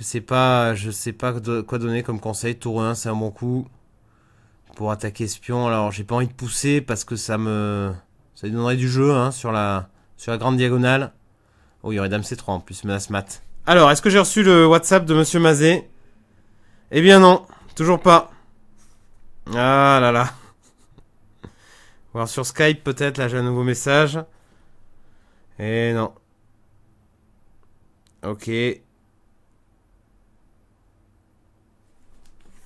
Je sais pas, je sais pas quoi donner comme conseil. Tour 1, c'est un bon coup pour attaquer espion. Alors, j'ai pas envie de pousser parce que ça me ça lui donnerait du jeu hein, sur la sur la grande diagonale. Oh, il y aurait dame C3 en plus, menace mat. Alors, est-ce que j'ai reçu le WhatsApp de monsieur Mazet Eh bien non, toujours pas. Ah là là. Voir sur Skype peut-être, là j'ai un nouveau message. Et eh non. Ok.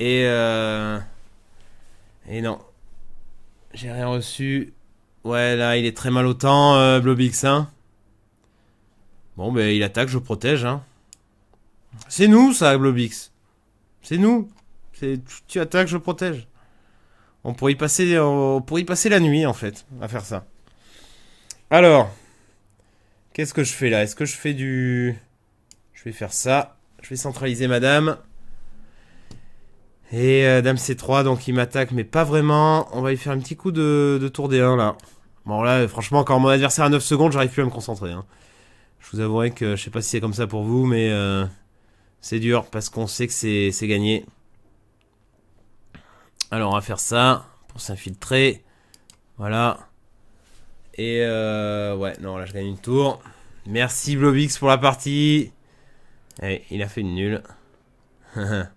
Euh, et, non. J'ai rien reçu. Ouais, là, il est très mal au temps, euh, Blobix, hein. Bon, ben, il attaque, je protège, hein. C'est nous, ça, Blobix. C'est nous. tu, attaques, je protège. On pourrait y passer, on pourrait y passer la nuit, en fait, à faire ça. Alors, qu'est-ce que je fais là Est-ce que je fais du... Je vais faire ça. Je vais centraliser madame. Et euh, Dame C3, donc il m'attaque, mais pas vraiment. On va lui faire un petit coup de, tour D1 là. Bon là, franchement, quand mon adversaire a 9 secondes, j'arrive plus à me concentrer. Hein. Je vous avouerai que je sais pas si c'est comme ça pour vous, mais euh, c'est dur parce qu'on sait que c'est gagné. Alors on va faire ça pour s'infiltrer. Voilà. Et euh, ouais, non, là je gagne une tour. Merci Blobix pour la partie. Allez, eh, il a fait une nulle.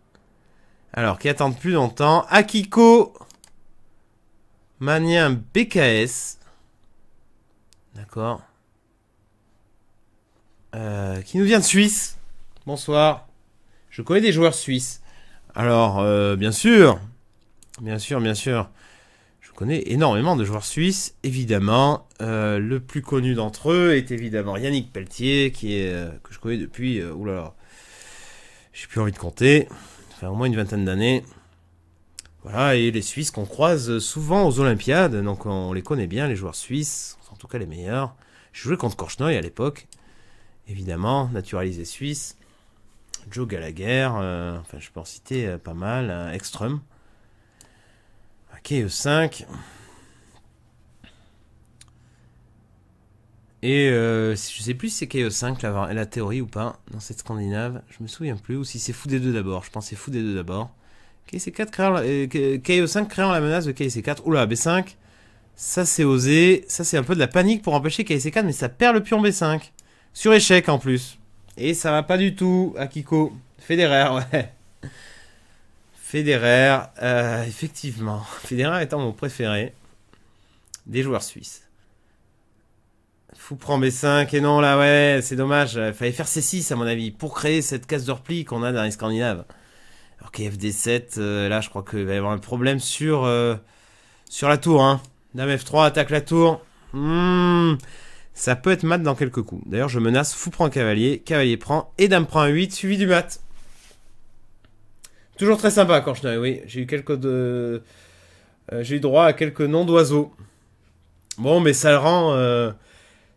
Alors, qui attendent plus longtemps. Akiko Mania BKS. D'accord. Euh, qui nous vient de Suisse. Bonsoir. Je connais des joueurs suisses. Alors, euh, bien sûr. Bien sûr, bien sûr. Je connais énormément de joueurs suisses, évidemment. Euh, le plus connu d'entre eux est évidemment Yannick Pelletier, qui est, que je connais depuis... oulala. J'ai plus envie de compter fait au moins une vingtaine d'années. Voilà, et les Suisses qu'on croise souvent aux Olympiades, donc on les connaît bien, les joueurs suisses, en tout cas les meilleurs. J'ai joué contre Korchnoi à l'époque, évidemment, naturalisé suisse. Joe Gallagher, euh, enfin je peux en citer euh, pas mal, euh, Ekström. Ok, 5 e Et euh, je sais plus si c'est KO5 la, la, théorie ou pas, dans cette scandinave, je me souviens plus, ou si c'est fou des deux d'abord, je pense que c'est fou des deux d'abord. KO5 euh, créant la menace de KC4, oula B5, ça c'est osé, ça c'est un peu de la panique pour empêcher KC4, mais ça perd le pion B5, sur échec en plus. Et ça va pas du tout, Akiko, Federer, ouais. Federer, euh, effectivement, Federer étant mon préféré des joueurs suisses. Fou prend B5 et non là ouais c'est dommage, euh, fallait faire C6 à mon avis pour créer cette case de repli qu'on a dans les Scandinaves. Alors fd 7 euh, là je crois qu'il va y avoir un problème sur, euh, sur la tour. Hein. Dame F3 attaque la tour. Hmm. ça peut être mat dans quelques coups. D'ailleurs je menace, fou prend cavalier, cavalier prend et dame prend un 8 suivi du mat. Toujours très sympa quand je oui j'ai eu quelques de... j'ai eu droit à quelques noms d'oiseaux. Bon mais ça le rend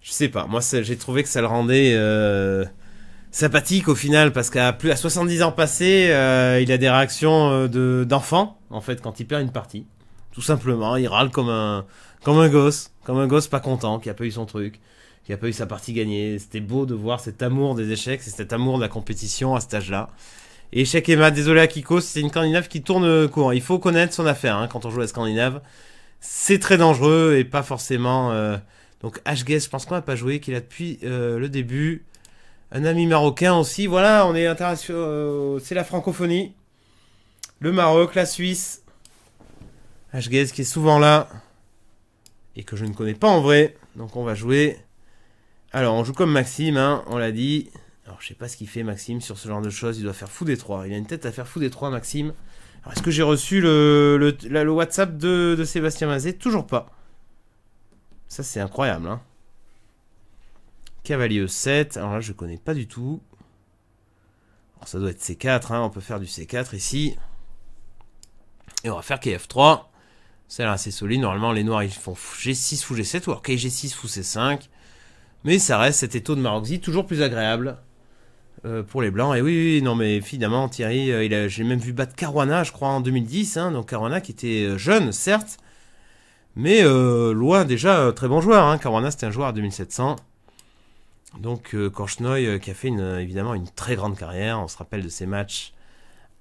je sais pas. Moi, j'ai trouvé que ça le rendait euh, sympathique au final, parce qu'à plus à 70 ans passés, euh, il a des réactions euh, d'enfant, en fait, quand il perd une partie. Tout simplement, il râle comme un, comme un gosse, comme un gosse pas content, qui a pas eu son truc, qui a pas eu sa partie gagnée. C'était beau de voir cet amour des échecs, c'est cet amour de la compétition à cet âge-là. Et Échec désolé à Kiko, c'est une Scandinave qui tourne court. Il faut connaître son affaire hein, quand on joue à Scandinave. C'est très dangereux et pas forcément... Euh, donc HGS, je pense qu'on n'a pas joué, qu'il a depuis euh, le début. Un ami marocain aussi. Voilà, on est international. Euh, c'est la francophonie. Le Maroc, la Suisse. HGS qui est souvent là. Et que je ne connais pas en vrai. Donc on va jouer. Alors on joue comme Maxime, hein, on l'a dit. Alors je sais pas ce qu'il fait Maxime sur ce genre de choses. Il doit faire fou des trois. Il a une tête à faire fou des trois Maxime. Alors est-ce que j'ai reçu le, le WhatsApp de, de Sébastien Mazet Toujours pas. Ça, c'est incroyable. Hein. Cavalier E7. Alors là, je connais pas du tout. Alors, ça doit être C4. Hein, on peut faire du C4 ici. Et on va faire KF3. C'est là assez solide. Normalement, les noirs, ils font G6 ou G7. Ou alors KG6 ou C5. Mais ça reste cet étau de Maroxy toujours plus agréable. Euh, pour les blancs. Et oui, non, mais finalement, Thierry, euh, j'ai même vu battre Caruana, je crois, en 2010. Hein. donc Caruana qui était euh, jeune, certes, mais euh, loin déjà, euh, très bon joueur. Hein. Caruana, c'était un joueur à 2700. Donc euh, Korchnoi, euh, qui a fait une, évidemment une très grande carrière. On se rappelle de ses matchs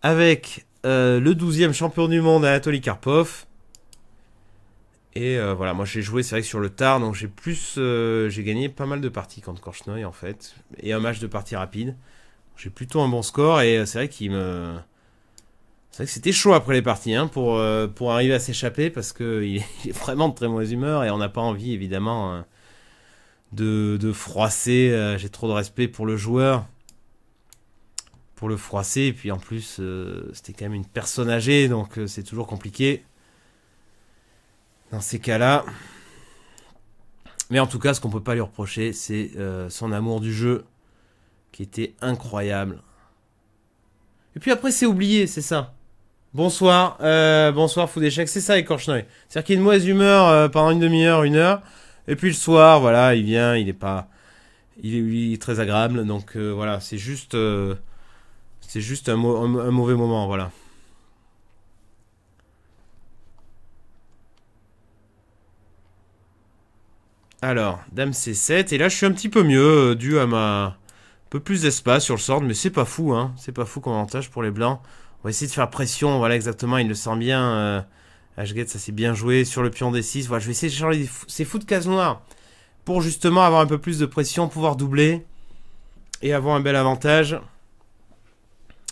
avec le 12e champion du monde Anatoly Karpov. Et voilà, moi j'ai joué, c'est vrai que sur le tard, donc j'ai plus, j'ai gagné pas mal de parties contre Korchnoi en fait, et un match de partie rapide. J'ai plutôt un bon score et c'est vrai qu'il me, c'est vrai que c'était chaud après les parties hein, pour, euh, pour arriver à s'échapper parce que il est vraiment de très mauvaise humeur et on n'a pas envie évidemment euh, de, de froisser. Euh, j'ai trop de respect pour le joueur, pour le froisser. Et puis en plus, c'était quand même une personne âgée donc c'est toujours compliqué dans ces cas-là. Mais en tout cas, ce qu'on peut pas lui reprocher, c'est son amour du jeu qui était incroyable. Et puis après, c'est oublié, c'est ça. Bonsoir, euh, bonsoir Fou d'échec, c'est ça Écorchnoy. C'est-à-dire qu'il a une mauvaise humeur euh, pendant une demi-heure, une heure, et puis le soir, voilà, il vient, il est pas, il est, très agréable, donc euh, voilà, c'est juste, c'est juste un, mauvais moment, voilà. Alors, Dame C7, et là je suis un petit peu mieux, dû à ma, un peu plus d'espace sur le sort, mais c'est pas fou, hein, c'est pas fou qu'on avantage pour les blancs. On va essayer de faire pression. Voilà, exactement. Il le sent bien. Euh, ça s'est bien joué. Sur le pion des 6. Voilà, je vais essayer de changer ces fous de case noire. Pour justement avoir un peu plus de pression, pouvoir doubler. Et avoir un bel avantage.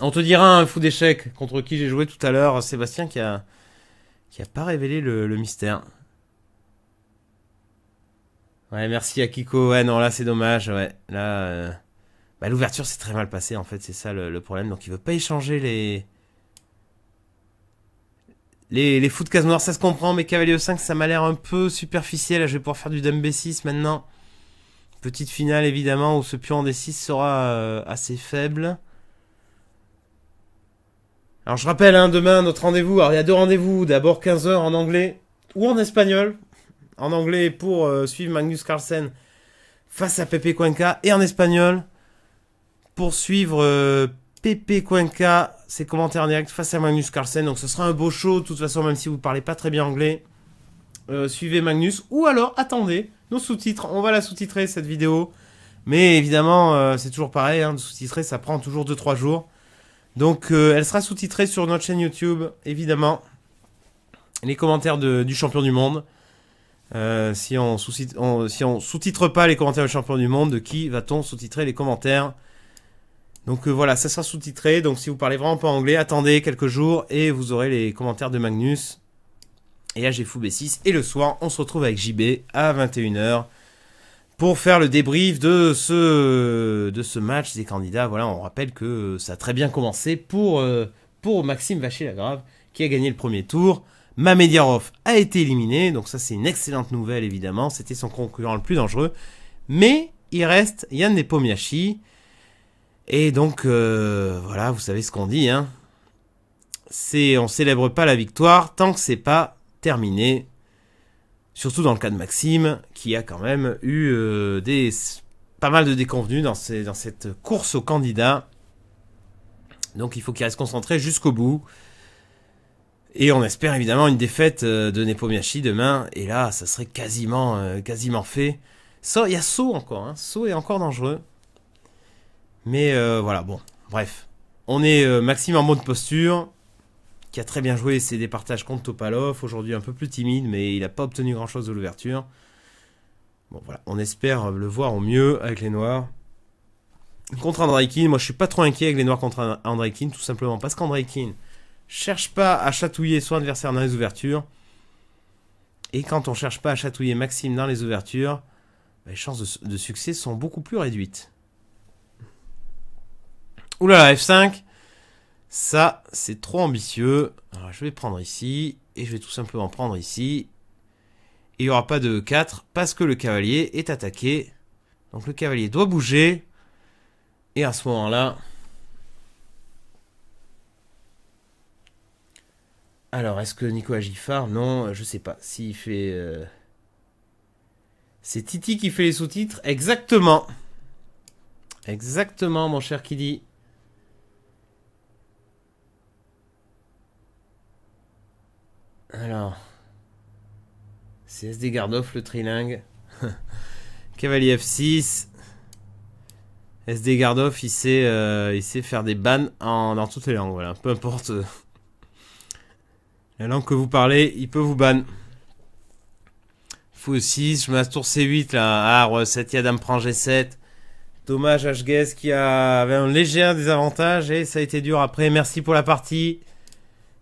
On te dira hein, un fou d'échec contre qui j'ai joué tout à l'heure. Sébastien qui a, qui a pas révélé le, mystère. Ouais, merci Akiko, Ouais, non, là, c'est dommage. Ouais, là, euh, bah, l'ouverture s'est très mal passée, en fait. C'est ça le, problème. Donc, il veut pas échanger les, les, les fous de case noire, ça se comprend, mais Cavalier 5, ça m'a l'air un peu superficiel. Je vais pouvoir faire du Dame 6 maintenant. Petite finale, évidemment, où ce pion des D6 sera euh, assez faible. Alors, je rappelle, hein, demain, notre rendez-vous. Alors, il y a deux rendez-vous. D'abord, 15h en anglais ou en espagnol. En anglais pour euh, suivre Magnus Carlsen face à Pepe Cuenca. Et en espagnol pour suivre euh, Pepe Cuenca ses commentaires en direct face à Magnus Carlsen. Donc ce sera un beau show, de toute façon, même si vous ne parlez pas très bien anglais. Euh, suivez Magnus. Ou alors, attendez, nos sous-titres, on va la sous-titrer cette vidéo. Mais évidemment, euh, c'est toujours pareil, hein, de sous-titrer, ça prend toujours 2-3 jours. Donc euh, elle sera sous-titrée sur notre chaîne YouTube, évidemment. Les commentaires du champion du monde. si on sous-titre pas les commentaires du champion du monde, de qui va-t-on sous-titrer les commentaires donc euh, voilà, ça sera sous-titré. Donc si vous parlez vraiment pas anglais, attendez quelques jours et vous aurez les commentaires de Magnus et j'ai B6. Et le soir, on se retrouve avec JB à 21h pour faire le débrief de ce, de ce match des candidats. Voilà, on rappelle que ça a très bien commencé pour, euh, pour Maxime vaché lagrave qui a gagné le premier tour. Mamediarov a été éliminé, donc ça c'est une excellente nouvelle évidemment, c'était son concurrent le plus dangereux. Mais il reste Yann Nepomniachi... Et donc, euh, voilà, vous savez ce qu'on dit, hein. C'est, on célèbre pas la victoire tant que c'est pas terminé. Surtout dans le cas de Maxime, qui a quand même eu euh, des, pas mal de déconvenus dans, cette course aux candidats. Donc il faut qu'il reste concentré jusqu'au bout. Et on espère évidemment une défaite euh, de Nepomiachi demain. Et là, ça serait quasiment, quasiment fait. il y a Saut encore. Hein. Saut est encore dangereux. Mais euh, voilà, bon, bref. On est euh, Maxime en mode posture, qui a très bien joué ses départages contre Topalov. Aujourd'hui un peu plus timide, mais il n'a pas obtenu grand-chose de l'ouverture. Bon, voilà, on espère le voir au mieux avec les Noirs. Contre Andraikin, moi je suis pas trop inquiet avec les Noirs contre Andraikin, tout simplement parce qu'Andraikin cherche pas à chatouiller son adversaire dans les ouvertures. Et quand on cherche pas à chatouiller Maxime dans les ouvertures, ben, les chances de succès sont beaucoup plus réduites. Oula F5. Ça, c'est trop ambitieux. Alors, je vais prendre ici. Et je vais tout simplement prendre ici. Et il n'y aura pas de E4 parce que le cavalier est attaqué. Donc le cavalier doit bouger. Et à ce moment-là... Alors, est-ce que Nico Giffard Non, je sais pas. S'il fait... Euh, c'est Titi qui fait les sous-titres Exactement Exactement, mon cher Kiddy. Alors. SD Gardoff, le trilingue. Cavalier F6. SD Gardoff, il sait, euh, il sait faire des bans dans toutes les langues, voilà. Peu importe euh, la langue que vous parlez, il peut vous ban. Fou 6, je m'as tour C8 là. Ah, 7, Yadam prend G7. Dommage, HGS qui avait un léger désavantage et ça a été dur après. Merci pour la partie.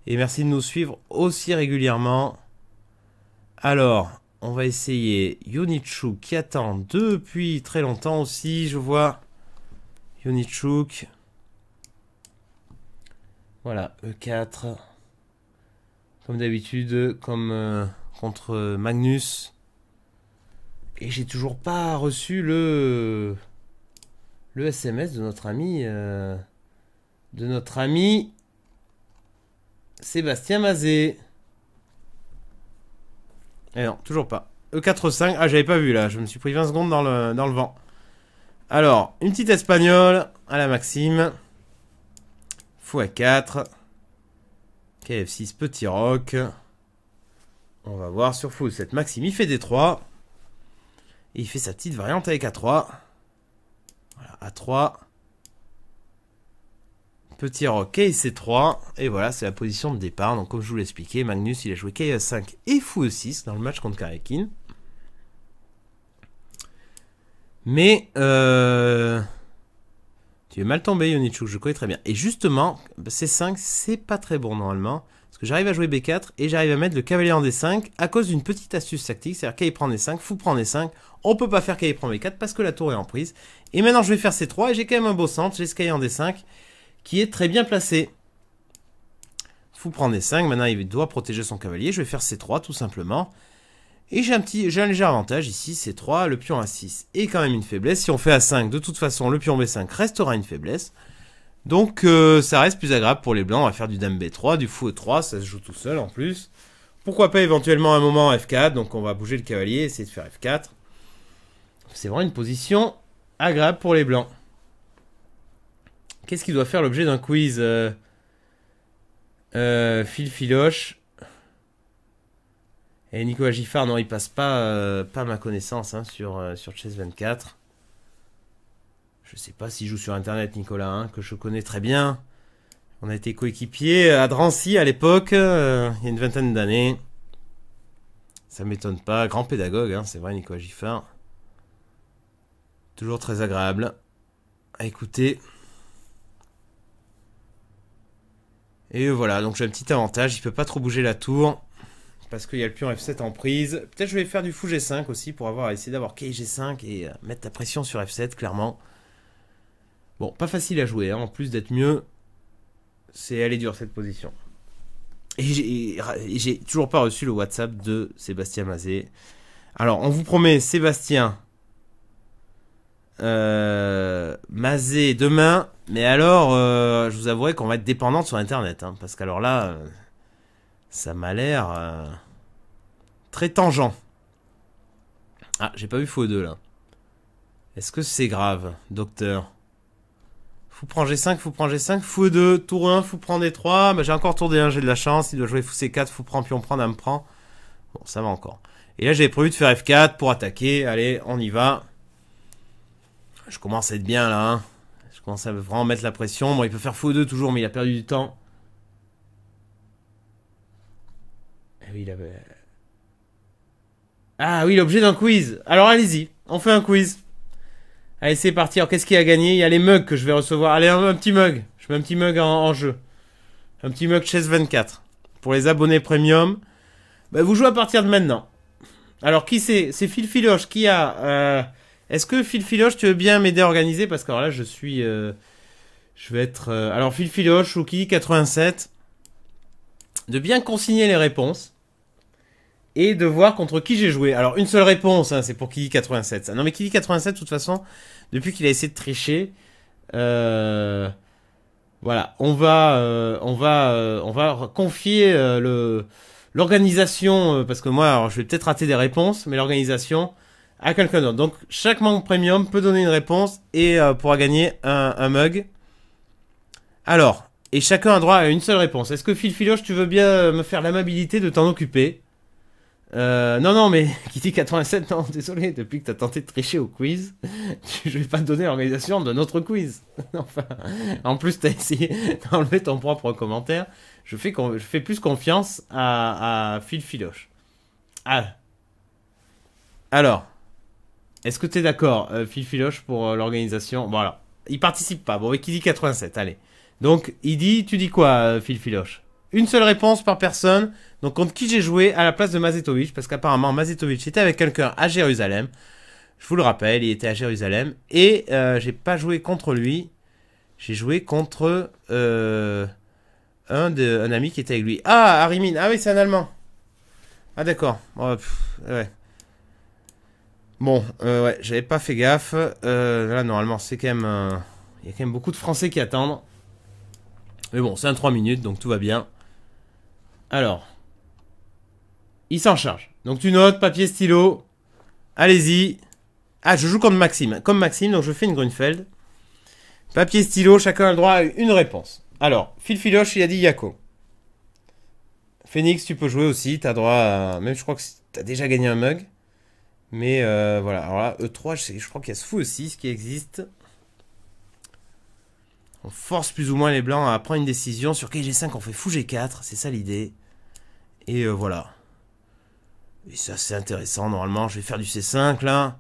Et merci de nous suivre aussi régulièrement. Alors, on va essayer Yonichuk qui attend depuis très longtemps aussi, je vois. Yonichuk. Voilà, E4. Comme d'habitude, comme euh, contre Magnus. Et j'ai toujours pas reçu le le SMS de notre ami euh, de notre ami Sébastien Mazé. Et eh non, toujours pas. E4-5. Ah, j'avais pas vu là. Je me suis pris 20 secondes dans le, vent. Alors, une petite espagnole à la Maxime. Fou à 4. KF6, petit rock. On va voir sur fou cette Maxime, il fait des 3 Et il fait sa petite variante avec A3. Voilà, A3. Petit roc c3. Et voilà, c'est la position de départ. Donc comme je vous l'expliquais, Magnus il a joué k 5 et fou 6 dans le match contre Karekin. Mais euh, tu es mal tombé Yonichu, je connais très bien. Et justement, C5, c'est pas très bon normalement. Parce que j'arrive à jouer B4 et j'arrive à mettre le cavalier en D5 à cause d'une petite astuce tactique. C'est-à-dire qu'il prend D5, fou prend D5. On peut pas faire qu'il prend B4 parce que la tour est en prise. Et maintenant je vais faire C3 et j'ai quand même un beau centre. J'ai ce en D5 qui est très bien placé. Fou prend des 5, maintenant il doit protéger son cavalier. Je vais faire C3 tout simplement. Et j'ai un léger avantage ici, C3, le pion A6 est quand même une faiblesse. Si on fait A5, de toute façon, le pion B5 restera une faiblesse. Donc euh, ça reste plus agréable pour les blancs, on va faire du dame B3, du fou E3, ça se joue tout seul en plus. Pourquoi pas éventuellement un moment F4, donc on va bouger le cavalier, essayer de faire F4. C'est vraiment une position agréable pour les blancs. Qu'est-ce qui doit faire l'objet d'un quiz euh, euh, Phil Filoche. Et Nicolas Giffard, non, il passe pas, euh, pas à ma connaissance hein, sur, sur Chess 24. Je sais pas s'il joue sur Internet, Nicolas, hein, que je connais très bien. On a été coéquipiers à Drancy à l'époque, il y a une vingtaine d'années. Ça m'étonne pas. Grand pédagogue, hein, c'est vrai, Nicolas Giffard. Toujours très agréable à écouter. Et euh, voilà, donc j'ai un petit avantage, il peut pas trop bouger la tour. Parce qu'il y a le pion F7 en prise. Peut-être je vais faire du fou G5 aussi pour avoir essayé d'avoir kg 5 et euh, mettre la pression sur F7, clairement. Bon, pas facile à jouer, hein. en plus d'être mieux, c'est aller dur cette position. Et j'ai toujours pas reçu le WhatsApp de Sébastien Mazé. Alors, on vous promet, Sébastien, euh, Mazé demain, mais alors euh, je vous avouerai qu'on va être dépendant sur Internet, hein, parce qu'alors là, euh, ça m'a l'air euh, très tangent. Ah, j'ai pas vu faux 2 là. Est-ce que c'est grave, docteur Fou prend G5, fou prend G5, fou 2, tour 1, fou prend D3. Ah, bah, j'ai encore tour D1, j'ai de la chance. Il doit jouer fou C4, fou prend, pion prend, me prend. Bon, ça va encore. Et là, j'avais prévu de faire F4 pour attaquer. Allez, on y va je commence à être bien là. Hein. Je commence à vraiment mettre la pression. Bon, il peut faire faux 2 toujours, mais il a perdu du temps. Eh ah oui, il Ah oui, l'objet d'un quiz. Alors allez-y, on fait un quiz. Allez, c'est parti. Alors qu'est-ce qu'il a gagné Il y a les mugs que je vais recevoir. Allez, un, petit mug. Je mets un petit mug en, jeu. Un petit mug Chess 24. Pour les abonnés premium. Bah, vous jouez à partir de maintenant. Alors qui c'est C'est Phil Philoche. qui a... Euh est-ce que Phil Filoche, tu veux bien m'aider à organiser Parce que là, je suis. Euh, je vais être. Euh, alors, Phil Filoche, Wookie87. De bien consigner les réponses. Et de voir contre qui j'ai joué. Alors, une seule réponse, hein, c'est pour Kili87. Non, mais Kili87, de toute façon, depuis qu'il a essayé de tricher. Euh, voilà, on va, on va, on va confier le l'organisation, parce que moi, je vais peut-être rater des réponses, mais l'organisation, à quelqu'un d'autre. Donc chaque membre premium peut donner une réponse et euh, pourra gagner un, mug. Alors, et chacun a droit à une seule réponse. Est-ce que Phil Philoche, tu veux bien euh, me faire l'amabilité de t'en occuper euh, non, non, mais Kitty87, non, désolé, depuis que tu as tenté de tricher au quiz, je vais pas donner l'organisation d'un autre quiz. en plus, t'as essayé d'enlever ton propre commentaire. Je fais, je fais plus confiance à, Phil Ah. Alors, est-ce que tu es d'accord, euh, Phil Filoche, pour euh, l'organisation l'organisation Voilà. Il participe pas. Bon, mais qui dit 87, allez. Donc, il dit, tu dis quoi, euh, Phil Filoche Une seule réponse par personne. Donc, contre qui j'ai joué à la place de Mazetovic Parce qu'apparemment, Mazetovic était avec quelqu'un à Jérusalem. Je vous le rappelle, il était à Jérusalem. Et j'ai pas joué contre lui. J'ai joué contre un, de, un ami qui était avec lui. Ah, Arimin. Ah oui, c'est un Allemand. Ah d'accord. Oh, ouais. Bon, euh, ouais, j'avais pas fait gaffe. Euh, là, normalement, c'est quand même. Euh, il y a quand même beaucoup de Français qui attendent. Mais bon, c'est un 3 minutes, donc tout va bien. Alors. Il s'en charge. Donc tu notes, papier, stylo. Allez-y. Ah, je joue comme Maxime. Comme Maxime, donc je fais une Grunfeld. Papier, stylo, chacun a le droit à une réponse. Alors, Phil Filoche, il a dit Yako. Phoenix, tu peux jouer aussi, t'as droit Même je crois que t'as déjà gagné un mug. Mais euh, voilà, alors là, E3, je, je crois qu'il y a ce fou aussi, ce qui existe. On force plus ou moins les blancs à prendre une décision sur KG5, on fait fou G4, c'est ça l'idée. Et euh, voilà. Et ça, c'est intéressant, normalement, je vais faire du C5, là.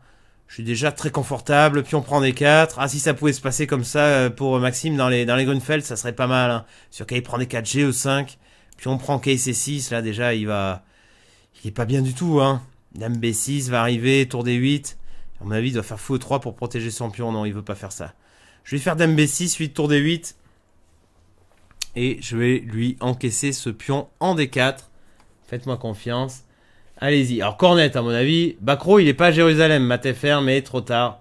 Je suis déjà très confortable, puis on prend des 4. Ah, si ça pouvait se passer comme ça euh, pour euh, Maxime dans les, dans les Grunfeld, ça serait pas mal. Hein. Sur K, il prend des 4, G, E5, puis on prend KC6, là, déjà, il va... Il est pas bien du tout, hein. Dame B6 va arriver, tour D8. À mon avis, il doit faire fou 3 pour protéger son pion. Non, il veut pas faire ça. Je vais faire Dame B6, 8 tour D8. Et je vais lui encaisser ce pion en D4. Faites-moi confiance. Allez-y. Alors, Cornet à mon avis. Bacro, il est pas à Jérusalem. Matéfer mais trop tard.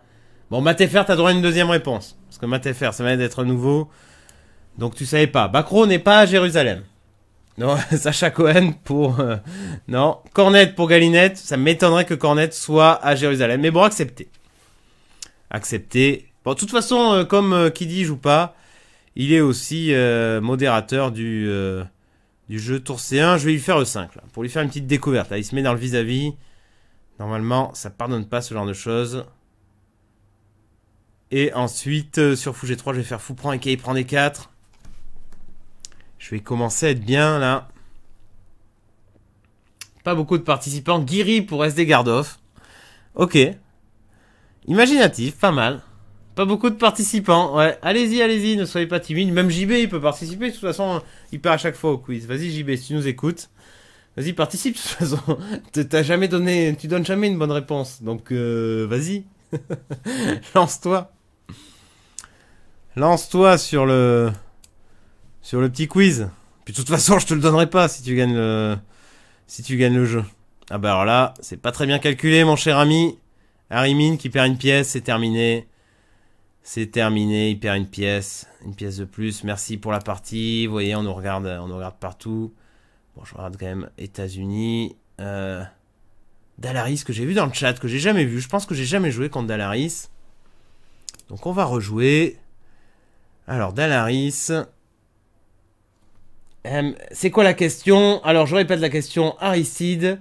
Bon, tu t'as droit à une deuxième réponse. Parce que Matéfer ça m'a d'être nouveau. Donc, tu savais pas. Bacro n'est pas à Jérusalem. Non, Sacha Cohen pour... Euh, non, Cornette pour Galinette. Ça m'étonnerait que Cornette soit à Jérusalem. Mais bon, accepté. Accepté. Bon, de toute façon, euh, comme euh, qui dit joue pas, il est aussi modérateur du, du jeu Tour C1. Je vais lui faire le 5, là, pour lui faire une petite découverte. Là, il se met dans le vis-à-vis. Normalement, ça pardonne pas ce genre de choses. Et ensuite, sur fou 3 je vais faire fou prend et il prend des 4. Je vais commencer à être bien là. Pas beaucoup de participants. Guiri pour SD Gardoff. Ok. Imaginatif, pas mal. Pas beaucoup de participants. Ouais, allez-y, allez-y, ne soyez pas timide. Même JB, il peut participer. De toute façon, il part à chaque fois au quiz. Vas-y, JB, si tu nous écoutes. Vas-y, participe, de toute façon. T'as jamais donné, tu donnes jamais une bonne réponse. Donc, euh, vas-y. Lance-toi. Lance-toi sur le, sur le petit quiz. Puis de toute façon, je te le donnerai pas si tu gagnes le, si tu gagnes le jeu. Ah bah alors là, c'est pas très bien calculé, mon cher ami. Mine qui perd une pièce, c'est terminé. C'est terminé, il perd une pièce, une pièce de plus. Merci pour la partie. Vous voyez, on nous regarde, on regarde partout. Bon, je regarde quand même États-Unis. Euh, Dalaris que j'ai vu dans le chat, que j'ai jamais vu. Je pense que j'ai jamais joué contre Dalaris. Donc on va rejouer. Alors Dalaris, euh, c'est quoi la question Alors, je répète la question, Aristide.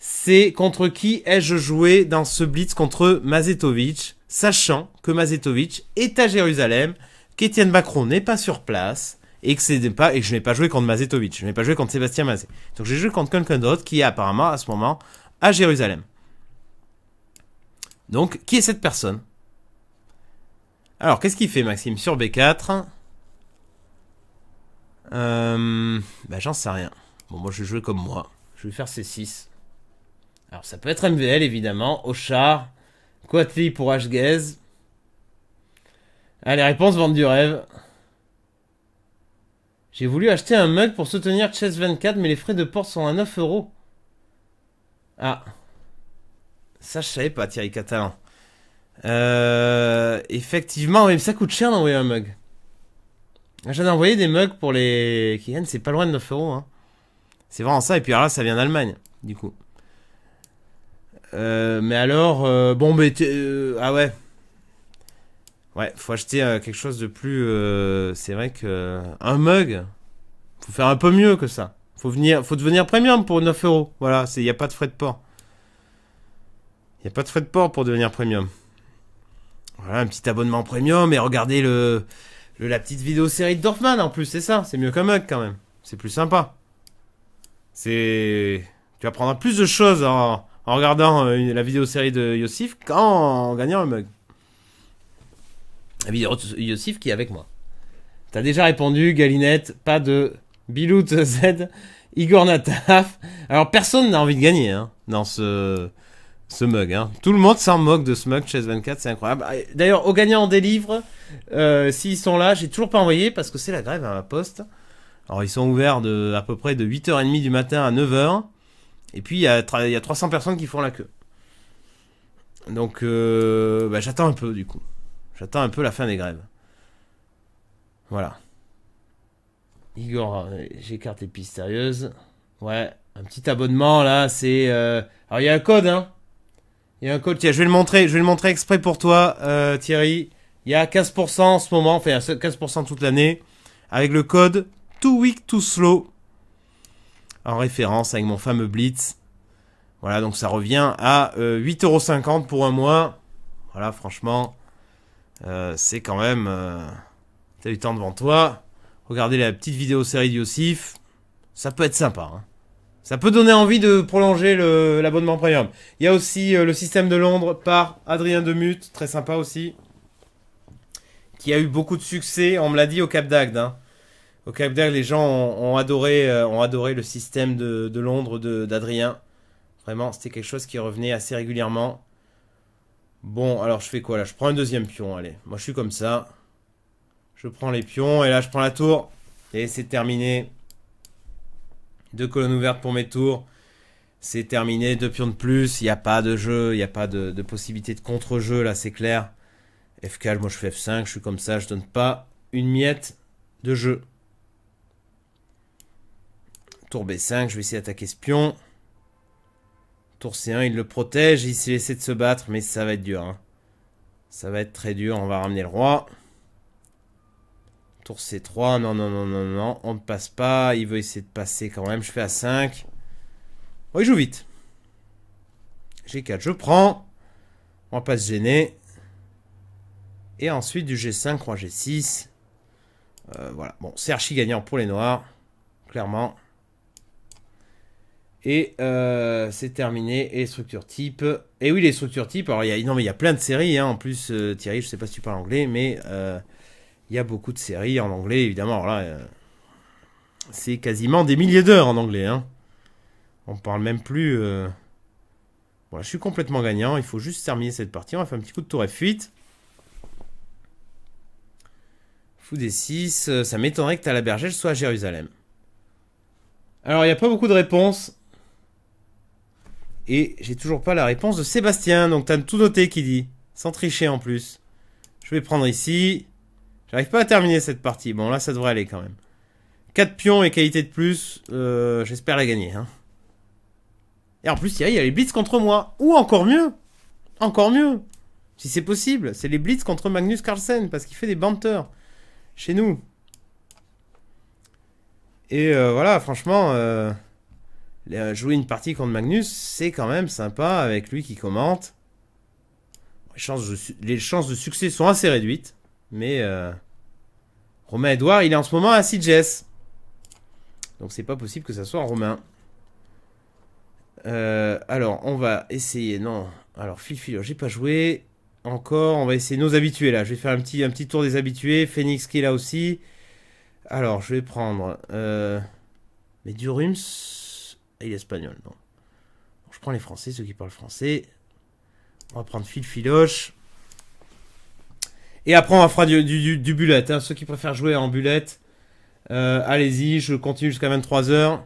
C'est contre qui ai-je joué dans ce blitz contre Mazetovic, sachant que Mazetovic est à Jérusalem, qu'Étienne Macron n'est pas sur place et que, pas, et que je n'ai pas joué contre Mazetovic, je n'ai pas joué contre Sébastien Mazet. Donc j'ai joué contre quelqu'un d'autre qui est apparemment à ce moment à Jérusalem. Donc, qui est cette personne Alors, qu'est-ce qu'il fait Maxime Sur B4, euh, bah j'en sais rien. Bon, moi je vais jouer comme moi. Je vais faire C6. Alors ça peut être MVL évidemment, Au Oshar, Quatli pour Hgaze. Ah, les réponses vendent du rêve. J'ai voulu acheter un mug pour soutenir Chess 24, mais les frais de port sont à 9 euros. Ah. Ça, je savais pas, Thierry Catalan. Euh, effectivement, mais ça coûte cher d'envoyer un mug. J'ai envoyé des mugs pour les Kian, c'est pas loin de 9 euros. Hein. C'est vraiment ça, et puis alors là, ça vient d'Allemagne, du coup. Euh, mais alors, euh, bon, mais. Euh, ah ouais. Ouais, faut acheter quelque chose de plus. c'est vrai que. Un mug, faut faire un peu mieux que ça. Faut, venir, faut devenir premium pour 9 euros. Voilà, il n'y a pas de frais de port. Il n'y a pas de frais de port pour devenir premium. Voilà, un petit abonnement premium et regardez le, la petite vidéo série de Dorfman en plus, c'est ça. C'est mieux qu'un mug quand même. C'est plus sympa. C'est. Tu apprendras plus de choses en, regardant euh, la vidéo série de Yossif qu'en gagnant un mug. La vidéo Yossif qui est avec moi. T'as déjà répondu, Galinette, pas de Biloute Z, Igor Nataf. Alors personne n'a envie de gagner hein, dans ce ce mug. Hein. Tout le monde s'en moque de ce mug Chess 24, c'est incroyable. Ah, d'ailleurs, aux gagnants des livres, euh, s'ils sont là, j'ai toujours pas envoyé parce que c'est la grève à ma poste. Alors ils sont ouverts de à peu près de 8h30 du matin à 9h. Et puis il y, y, a 300 personnes qui font la queue. Donc euh, bah, j'attends un peu du coup. J'attends un peu la fin des grèves. Voilà. Igor, euh, j'écarte les pistes sérieuses. Ouais, un petit abonnement là, c'est... Euh... Alors il y a un code, hein il y a un code, tiens, je vais le montrer, je vais le montrer exprès pour toi, euh, Thierry. Il y a 15% en ce moment, enfin, il y 15% toute l'année, avec le code Too week Slow, en référence avec mon fameux Blitz. Voilà, donc ça revient à 8,50€ euh, pour un mois. Voilà, franchement, euh, c'est quand même... Euh, T'as du temps devant toi. Regardez la petite vidéo série Yossif. Ça peut être sympa. Hein. Ça peut donner envie de prolonger l'abonnement premium. Il y a aussi euh, le système de Londres par Adrien Demut, très sympa aussi, qui a eu beaucoup de succès, on me l'a dit, au Cap d'Agde. Hein. Au Cap d'Agde, les gens ont, adoré, euh, ont adoré le système de, de Londres d'Adrien. Vraiment, c'était quelque chose qui revenait assez régulièrement. Bon, alors je fais quoi là Je prends un deuxième pion, allez. Moi je suis comme ça. Je prends les pions et là je prends la tour. Et c'est terminé. Deux colonnes ouvertes pour mes tours. C'est terminé, deux pions de plus, il n'y a pas de jeu, il n'y a pas de, possibilité de contre-jeu, là c'est clair. F4, moi je fais F5, je suis comme ça, je donne pas une miette de jeu. Tour B5, je vais essayer d'attaquer ce pion. Tour C1, il le protège, il s'est laissé de se battre, mais ça va être dur. Hein. Ça va être très dur, on va ramener le roi. Sur C3, non, non, non, non, non, on ne passe pas. Il veut essayer de passer quand même. Je fais à 5. Oh, il joue vite. G4, je prends. On va pas se gêner. Et ensuite, du G5, roi G6. Euh, voilà. Bon, c'est archi gagnant pour les noirs. Clairement. Et euh, c'est terminé. Et les structures Et oui, les structures type... Alors, il y a, non, il y a plein de séries. Hein. En plus, euh, Thierry, je sais pas si tu parles anglais, mais il y a beaucoup de séries en anglais, évidemment. Alors là, euh, c'est quasiment des milliers d'heures en anglais. Hein. On parle même plus. Euh, voilà, je suis complètement gagnant. Il faut juste terminer cette partie. On va faire un petit coup de tour f fuite. Fou des 6. Ça m'étonnerait que la bergère soit à Jérusalem. Alors, il n'y a pas beaucoup de réponses. Et j'ai toujours pas la réponse de Sébastien. Donc, tu as tout noté qui dit. Sans tricher en plus. Je vais prendre ici. J'arrive pas à terminer cette partie. Bon, là, ça devrait aller quand même. 4 pions et qualité de plus. Euh, j'espère la gagner. Hein. Et en plus, il y, a les blitz contre moi. Ou encore mieux. Encore mieux. Si c'est possible. C'est les blitz contre Magnus Carlsen. Parce qu'il fait des banteurs. Chez nous. Et euh, voilà, franchement... Euh, jouer une partie contre Magnus, c'est quand même sympa. Avec lui qui commente. les chances de succès sont assez réduites. Mais euh, Romain Edouard, il est en ce moment à Sitges. Donc c'est pas possible que ça soit en romain. Euh, alors, on va essayer. Non. Alors, je j'ai pas joué. Encore, on va essayer nos habitués là. Je vais faire un petit, un petit tour des habitués. Phoenix qui est là aussi. Alors, je vais prendre. Euh, mais Durums. Il est espagnol, non. je prends les français, ceux qui parlent français. On va prendre Phil et après, on fera du, bullet. Hein. Ceux qui préfèrent jouer en bullet, euh, allez-y, je continue jusqu'à 23h.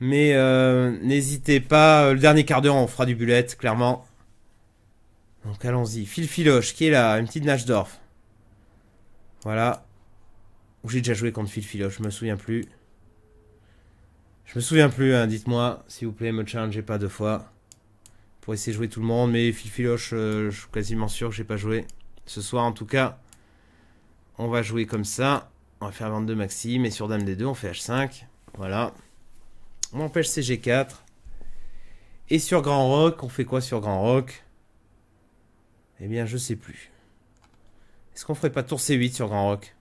Mais euh, n'hésitez pas, euh, le dernier quart d'heure, on fera du bullet, clairement. Donc allons-y. Phil Filoche, qui est là, une petite Nashdorf. Voilà. J'ai déjà joué contre Phil Philoche. je me souviens plus. Je me souviens plus, hein, dites-moi, s'il vous plaît, me challengez pas deux fois. Pour essayer de jouer tout le monde, mais Phil Philoche, je suis quasiment sûr que j'ai pas joué. Ce soir, en tout cas, on va jouer comme ça. On va faire 22 maxi, mais sur dame des 2 on fait h5. Voilà. On empêche cg4. Et sur grand Rock, on fait quoi sur grand Rock Eh bien, je sais plus. Est-ce qu'on ferait pas tour c8 sur grand Rock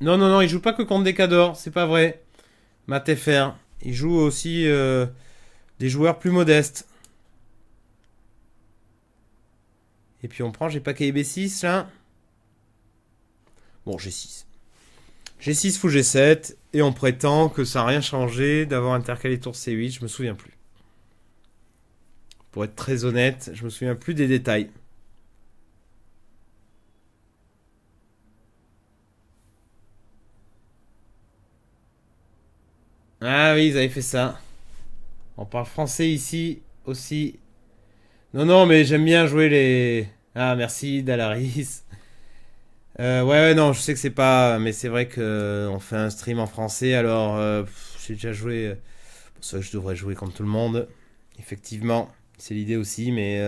Non, non, non, il joue pas que contre des cadors, c'est pas vrai. Fr. il joue aussi euh, des joueurs plus modestes. Et puis on prend, j'ai pas b 6 là. Bon, G6. G6 fou G7, et on prétend que ça n'a rien changé d'avoir intercalé tour C8, je me souviens plus. Pour être très honnête, je me souviens plus des détails. Ah oui, ils avaient fait ça. On parle français ici aussi. Non, non, mais j'aime bien jouer les... Ah, merci, Dalaris. Euh, ouais, ouais, non, je sais que c'est pas... Mais c'est vrai qu'on fait un stream en français, alors... Euh, j'ai déjà joué... Euh, pour ça, je devrais jouer comme tout le monde. Effectivement, c'est l'idée aussi, mais...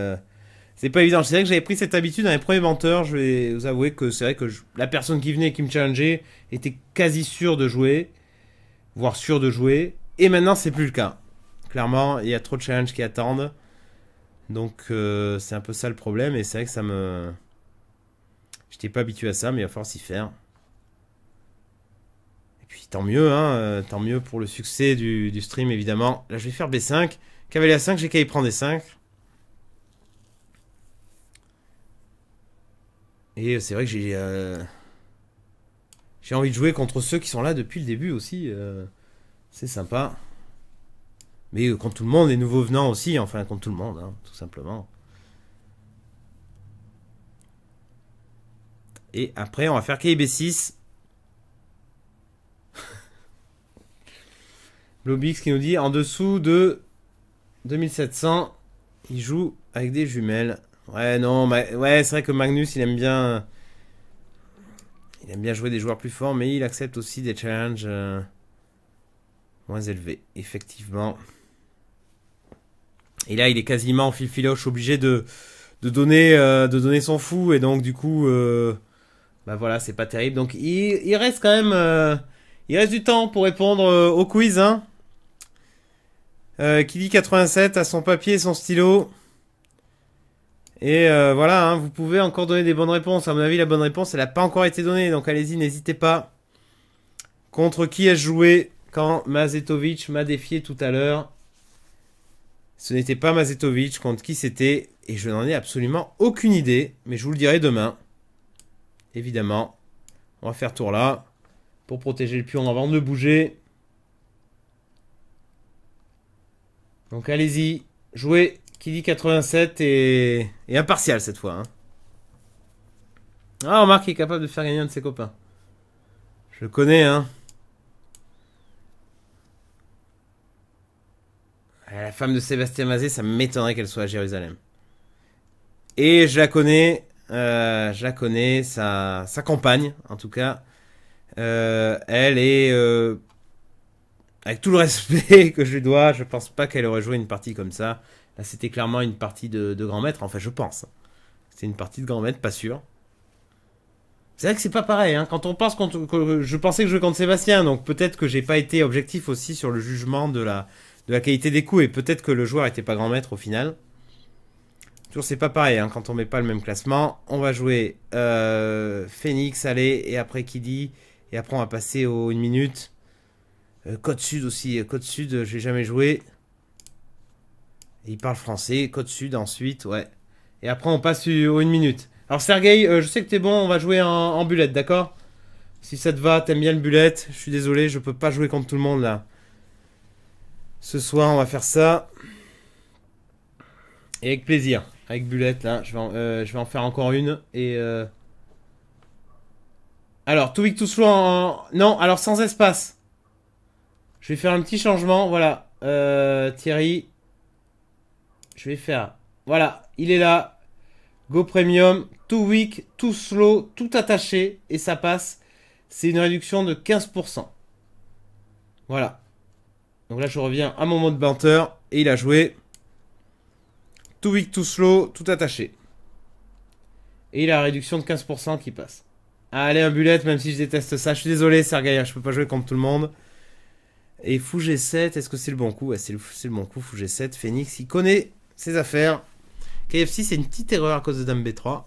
c'est pas évident. C'est vrai que j'avais pris cette habitude dans les premiers menteurs. Je vais vous avouer que c'est vrai que la personne qui venait et qui me challengeait était quasi sûre de jouer, voire sûre de jouer. Et maintenant, c'est plus le cas. Clairement, il y a trop de challenges qui attendent. Donc euh, c'est un peu ça le problème et c'est vrai que ça me... J'étais pas habitué à ça mais il va falloir s'y faire. Et puis tant mieux, hein, euh, tant mieux pour le succès du, du stream évidemment. Là je vais faire B5. Cavalier à 5, j'ai qu'à y prendre des 5. Et euh, c'est vrai que j'ai... J'ai envie de jouer contre ceux qui sont là depuis le début aussi. C'est sympa. Mais contre euh, tout le monde, les nouveaux venants aussi, enfin contre tout le monde, hein, tout simplement. Et après, on va faire kb 6 Blobix qui nous dit en dessous de 2700, il joue avec des jumelles. Ouais, non, ouais, c'est vrai que Magnus, il aime bien. Il aime bien jouer des joueurs plus forts, mais il accepte aussi des challenges euh, moins élevés, effectivement. Et là, il est quasiment en fil filoche obligé de, donner, euh, de donner son fou. Et donc, du coup, euh, bah voilà, c'est pas terrible. Donc, il, reste quand même, euh, il reste du temps pour répondre euh, au quiz. Hein. qui dit 87 à son papier et son stylo. Et voilà, hein, vous pouvez encore donner des bonnes réponses. À mon avis, la bonne réponse, elle n'a pas encore été donnée. Donc, allez-y, n'hésitez pas. Contre qui ai-je joué quand Mazetovic m'a défié tout à l'heure ce n'était pas Mazetovic, contre qui c'était Et je n'en ai absolument aucune idée, mais je vous le dirai demain. Évidemment. On va faire tour là. Pour protéger le pion avant de bouger. Donc allez-y. Jouez qui dit 87 et, et impartial cette fois. Hein. Ah, remarque, est capable de faire gagner un de ses copains. Je le connais, hein. Ah, la femme de Sébastien Mazé, ça m'étonnerait qu'elle soit à Jérusalem. Et je la connais, euh, je la connais, sa, sa, compagne, en tout cas. Euh, elle est, euh, avec tout le respect que je lui dois, je pense pas qu'elle aurait joué une partie comme ça. Là, c'était clairement une partie de, grand maître, enfin je pense. C'est une partie de grand maître, pas sûr. C'est vrai que c'est pas pareil, hein. quand on pense je pensais que je jouais contre Sébastien, donc peut-être que j'ai pas été objectif aussi sur le jugement de la, de la qualité des coups. Et peut-être que le joueur n'était pas grand maître au final. Toujours, c'est pas pareil. Hein. quand on met pas le même classement, on va jouer euh, Phoenix, allez, et après Kiddy. Et après, on va passer au 1 minute. Euh, Côte Sud aussi. Euh, Côte Sud, j'ai jamais joué. il parle français. Côte Sud ensuite, ouais. Et après, on passe aux 1 minute. Alors, Sergei, je sais que t'es bon. On va jouer en, bullet, d'accord Si ça te va, t'aimes bien le bullet. Je suis désolé, je peux pas jouer contre tout le monde là. Ce soir, on va faire ça. Et avec plaisir. Avec Bulette, là. Je vais en, euh, je vais en faire encore une. Et. Euh, alors, tout week, tout slow Non, alors sans espace. Je vais faire un petit changement. Voilà. Euh, Thierry. Je vais faire. Voilà. Il est là. Go Premium. Tout week, tout slow, tout attaché. Et ça passe. C'est une réduction de 15%. Voilà. Donc là, je reviens à mon mode banter. Et il a joué tout weak, tout slow, tout attaché. Et il a la réduction de 15% qui passe. Allez, un bullet, même si je déteste ça. Je suis désolé, Sergaïa, je peux pas jouer contre tout le monde. Et fou G7, est-ce que c'est le bon coup c'est le, bon coup, fou G7. Phoenix, il connaît ses affaires. KFC, c'est une petite erreur à cause de Dame B3.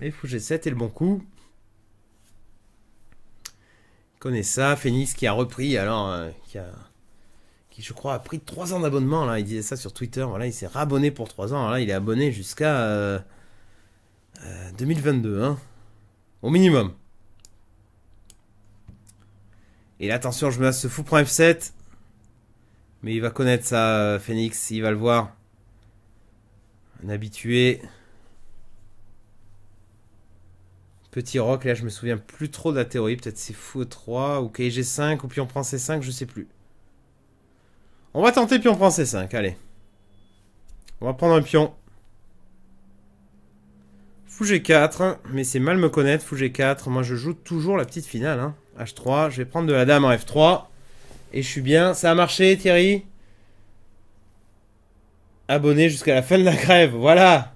Mais fou G7 est le bon coup. Il connaît ça. Phoenix qui a repris, alors, euh, qui a je crois a pris 3 ans d'abonnement là, il disait ça sur Twitter, voilà, il s'est rabonné pour 3 ans, là il est abonné jusqu'à 2022, euh, euh, hein, au minimum. Et là attention, je me ce fou pour F7, mais il va connaître ça, Phoenix, euh, il va le voir. Un habitué. Petit rock, là je me souviens plus trop de la théorie, peut-être c'est fou 3 ou KG5 ou puis on prend C5, je sais plus. On va tenter pion prend C5, allez. On va prendre un pion. Fou G4, mais c'est mal me connaître, Fou G4. Moi, je joue toujours la petite finale. Hein. H3, je vais prendre de la dame en F3. Et je suis bien. Ça a marché, Thierry Abonné jusqu'à la fin de la grève, voilà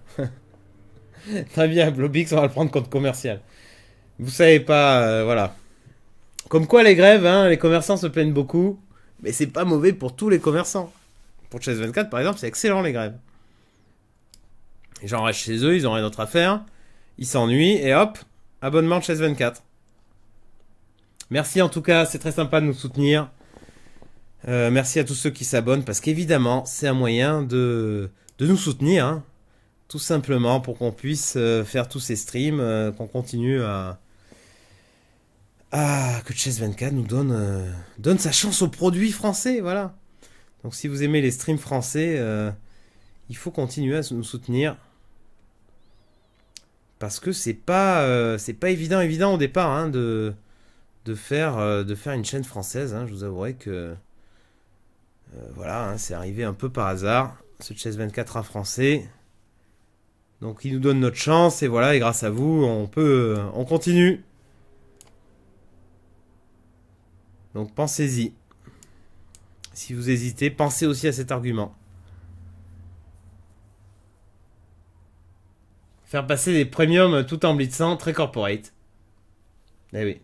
Très bien, Blobix, on va le prendre contre commercial. Vous savez pas, euh, voilà. Comme quoi, les grèves, hein, les commerçants se plaignent beaucoup. Mais c'est pas mauvais pour tous les commerçants. Pour chess 24, par exemple, c'est excellent les grèves. Les gens restent chez eux, ils ont rien d'autre à faire, ils s'ennuient et hop, abonnement de 24. Merci en tout cas, c'est très sympa de nous soutenir. Euh, merci à tous ceux qui s'abonnent parce qu'évidemment, c'est un moyen de, de nous soutenir. Hein. tout simplement pour qu'on puisse euh, faire tous ces streams, euh, qu'on continue à, ah, que Chess 24 nous donne, euh, donne sa chance aux produits français, voilà. Donc si vous aimez les streams français, euh, il faut continuer à nous soutenir. Parce que c'est pas, euh, c'est pas évident, évident au départ hein, de, de, faire, de faire une chaîne française. Hein. je vous avouerai que voilà, hein, c'est arrivé un peu par hasard. Ce Chess 24 à français. Donc il nous donne notre chance et voilà, et grâce à vous, on peut, on continue. Donc pensez-y. Si vous hésitez, pensez aussi à cet argument. Faire passer des premiums tout en blitzant, très corporate. Eh oui.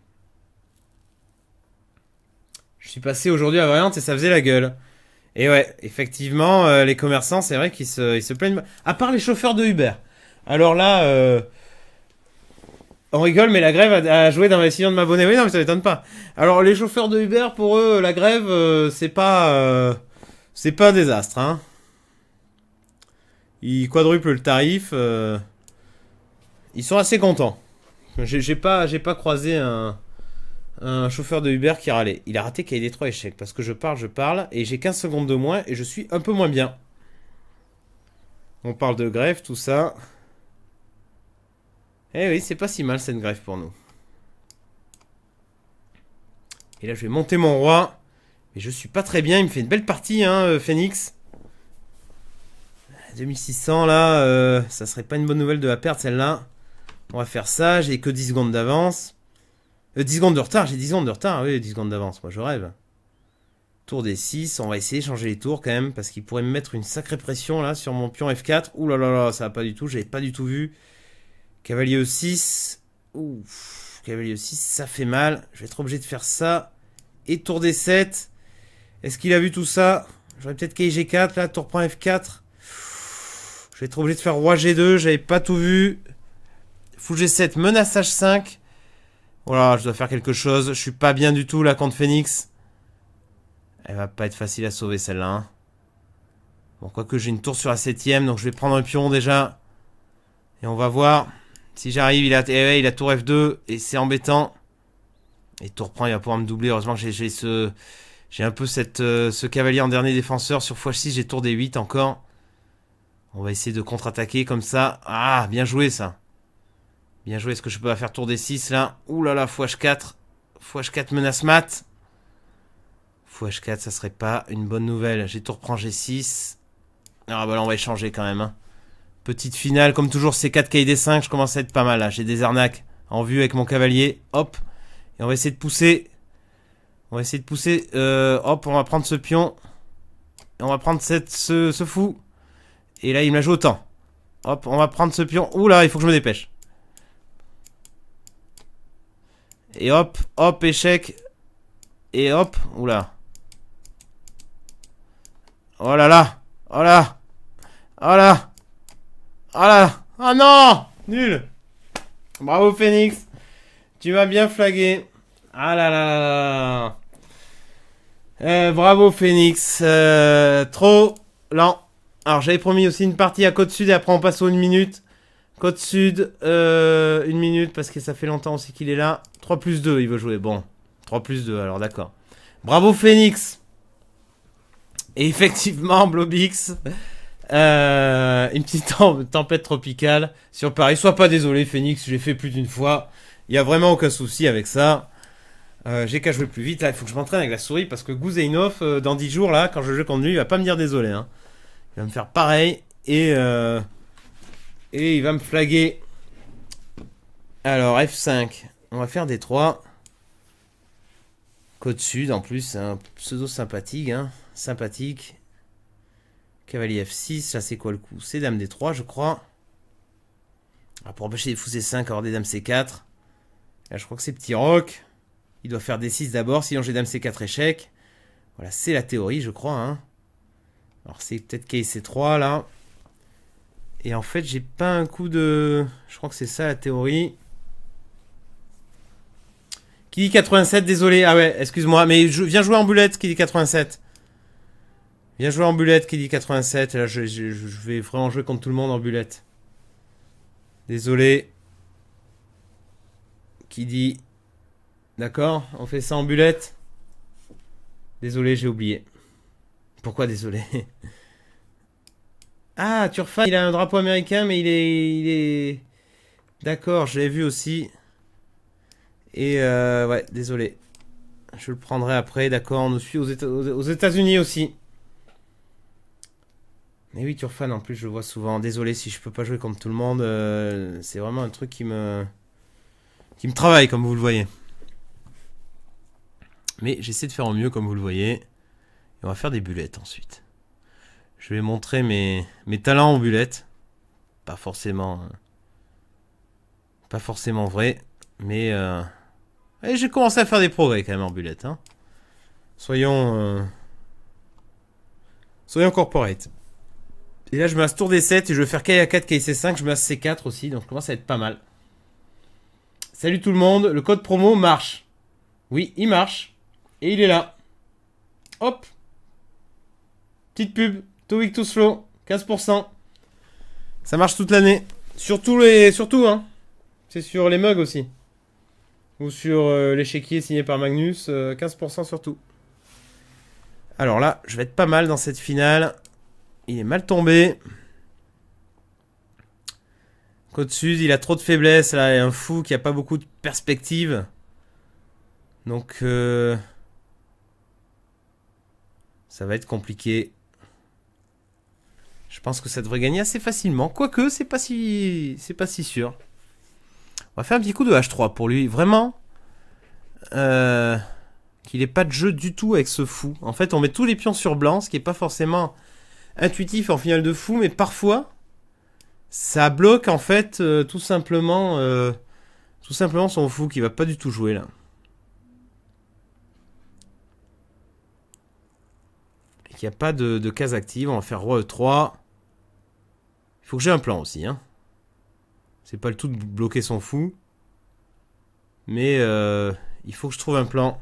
Je suis passé aujourd'hui à Variante et ça faisait la gueule. Et ouais, effectivement, euh, les commerçants, c'est vrai qu'ils se, plaignent. À part les chauffeurs de Uber. Alors là, euh, on rigole, mais la grève a, joué dans la décision de m'abonner. Oui, non, mais ça m'étonne pas. Alors, les chauffeurs de Uber, pour eux, la grève, euh, c'est pas, euh, c'est pas un désastre. Hein. Ils quadruplent le tarif. Euh, ils sont assez contents. J'ai pas, j'ai pas croisé un, un chauffeur de Uber qui râlait. Il a raté qu'il y ait des trois échecs parce que je parle, je parle et j'ai 15 secondes de moins et je suis un peu moins bien. On parle de grève, tout ça. Eh oui, c'est pas si mal cette grève pour nous. Et là, je vais monter mon roi. Mais je suis pas très bien. Il me fait une belle partie, hein, euh, Phoenix. 2600, ah, là, euh, ça serait pas une bonne nouvelle de la perte, celle-là. On va faire ça. J'ai que 10 secondes d'avance. 10 euh, secondes de retard. J'ai 10 secondes de retard. Oui, 10 secondes d'avance. Moi, je rêve. Tour des 6. On va essayer de changer les tours, quand même. Parce qu'il pourrait me mettre une sacrée pression, là, sur mon pion F4. Ouh là là là, ça va pas du tout. J'avais pas du tout vu. Cavalier e 6. Ouf. Cavalier e 6, ça fait mal. Je vais être obligé de faire ça. Et tour D7. Est-ce qu'il a vu tout ça J'aurais peut-être g 4 là, tour prend F4. Je vais être obligé de faire roi G2, j'avais pas tout vu. Fou G7, menace H5. Voilà, je dois faire quelque chose. Je suis pas bien du tout là contre Phoenix. Elle va pas être facile à sauver celle-là. Hein. Bon, quoique j'ai une tour sur la septième, donc je vais prendre un pion déjà. Et on va voir. Si j'arrive, il a, eh il a tour F2 et c'est embêtant. Et tour prend, il va pouvoir me doubler. Heureusement, j'ai ce. J'ai un peu cette, euh, ce cavalier en dernier défenseur. Sur x6, j'ai tour D8 encore. On va essayer de contre-attaquer comme ça. Ah, bien joué ça. Bien joué. Est-ce que je peux faire tour D6 là Ouh là là, x4. x4 menace mat. x4, ça serait pas une bonne nouvelle. J'ai tour prend G6. Ah bah là, on va échanger quand même. Hein. Petite finale, comme toujours, c'est 4 KD5, je commence à être pas mal là. J'ai des arnaques en vue avec mon cavalier. Hop. Et on va essayer de pousser. On va essayer de pousser. Euh, hop, on va prendre ce pion. Et on va prendre cette, ce, fou. Et là, il me la joue autant. Hop, on va prendre ce pion. Oula, il faut que je me dépêche. Et hop, hop, échec. Et hop, oula. Oh là là. Oh là. Oh là. Ah là Ah non Nul Bravo Phoenix Tu m'as bien flagué. Ah là là là là euh, Bravo Phoenix. Euh, trop lent. Alors j'avais promis aussi une partie à Côte Sud et après on passe aux une minute. Côte Sud, euh, une minute parce que ça fait longtemps aussi qu'il est là. 3 plus 2 il veut jouer. Bon. 3 plus 2 alors d'accord. Bravo Phoenix Et effectivement Blobix euh, une petite tempête tropicale sur Paris. Sois pas désolé, Phoenix, j'ai fait plus d'une fois. Il n'y a vraiment aucun souci avec ça. Euh, j'ai qu'à jouer plus vite. Là, il faut que je m'entraîne avec la souris parce que Gouzeinov euh, dans 10 jours, là, quand je joue contre lui, il va pas me dire désolé. Hein. Il va me faire pareil et, et il va me flaguer. Alors, F5. On va faire des 3. Côte Sud en plus, un pseudo sympathique. Hein. Sympathique. Cavalier F6, là c'est quoi le coup C'est Dame D3 je crois. Ah, pour empêcher les fous C5, avoir des Dames C4. Là ah, je crois que c'est petit Rock. Il doit faire D6 d'abord, sinon j'ai Dame C4 échec. Voilà, c'est la théorie je crois. Hein. Alors c'est peut-être KC3 là. Et en fait j'ai pas un coup de... Je crois que c'est ça la théorie. Qui dit 87, désolé. Ah ouais, excuse-moi, mais je viens jouer en boulette, qui dit 87. Viens joué en bullet, qui dit 87. Là, je, je, vais vraiment jouer contre tout le monde en bullet. Désolé. Qui dit. D'accord, on fait ça en bullet. Désolé, j'ai oublié. Pourquoi désolé Ah, Turfan, il a un drapeau américain, mais il est. Il est... D'accord, je l'ai vu aussi. Et euh, ouais, désolé. Je le prendrai après, d'accord. On nous suit aux États-Unis aussi. Et oui, Turfan, en plus, je le vois souvent. Désolé si je peux pas jouer comme tout le monde. Euh, c'est vraiment un truc qui me. qui me travaille, comme vous le voyez. Mais j'essaie de faire au mieux, comme vous le voyez. Et on va faire des bullettes ensuite. Je vais montrer mes, mes talents en bullettes. Pas forcément. Euh, pas forcément vrai. Mais. Euh... j'ai commencé à faire des progrès quand même en bullettes. Hein. Soyons. Euh, soyons corporate. Et là, je masse tour des 7 et je vais faire KA4, KC5. Je masse C4 aussi, donc je commence à être pas mal. Salut tout le monde, le code promo marche. Oui, il marche. Et il est là. Hop. Petite pub. Too week, to slow. 15%. Ça marche toute l'année. Surtout les. hein. C'est sur les mugs aussi. Ou sur euh, qui est signé par Magnus. 15% euh, surtout. Alors là, je vais être pas mal dans cette finale. Il est mal tombé. Côte sud, il a trop de faiblesse. Là, il y a un fou qui a pas beaucoup de perspective. Donc, euh, ça va être compliqué. Je pense que ça devrait gagner assez facilement. Quoique, c'est pas si, c'est pas si sûr. On va faire un petit coup de H3 pour lui. Vraiment, euh, qu'il n'ait pas de jeu du tout avec ce fou. En fait, on met tous les pions sur blanc, ce qui n'est pas forcément intuitif en finale de fou, mais parfois ça bloque en fait euh, tout simplement euh, tout simplement son fou qui va pas du tout jouer là. Il n'y a pas de, case active, on va faire roi e3. Il faut que j'ai un plan aussi. Hein. C'est pas le tout de bloquer son fou. Mais euh, il faut que je trouve un plan.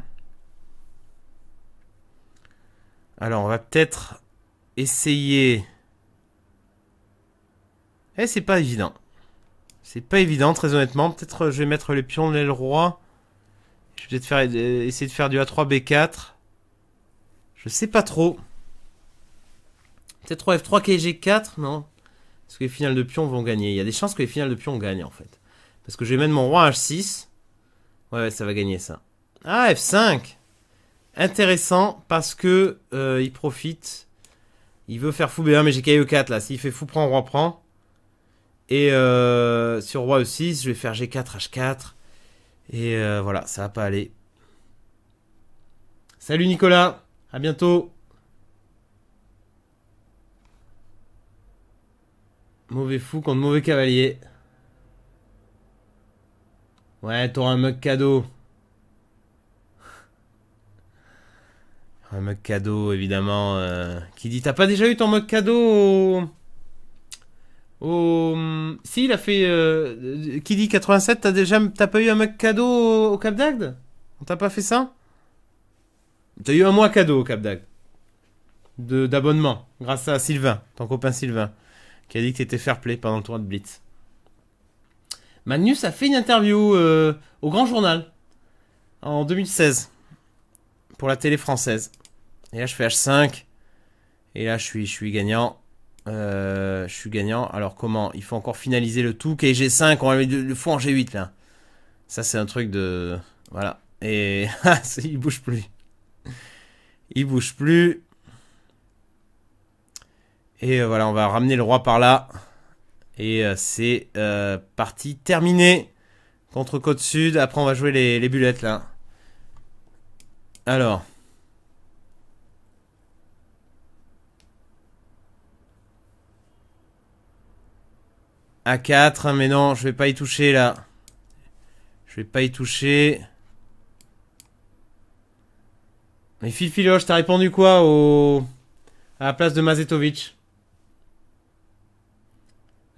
Alors on va peut-être essayer... Eh, c'est pas évident. C'est pas évident, très honnêtement. Peut-être euh, je vais mettre les pions de l'aile roi. Je vais peut-être faire, euh, essayer de faire du A3-B4. Je sais pas trop. Peut-être 3F3, KG4, non Parce que les finales de pions vont gagner. Il y a des chances que les finales de pions gagnent, en fait. Parce que je vais mettre mon roi H6. Ouais, ça va gagner, ça. Ah, F5 Intéressant, parce que euh, il profite il veut faire fou B1, mais j'ai ke 4 là. S'il fait fou, prend, roi, prend. Et euh, sur roi E6, je vais faire G4, H4. Et euh, voilà, ça va pas aller. Salut Nicolas, à bientôt. Mauvais fou contre mauvais cavalier. Ouais, t'auras un mug cadeau. Un mug cadeau, évidemment. Euh, qui dit T'as pas déjà eu ton mug cadeau au. Si, il a fait. Euh, euh, qui dit 87, t'as déjà. T'as pas eu un mug cadeau au, Cap d'Agde On t'a pas fait ça T'as eu un mois cadeau au Cap d'Agde. D'abonnement, grâce à Sylvain, ton copain Sylvain, qui a dit que t'étais fair play pendant le tournoi de Blitz. Magnus a fait une interview au Grand Journal en 2016 pour la télé française. Et là, je fais H5. Et là, je suis, je suis gagnant. Euh, je suis gagnant. Alors, comment Il faut encore finaliser le tout. Kg 5, on va mettre le fou en G8, là. Ça, c'est un truc de... Voilà. Et... il bouge plus. Il bouge plus. Et euh, voilà, on va ramener le roi par là. Et euh, c'est parti terminée. Contre Côte Sud. Après, on va jouer les, les bulettes, là. Alors... a 4, hein, mais non, je vais pas y toucher là. Je vais pas y toucher. Mais tu t'as répondu quoi au... à la place de Mazetovic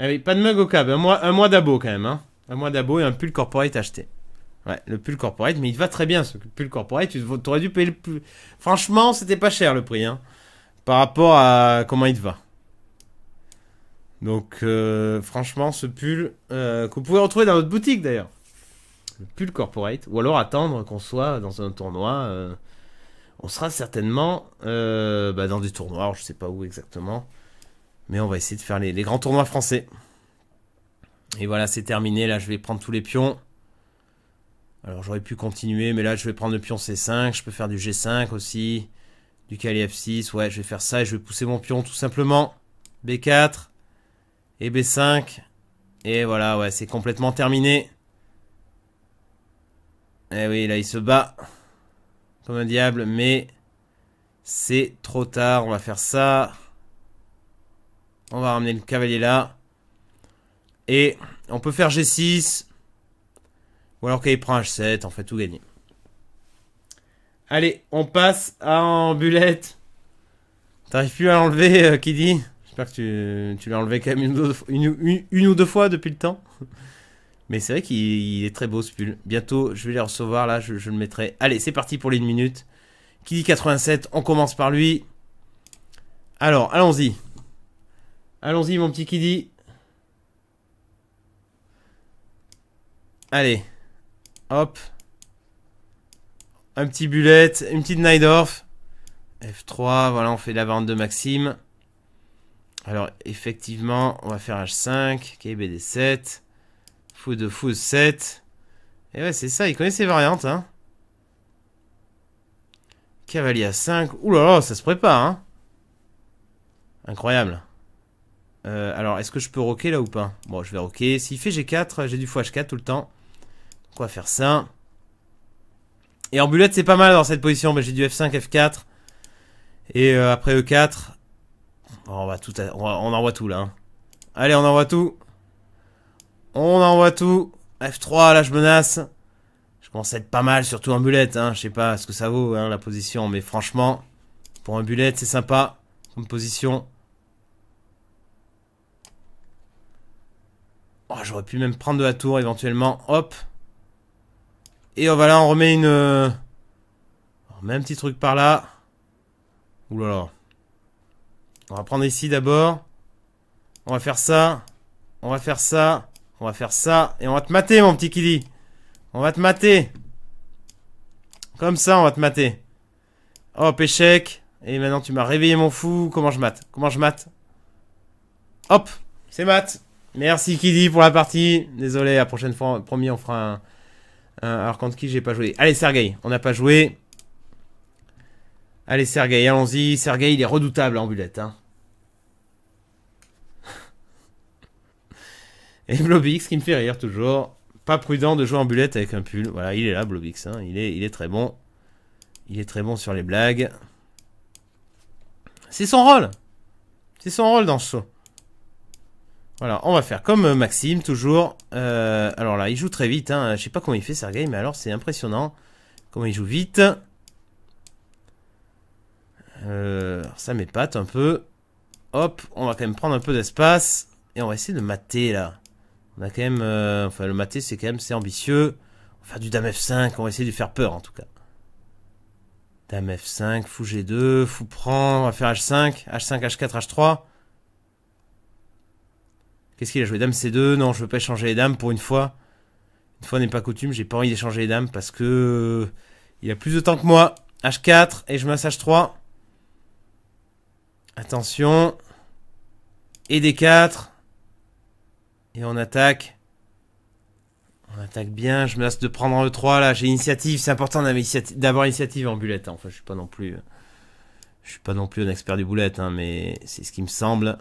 eh oui, pas de mug au câble, un mois, un mois d'abo quand même. Hein. Un mois d'abo et un pull corporate acheté. Ouais, le pull corporate, mais il va très bien ce pull corporate. Tu aurais dû payer le plus. Franchement, c'était pas cher le prix. Hein, par rapport à comment il te va. Donc euh, franchement, ce pull euh, que vous pouvez retrouver dans notre boutique d'ailleurs. Le pull corporate. Ou alors attendre qu'on soit dans un tournoi. Euh, on sera certainement bah, dans des tournois, Je je sais pas où exactement. Mais on va essayer de faire les, grands tournois français. Et voilà, c'est terminé. Là, je vais prendre tous les pions. Alors, j'aurais pu continuer, mais là, je vais prendre le pion C5. Je peux faire du G5 aussi. Du Kali F6. Ouais, je vais faire ça et je vais pousser mon pion tout simplement. B4. Et B5. Et voilà, ouais, c'est complètement terminé. Et eh oui, là, il se bat. Comme un diable, mais... C'est trop tard, on va faire ça. On va ramener le cavalier là. Et on peut faire G6. Ou alors qu'il prend H7, on fait tout gagner. Allez, on passe à en bullet. T'arrives plus à l'enlever, euh, qui dit J'espère que tu, l'as enlevé quand même une, ou deux fois depuis le temps. Mais c'est vrai qu'il est très beau ce pull. Bientôt, je vais les recevoir là, je, le mettrai. Allez, c'est parti pour les 1 minute. Qui 87, on commence par lui. Alors, allons-y. Allons-y, mon petit Kiddy. Allez. Hop. Un petit bullet, une petite Nidorf. F3, voilà, on fait la bande de Maxime. Alors, effectivement, on va faire H5, KBD7, fou de fou 7. Et ouais, c'est ça, il connaît ses variantes, hein. Cavalier a 5. Ouh là là, ça se prépare, hein. Incroyable. Euh, alors, est-ce que je peux roquer là ou pas Bon, je vais roquer. S'il fait G4, j'ai du h 4 tout le temps. Donc, on va faire ça. Et en bullet, c'est pas mal dans cette position. Mais j'ai du F5, F4. Et euh, après E4. On va tout, on, envoie tout là. Hein. Allez, on envoie tout. On envoie tout. F3, là je menace. Je commence à être pas mal, surtout en bullet. Hein. Je sais pas ce que ça vaut hein, la position, mais franchement, pour un bullet, c'est sympa comme position. Oh, j'aurais pu même prendre de la tour éventuellement. Hop. Et on oh, va là, on remet une... Euh, on remet un petit truc par là. Oulala là on va prendre ici d'abord. On va faire ça. On va faire ça. On va faire ça. Et on va te mater, mon petit Kili. On va te mater. Comme ça, on va te mater. Hop, échec. Et maintenant, tu m'as réveillé, mon fou. Comment je mate Comment je mate Hop, c'est mat. Merci, Kili, pour la partie. Désolé, la prochaine fois, promis, on fera un... alors, contre qui j'ai pas joué Allez, Sergei, on n'a pas joué. Allez, Sergei, allons-y. Sergei, il est redoutable en bullet. Hein. Et Blobix qui me fait rire toujours. Pas prudent de jouer en bullet avec un pull. Voilà, il est là, Blobix. Hein. Il, est, il est très bon. Il est très bon sur les blagues. C'est son rôle. C'est son rôle dans ce Voilà, on va faire comme euh, Maxime, toujours. Euh, alors là, il joue très vite. Hein. Je sais pas comment il fait, Sergei, mais alors c'est impressionnant. Comment il joue vite. Euh, ça m'épate un peu. Hop, on va quand même prendre un peu d'espace. Et on va essayer de mater, là. On a quand même... Euh, enfin, le maté, c'est quand même... C'est ambitieux. On va faire du Dame F5. On va essayer de faire peur, en tout cas. Dame F5, fou G2, fou prend. On va faire H5, H5, H4, H3. Qu'est-ce qu'il a joué Dame C2 Non, je veux pas échanger les dames pour une fois. Une fois n'est pas coutume, j'ai pas envie d'échanger les dames parce que... Il a plus de temps que moi. H4 et je masse H3. Attention. Et D4. Et on attaque. On attaque bien. Je menace de prendre le E3 là. J'ai initiative. C'est important d'avoir initiative en bullet. Hein. Enfin, je suis pas non plus. Je suis pas non plus un expert du bullet, hein, mais c'est ce qui me semble.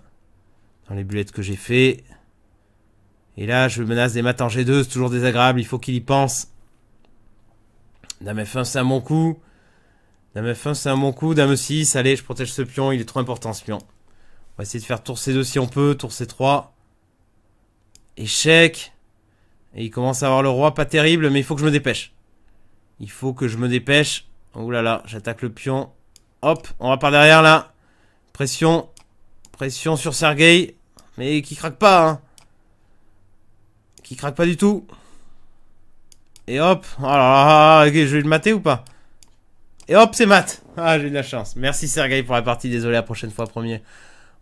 Dans les bullets que j'ai fait. Et là, je menace des maths en G2. C'est toujours désagréable. Il faut qu'il y pense. Dame F1, c'est un bon coup. Dame F1, c'est un bon coup. Dame 6, allez, je protège ce pion. Il est trop important ce pion. On va essayer de faire tour C2 si on peut. Tour C3. Échec. Et il commence à avoir le roi, pas terrible, mais il faut que je me dépêche. Il faut que je me dépêche. Oh là là, j'attaque le pion. Hop, on va par derrière là. Pression. Pression sur Sergei. Mais qui craque pas, hein. Qui craque pas du tout. Et hop. Oh là là, ah, ah, je vais le mater ou pas Et hop, c'est mat. Ah, j'ai eu de la chance. Merci Sergei pour la partie. Désolé, la prochaine fois, premier.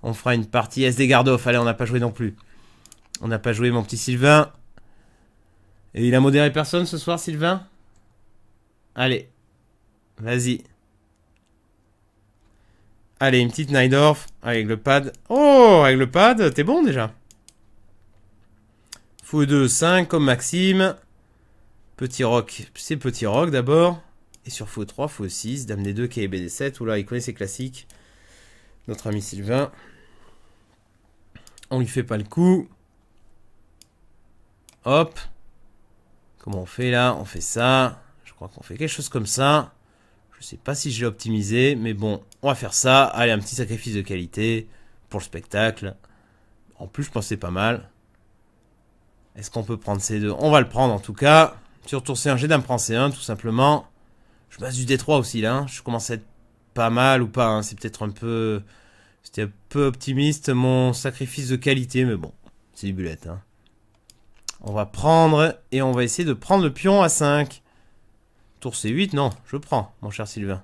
On fera une partie SD Gardov. Allez, on n'a pas joué non plus. On n'a pas joué, mon petit Sylvain. Et il a modéré personne ce soir, Sylvain Allez. Vas-y. Allez, une petite Nidorf avec le pad. Oh, avec le pad, t'es bon déjà. Fou 2, 5 comme Maxime. Petit rock, c'est petit rock d'abord. Et sur faux 3, faux 6, dame des 2, des 7. Oula, il connaît ses classiques. Notre ami Sylvain. On lui fait pas le coup. Hop. Comment on fait là On fait ça. Je crois qu'on fait quelque chose comme ça. Je sais pas si j'ai optimisé, mais bon, on va faire ça. Allez, un petit sacrifice de qualité pour le spectacle. En plus, je pensais pas mal. Est-ce qu'on peut prendre C2 On va le prendre en tout cas. Sur tour C1, j'ai d'un prend C1 tout simplement. Je passe du D3 aussi là. Hein. Je commence à être pas mal ou pas. Hein. C'est peut-être un peu... C'était un peu optimiste mon sacrifice de qualité, mais bon, c'est du bullet. Hein. On va prendre et on va essayer de prendre le pion à 5. Tour C8, non, je prends, mon cher Sylvain.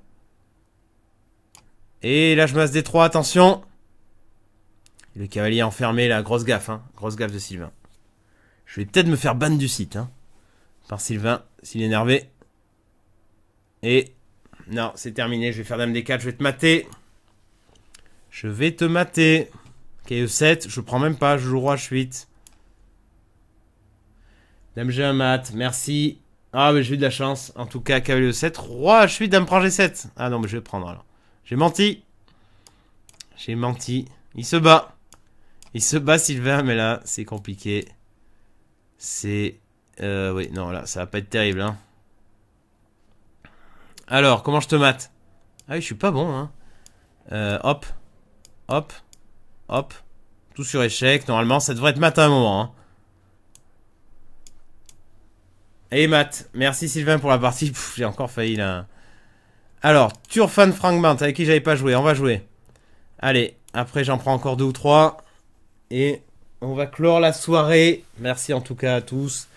Et là, je masse D3, attention. Le cavalier enfermé, là, grosse gaffe, hein. Grosse gaffe de Sylvain. Je vais peut-être me faire ban du site, hein. Par Sylvain, s'il est énervé. Et... Non, c'est terminé, je vais faire dame D4, je vais te mater. Je vais te mater. KE7, je prends même pas, je joue roi H8. Dame g mat, merci. Ah, mais j'ai eu de la chance. En tout cas, cavalier 7. Roi, je suis dame prend G7. Ah non, mais je vais prendre alors. J'ai menti. J'ai menti. Il se bat. Il se bat, Sylvain, mais là, c'est compliqué. C'est... Euh, oui, non, là, ça va pas être terrible, hein. Alors, comment je te mate Ah oui, je suis pas bon, hein. Euh, hop. Hop. Hop. Tout sur échec. Normalement, ça devrait être mat à un moment, hein. Et Matt, merci Sylvain pour la partie. J'ai encore failli là. Alors, Turfan Fragment, avec qui j'avais pas joué, on va jouer. Allez, après j'en prends encore deux ou trois. Et on va clore la soirée. Merci en tout cas à tous.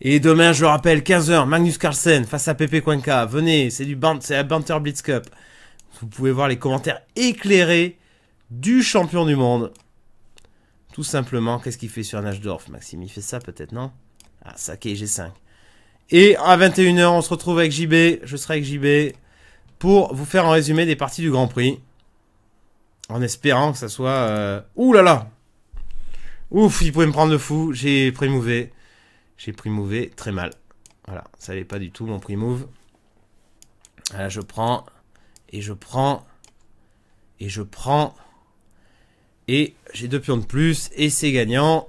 Et demain, je le rappelle, 15h, Magnus Carlsen face à Pepe Cuenca. Venez, c'est du c'est la Banter Blitz Cup. Vous pouvez voir les commentaires éclairés du champion du monde. Tout simplement, qu'est-ce qu'il fait sur Nashdorf Maxime, il fait ça peut-être, non Ah, Saké G5. Et à 21h, on se retrouve avec JB. Je serai avec JB pour vous faire un résumé des parties du Grand Prix. En espérant que ça soit... Euh... Ouh là là Ouf, il pouvait me prendre de fou. J'ai pris mauvais. J'ai pris mauvais très mal. Voilà, ça n'est pas du tout mon prix move. Là, je prends. Et je prends. Et je prends. Et j'ai deux pions de plus. Et c'est gagnant.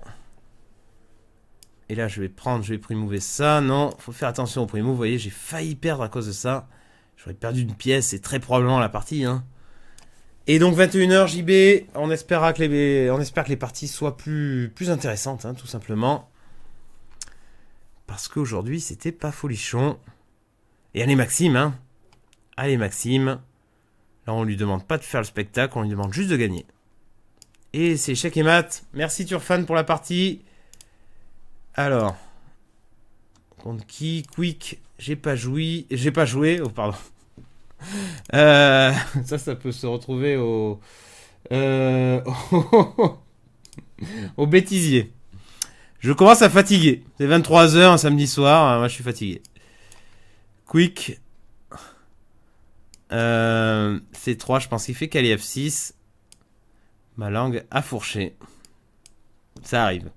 Et là, je vais prendre, je vais primover ça. Non, faut faire attention au primo. Vous voyez, j'ai failli perdre à cause de ça. J'aurais perdu une pièce et très probablement la partie. Hein. Et donc 21h JB, on, que les, on espère que les parties soient plus, plus intéressantes, hein, tout simplement. Parce qu'aujourd'hui, c'était pas folichon. Et allez Maxime, hein. Allez Maxime. Là, on lui demande pas de faire le spectacle, on lui demande juste de gagner. Et c'est échec et mat. Merci Turfan pour la partie. Alors. Contre qui Quick, j'ai pas joué. J'ai pas joué. Oh, pardon. Euh, ça, ça peut se retrouver au. Euh, au, bêtisier. Je commence à fatiguer. C'est 23h un samedi soir. Hein, moi, je suis fatigué. Quick. Euh, C3, je pense qu'il fait calif 6 Ma langue a fourché. Ça arrive.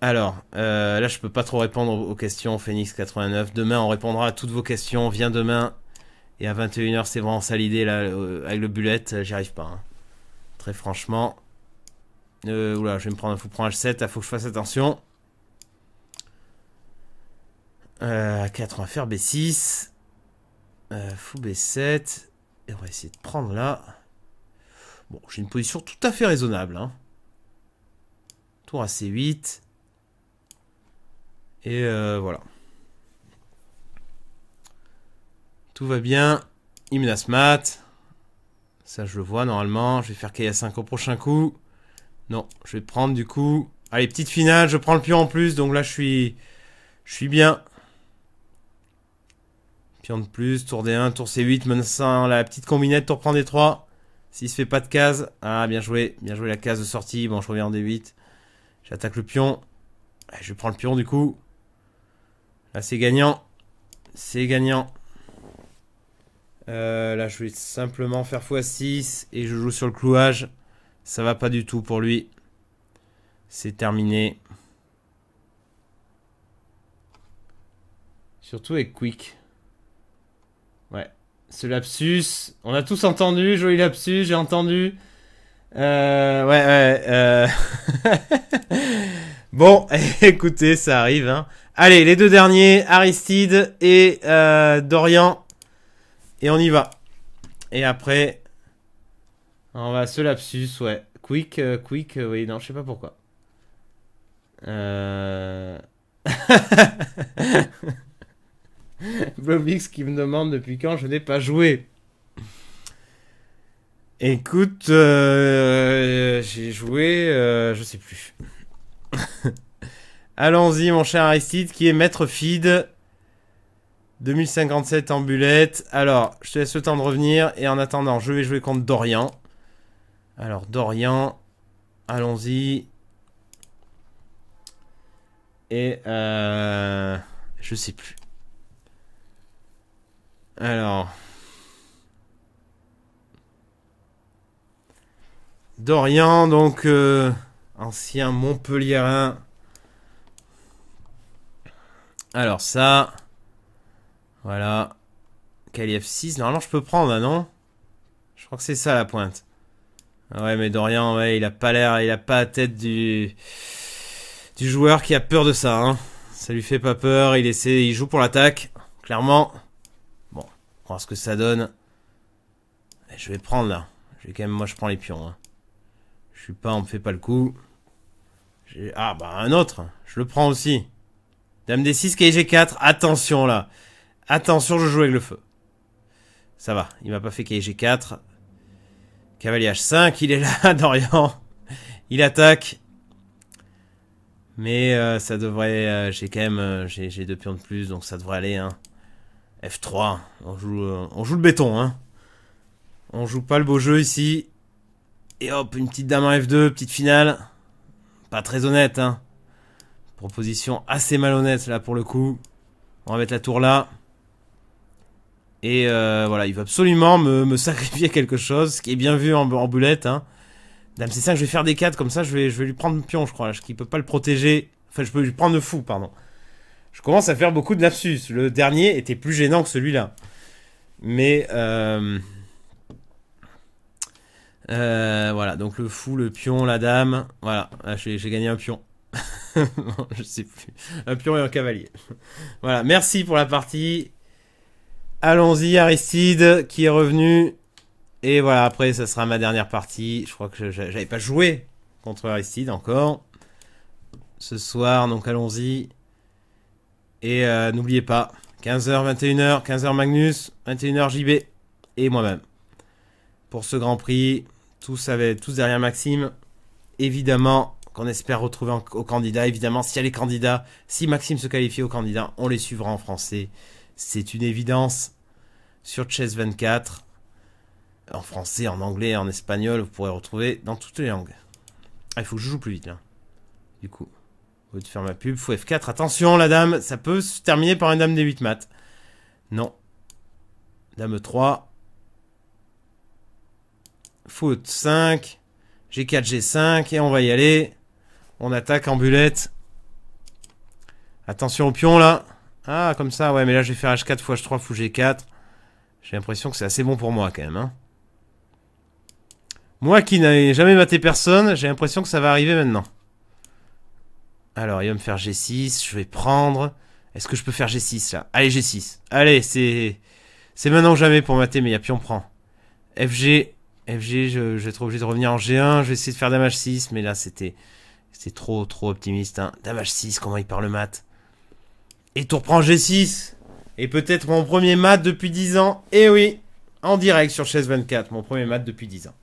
Alors, euh, là, je peux pas trop répondre aux questions, Phoenix89. Demain, on répondra à toutes vos questions. Viens demain. Et à 21h, c'est vraiment ça l'idée, là, euh, avec le bullet, euh, j'y arrive pas. Hein. Très franchement. oula, je vais me prendre un fou prendre H7, il faut que je fasse attention. a 4, on faire B6. fou B7. Et on va essayer de prendre là. Bon, j'ai une position tout à fait raisonnable. Hein. Tour à C8. Et euh, voilà. Tout va bien. mat. Ça, je le vois normalement. Je vais faire Kaya 5 au prochain coup. Non, je vais prendre du coup. Allez, petite finale. Je prends le pion en plus. Donc là, je suis, je suis bien. Pion de plus. Tour D1, tour C8. Menaçant la petite combinette. Tour prend D3. S'il se fait pas de case. Ah, bien joué. Bien joué la case de sortie. Bon, je reviens en D8. J'attaque le pion. Eh, je prends le pion du coup. Ah, c'est gagnant. C'est gagnant. Euh, là, je vais simplement faire x6 et je joue sur le clouage. Ça va pas du tout pour lui. C'est terminé. Surtout avec Quick. Ouais. Ce lapsus, on a tous entendu, joli lapsus, j'ai entendu. Euh, ouais, ouais. Euh. bon, écoutez, ça arrive. Hein. Allez, les deux derniers, Aristide et euh, Dorian. Et on y va. Et après, on va se lapsus, ouais. Quick, euh, quick, euh, oui, non, je sais pas pourquoi. Euh... Blobix qui me demande depuis quand je n'ai pas joué. Écoute, j'ai joué, je sais plus. Allons-y, mon cher Aristide, qui est maître feed. 2057 ambulette Alors, je te laisse le temps de revenir. Et en attendant, je vais jouer contre Dorian. Alors, Dorian, allons-y. Et euh, je sais plus. Alors. Dorian, donc euh, ancien Montpellierin alors ça. Voilà. Calif F6. Normalement, je peux prendre, là, hein, non Je crois que c'est ça la pointe. Ouais, mais Dorian, ouais, il a pas l'air, il a pas la tête du du joueur qui a peur de ça. Hein. Ça lui fait pas peur. Il essaie, il joue pour l'attaque, clairement. Bon, on voir ce que ça donne. je vais prendre là. Je vais quand même, moi, je prends les pions. Hein. Je suis pas, on me fait pas le coup. Ah bah un autre, je le prends aussi. Dame D6, Kg 4. Attention là. Attention, je joue avec le feu. Ça va, il m'a pas fait Kg 4. Cavalier H5, il est là, Dorian. Il attaque. Mais euh, ça devrait... Euh, j'ai quand même... Euh, j'ai deux pions de plus, donc ça devrait aller. Hein. F3, on joue, on joue le béton. Hein. On joue pas le beau jeu ici. Et hop, une petite dame en F2, petite finale. Pas très honnête, hein. Proposition assez malhonnête là pour le coup. On va mettre la tour là. Et euh, voilà, il va absolument me, sacrifier quelque chose, ce qui est bien vu en, bullet boulette. Hein. Dame c'est ça je vais faire des 4 comme ça, je vais, je vais lui prendre pion, je crois, je ne peut pas le protéger. Enfin, je peux lui prendre le fou, pardon. Je commence à faire beaucoup de lapsus. Le dernier était plus gênant que celui-là. Mais euh, euh, voilà, donc le fou, le pion, la dame. Voilà, j'ai gagné un pion. je sais plus. Un pion et un cavalier. voilà, merci pour la partie. Allons-y, Aristide, qui est revenu. Et voilà, après, ça sera ma dernière partie. Je crois que j'avais pas joué contre Aristide encore. Ce soir, donc allons-y. Et euh, n'oubliez pas, 15h, 21h, 15h Magnus, 21h JB et moi-même. Pour ce Grand Prix, tous, tous derrière Maxime. Évidemment, qu'on espère retrouver au candidat. Évidemment, si elle est candidat, si Maxime se qualifie au candidat, on les suivra en français. C'est une évidence sur Chess 24. En français, en anglais, en espagnol, vous pourrez retrouver dans toutes les langues. Ah, il faut que je joue plus vite là. Du coup, au lieu faire ma pub, faut F4. Attention, la dame, ça peut se terminer par une dame des 8 maths. Non. Dame 3. Foot 5. G4, G5. Et on va y aller. On attaque en bulette. Attention au pion là. Ah, comme ça, ouais, mais là je vais faire H4 x H3 fou G4. J'ai l'impression que c'est assez bon pour moi quand même. Hein. Moi qui n'avais jamais maté personne, j'ai l'impression que ça va arriver maintenant. Alors, il va me faire G6, je vais prendre. Est-ce que je peux faire G6 là Allez, G6. Allez, c'est. C'est maintenant ou jamais pour mater, mais il y a pion prend. FG. FG, je, vais être obligé de revenir en G1. Je vais essayer de faire Dame H6, mais là c'était. C'est trop, trop optimiste. Hein. 6 comment il part le mat Et tour prend G6. Et peut-être mon premier mat depuis 10 ans. Et eh oui, en direct sur chaise 24. Mon premier mat depuis 10 ans.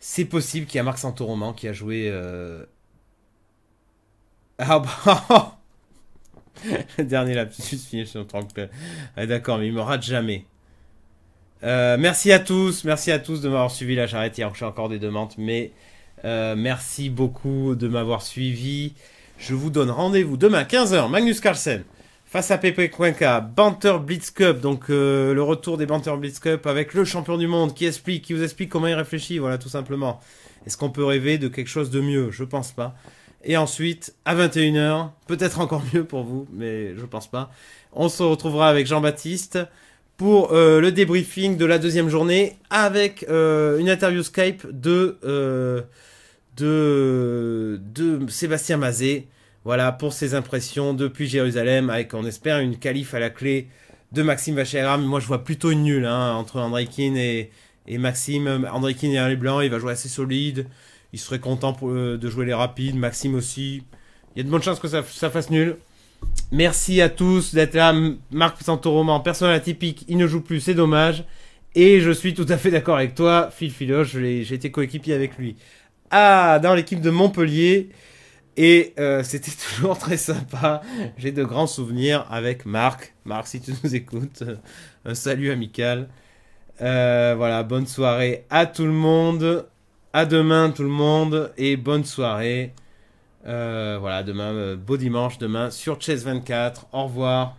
C'est possible qu'il y a Marc Santoroman qui a joué. Euh... Ah bah. Le dernier lapsus fini sur le ah, D'accord, mais il me rate jamais. Euh, merci à tous, merci à tous de m'avoir suivi. Là, j'arrête, il y a encore des demandes, mais euh, merci beaucoup de m'avoir suivi. Je vous donne rendez-vous demain 15h, Magnus Carlsen, face à Pepe Cuenca, Banter Blitz Cup, donc euh, le retour des Banter Blitz Cup avec le champion du monde qui explique, qui vous explique comment il réfléchit, voilà tout simplement. Est-ce qu'on peut rêver de quelque chose de mieux Je pense pas. Et ensuite, à 21h, peut-être encore mieux pour vous, mais je pense pas. On se retrouvera avec Jean-Baptiste pour euh, le débriefing de la deuxième journée avec euh, une interview Skype euh, de, de, Sébastien Mazet. Voilà pour ses impressions depuis Jérusalem avec on espère une qualif à la clé de Maxime Vacheram. Moi je vois plutôt une nulle hein, entre André et, et Maxime. Kinn est un les blancs, il va jouer assez solide. Il serait content de jouer les rapides. Maxime aussi. Il y a de bonnes chances que ça, ça fasse nul. Merci à tous d'être là. Marc Santoroman, personne atypique, il ne joue plus, c'est dommage. Et je suis tout à fait d'accord avec toi, Phil j'ai été coéquipier avec lui. Ah, dans l'équipe de Montpellier. Et euh, c'était toujours très sympa. J'ai de grands souvenirs avec Marc. Marc, si tu nous écoutes, euh, un salut amical. Euh, voilà, bonne soirée à tout le monde. À demain tout le monde et bonne soirée. Euh, voilà, demain, euh, beau dimanche, demain sur Chess 24. Au revoir.